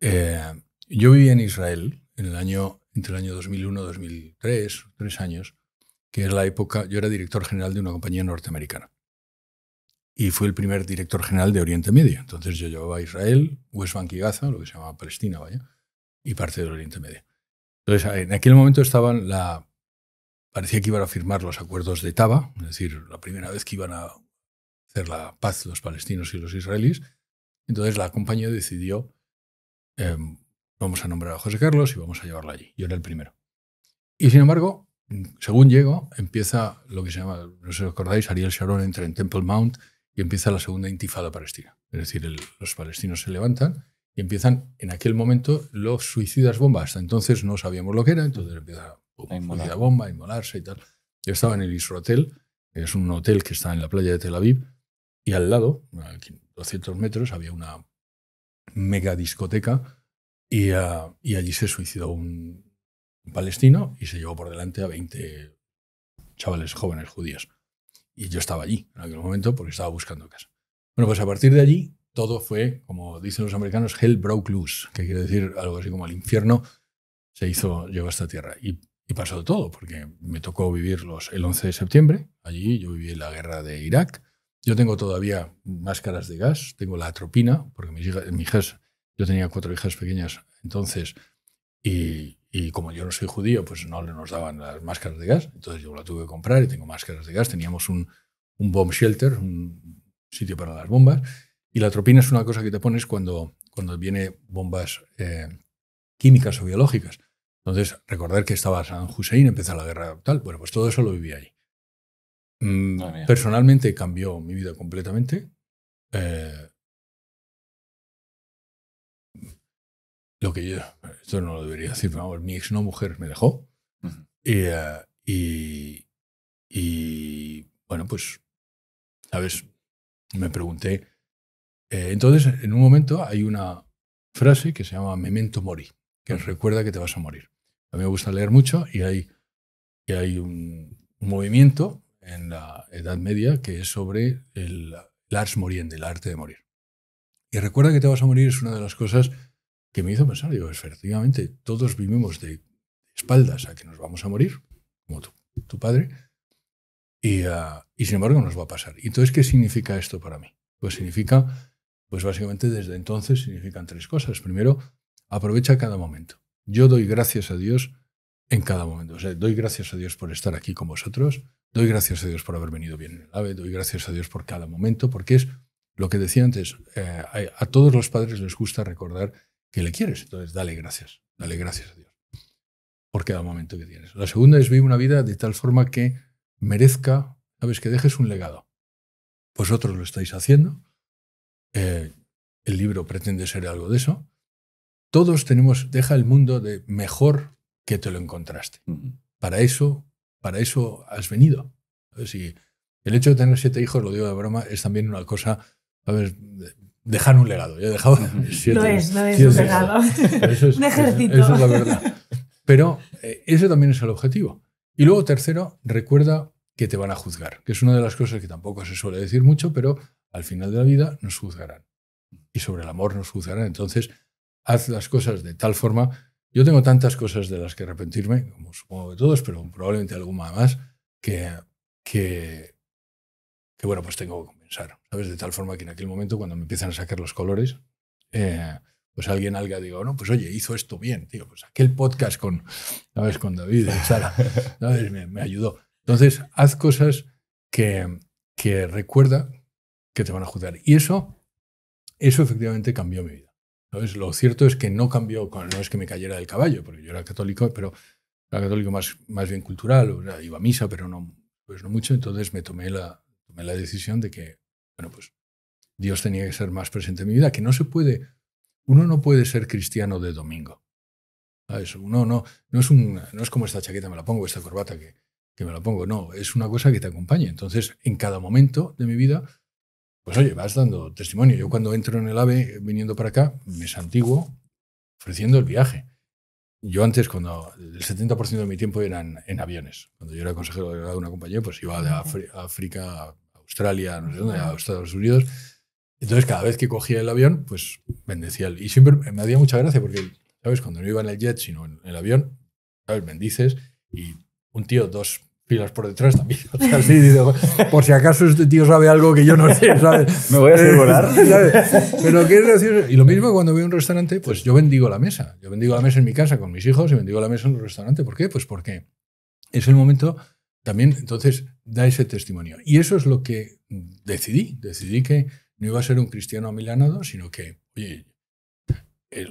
A: Em, yo viví en Israel en el año, entre el año 2001 2003, tres años, que es la época, yo era director general de una compañía norteamericana. Y fui el primer director general de Oriente Medio. Entonces yo llevaba a Israel, West Bank y Gaza, lo que se llamaba Palestina, vaya, y parte del Oriente Medio. Entonces, en aquel momento estaban la. Parecía que iban a firmar los acuerdos de Taba, es decir, la primera vez que iban a hacer la paz los palestinos y los israelíes. Entonces la compañía decidió, em, vamos a nombrar a José Carlos y vamos a llevarla allí. Yo era el primero. Y sin embargo, según llego, empieza lo que se llama, no sé si acordáis, Ariel Sharon entra en Temple Mount y empieza la segunda intifada palestina. Es decir, los palestinos se levantan y empiezan, en aquel momento, los suicidas bombas. Hasta entonces no sabíamos lo que era, entonces empieza a bomba, a inmolarse y tal. Yo estaba en el Isrotel, que es un hotel que está en la playa de Tel Aviv, y al lado, a 200 metros, había una mega discoteca y, ah, y allí se suicidó un, un palestino y se llevó por delante a 20 chavales jóvenes judíos. Y yo estaba allí en aquel momento porque estaba buscando casa. Bueno, pues a partir de allí todo fue, como dicen los americanos, hell broke loose, que quiere decir algo así como el infierno se hizo, llegó a esta tierra. Y, pasó todo, porque me tocó vivir los, el 11 de septiembre, allí yo viví la guerra de Irak. Yo tengo todavía máscaras de gas, tengo la atropina, porque mis hijas, yo tenía cuatro hijas pequeñas entonces, y, como yo no soy judío, pues no le nos daban las máscaras de gas, entonces yo la tuve que comprar y tengo máscaras de gas. Teníamos un, un bomb shelter, un sitio para las bombas, y la atropina es una cosa que te pones cuando, cuando viene bombas eh, químicas o biológicas. Entonces, recordar que estaba San Hussein, empezó la guerra tal. Bueno, pues todo eso lo viví allí. Mm, personalmente cambió mi vida completamente. Eh, lo que yo, esto no lo debería decir, mi ex no mujer me dejó. y, eh, y, y, bueno, pues, ¿sabes? Me pregunté eh, entonces, en un momento hay una frase que se llama memento mori, que recuerda que te vas a morir. A mí me gusta leer mucho y hay, que hay un, movimiento en la Edad Media que es sobre el, el ars moriendi, el arte de morir. Y recuerda que te vas a morir es una de las cosas que me hizo pensar, digo, efectivamente, todos vivimos de espaldas a que nos vamos a morir, como tu, tu padre, y, ah, y sin embargo nos va a pasar. ¿Y entonces qué significa esto para mí? Pues significa pues básicamente desde entonces significan tres cosas. Primero, aprovecha cada momento. Yo doy gracias a Dios en cada momento. O sea, doy gracias a Dios por estar aquí con vosotros, doy gracias a Dios por haber venido bien en el AVE, doy gracias a Dios por cada momento, porque es lo que decía antes, eh, a, todos los padres les gusta recordar que le quieres, entonces dale gracias, dale gracias a Dios por cada momento que tienes. La segunda es vivir una vida de tal forma que merezca, sabes, que dejes un legado. Vosotros lo estáis haciendo, eh, el libro pretende ser algo de eso. Todos tenemos, deja el mundo de mejor que te lo encontraste. Para eso, para eso has venido. Si el hecho de tener siete hijos, lo digo de broma, es también una cosa, Dejar un legado. Yo he dejado siete, no es, no es un legado. Eso es, un ejército. Eso es la verdad. Pero eso eh, ese también es el objetivo. Y luego, tercero, recuerda que te van a juzgar, que es una de las cosas que tampoco se suele decir mucho, pero al final de la vida nos juzgarán. Y sobre el amor nos juzgarán. Entonces, haz las cosas de tal forma. Yo tengo tantas cosas de las que arrepentirme, como supongo que todos, pero probablemente alguna más, que, que, bueno, pues tengo que compensar. ¿Sabes? De tal forma que en aquel momento, cuando me empiezan a sacar los colores, eh, pues alguien alga diga, no, pues oye, hizo esto bien, tío, pues aquel podcast con, ¿sabes? con David, eh, Sara, Me, ayudó. Entonces, haz cosas que, que recuerda que te van a juzgar. Y eso, eso efectivamente cambió mi vida. Lo cierto es que no cambió, no es que me cayera del caballo, porque yo era católico, pero era católico más, más bien cultural, o iba a misa, pero no, pues no mucho, entonces me tomé la, tomé la decisión de que, bueno, pues Dios tenía que ser más presente en mi vida, que no se puede, uno no puede ser cristiano de domingo. ¿sabes? Uno no, no, es un no es como esta chaqueta me la pongo, esta corbata que, que me la pongo, no, es una cosa que te acompaña. Entonces, en cada momento de mi vida, pues oye, vas dando testimonio. Yo cuando entro en el AVE viniendo para acá, me santiguo ofreciendo el viaje. Yo antes, cuando el 70% de mi tiempo eran en aviones. Cuando yo era consejero de una compañía, pues iba de África a Australia, no sé dónde, a Estados Unidos. Entonces, cada vez que cogía el avión, pues bendecía. y siempre me hacía mucha gracia porque, ¿sabes? Cuando no iba en el jet, sino en el avión, ¿sabes? Bendices y un tío dos y las por detrás también. por si acaso este tío sabe algo que yo no sé, ¿sabes? Me voy a asegurar. Pero y lo mismo cuando voy a un restaurante, pues yo bendigo la mesa. Yo bendigo la mesa en mi casa con mis hijos y bendigo la mesa en el restaurante. ¿Por qué? Pues porque es el momento también, entonces, da ese testimonio. Y eso es lo que decidí. Decidí que no iba a ser un cristiano amilanado, sino que, eh,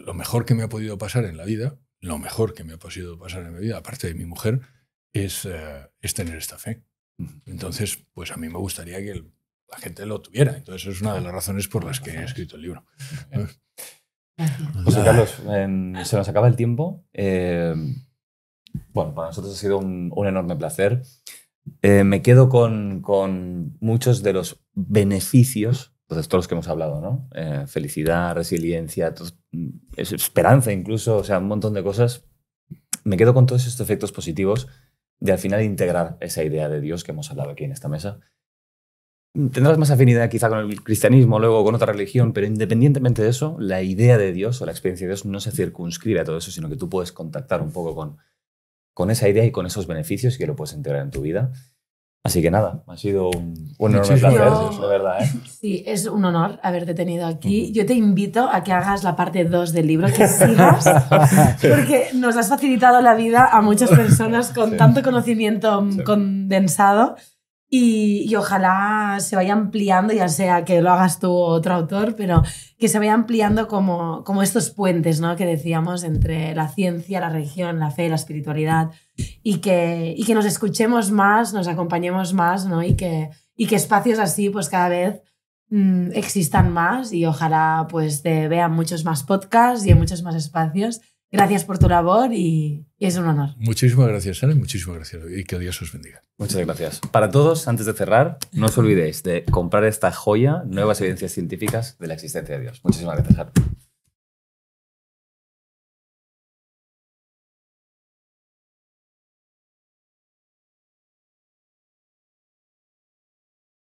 A: lo mejor que me ha podido pasar en la vida, lo mejor que me ha podido pasar en mi vida, aparte de mi mujer, es, eh, es tener esta fe. Entonces, pues a mí me gustaría que la gente lo tuviera. Entonces, es una de las razones por las que he escrito
B: el libro. José Carlos, se nos acaba el tiempo. Eh, bueno, para nosotros ha sido un, un enorme placer. Eh, me quedo con, con, muchos de los beneficios, pues todos los que hemos hablado, ¿no? felicidad, resiliencia, esperanza incluso, o sea, un montón de cosas. Me quedo con todos estos efectos positivos de al final integrar esa idea de Dios que hemos hablado aquí en esta mesa. Tendrás más afinidad quizá con el cristianismo, luego con otra religión, pero independientemente de eso, la idea de Dios o la experiencia de Dios no se circunscribe a todo eso, sino que tú puedes contactar un poco con, con esa idea y con esos beneficios y que lo puedes integrar en tu vida. Así que nada, ha sido un, un enorme de
D: verdad. ¿eh?
C: Sí, es un honor haberte tenido aquí. Yo te invito a que hagas la parte 2 del libro, que sigas, porque nos has facilitado la vida a muchas personas con tanto conocimiento condensado. Y, ojalá se vaya ampliando, ya sea que lo hagas tú o otro autor, pero que se vaya ampliando como, como estos puentes ¿no? que decíamos entre la ciencia, la religión, la fe, la espiritualidad, y que, que nos escuchemos más, nos acompañemos más, y, que, y espacios así pues cada vez mm, existan más y ojalá pues te vean muchos más podcasts y en muchos más espacios Gracias por tu labor y, es un honor.
A: Muchísimas gracias, Ana, muchísimas gracias. Y que Dios os bendiga.
B: Muchas gracias. Para todos, antes de cerrar, no os olvidéis de comprar esta joya, nuevas evidencias científicas de la existencia de Dios. Muchísimas gracias, Ana.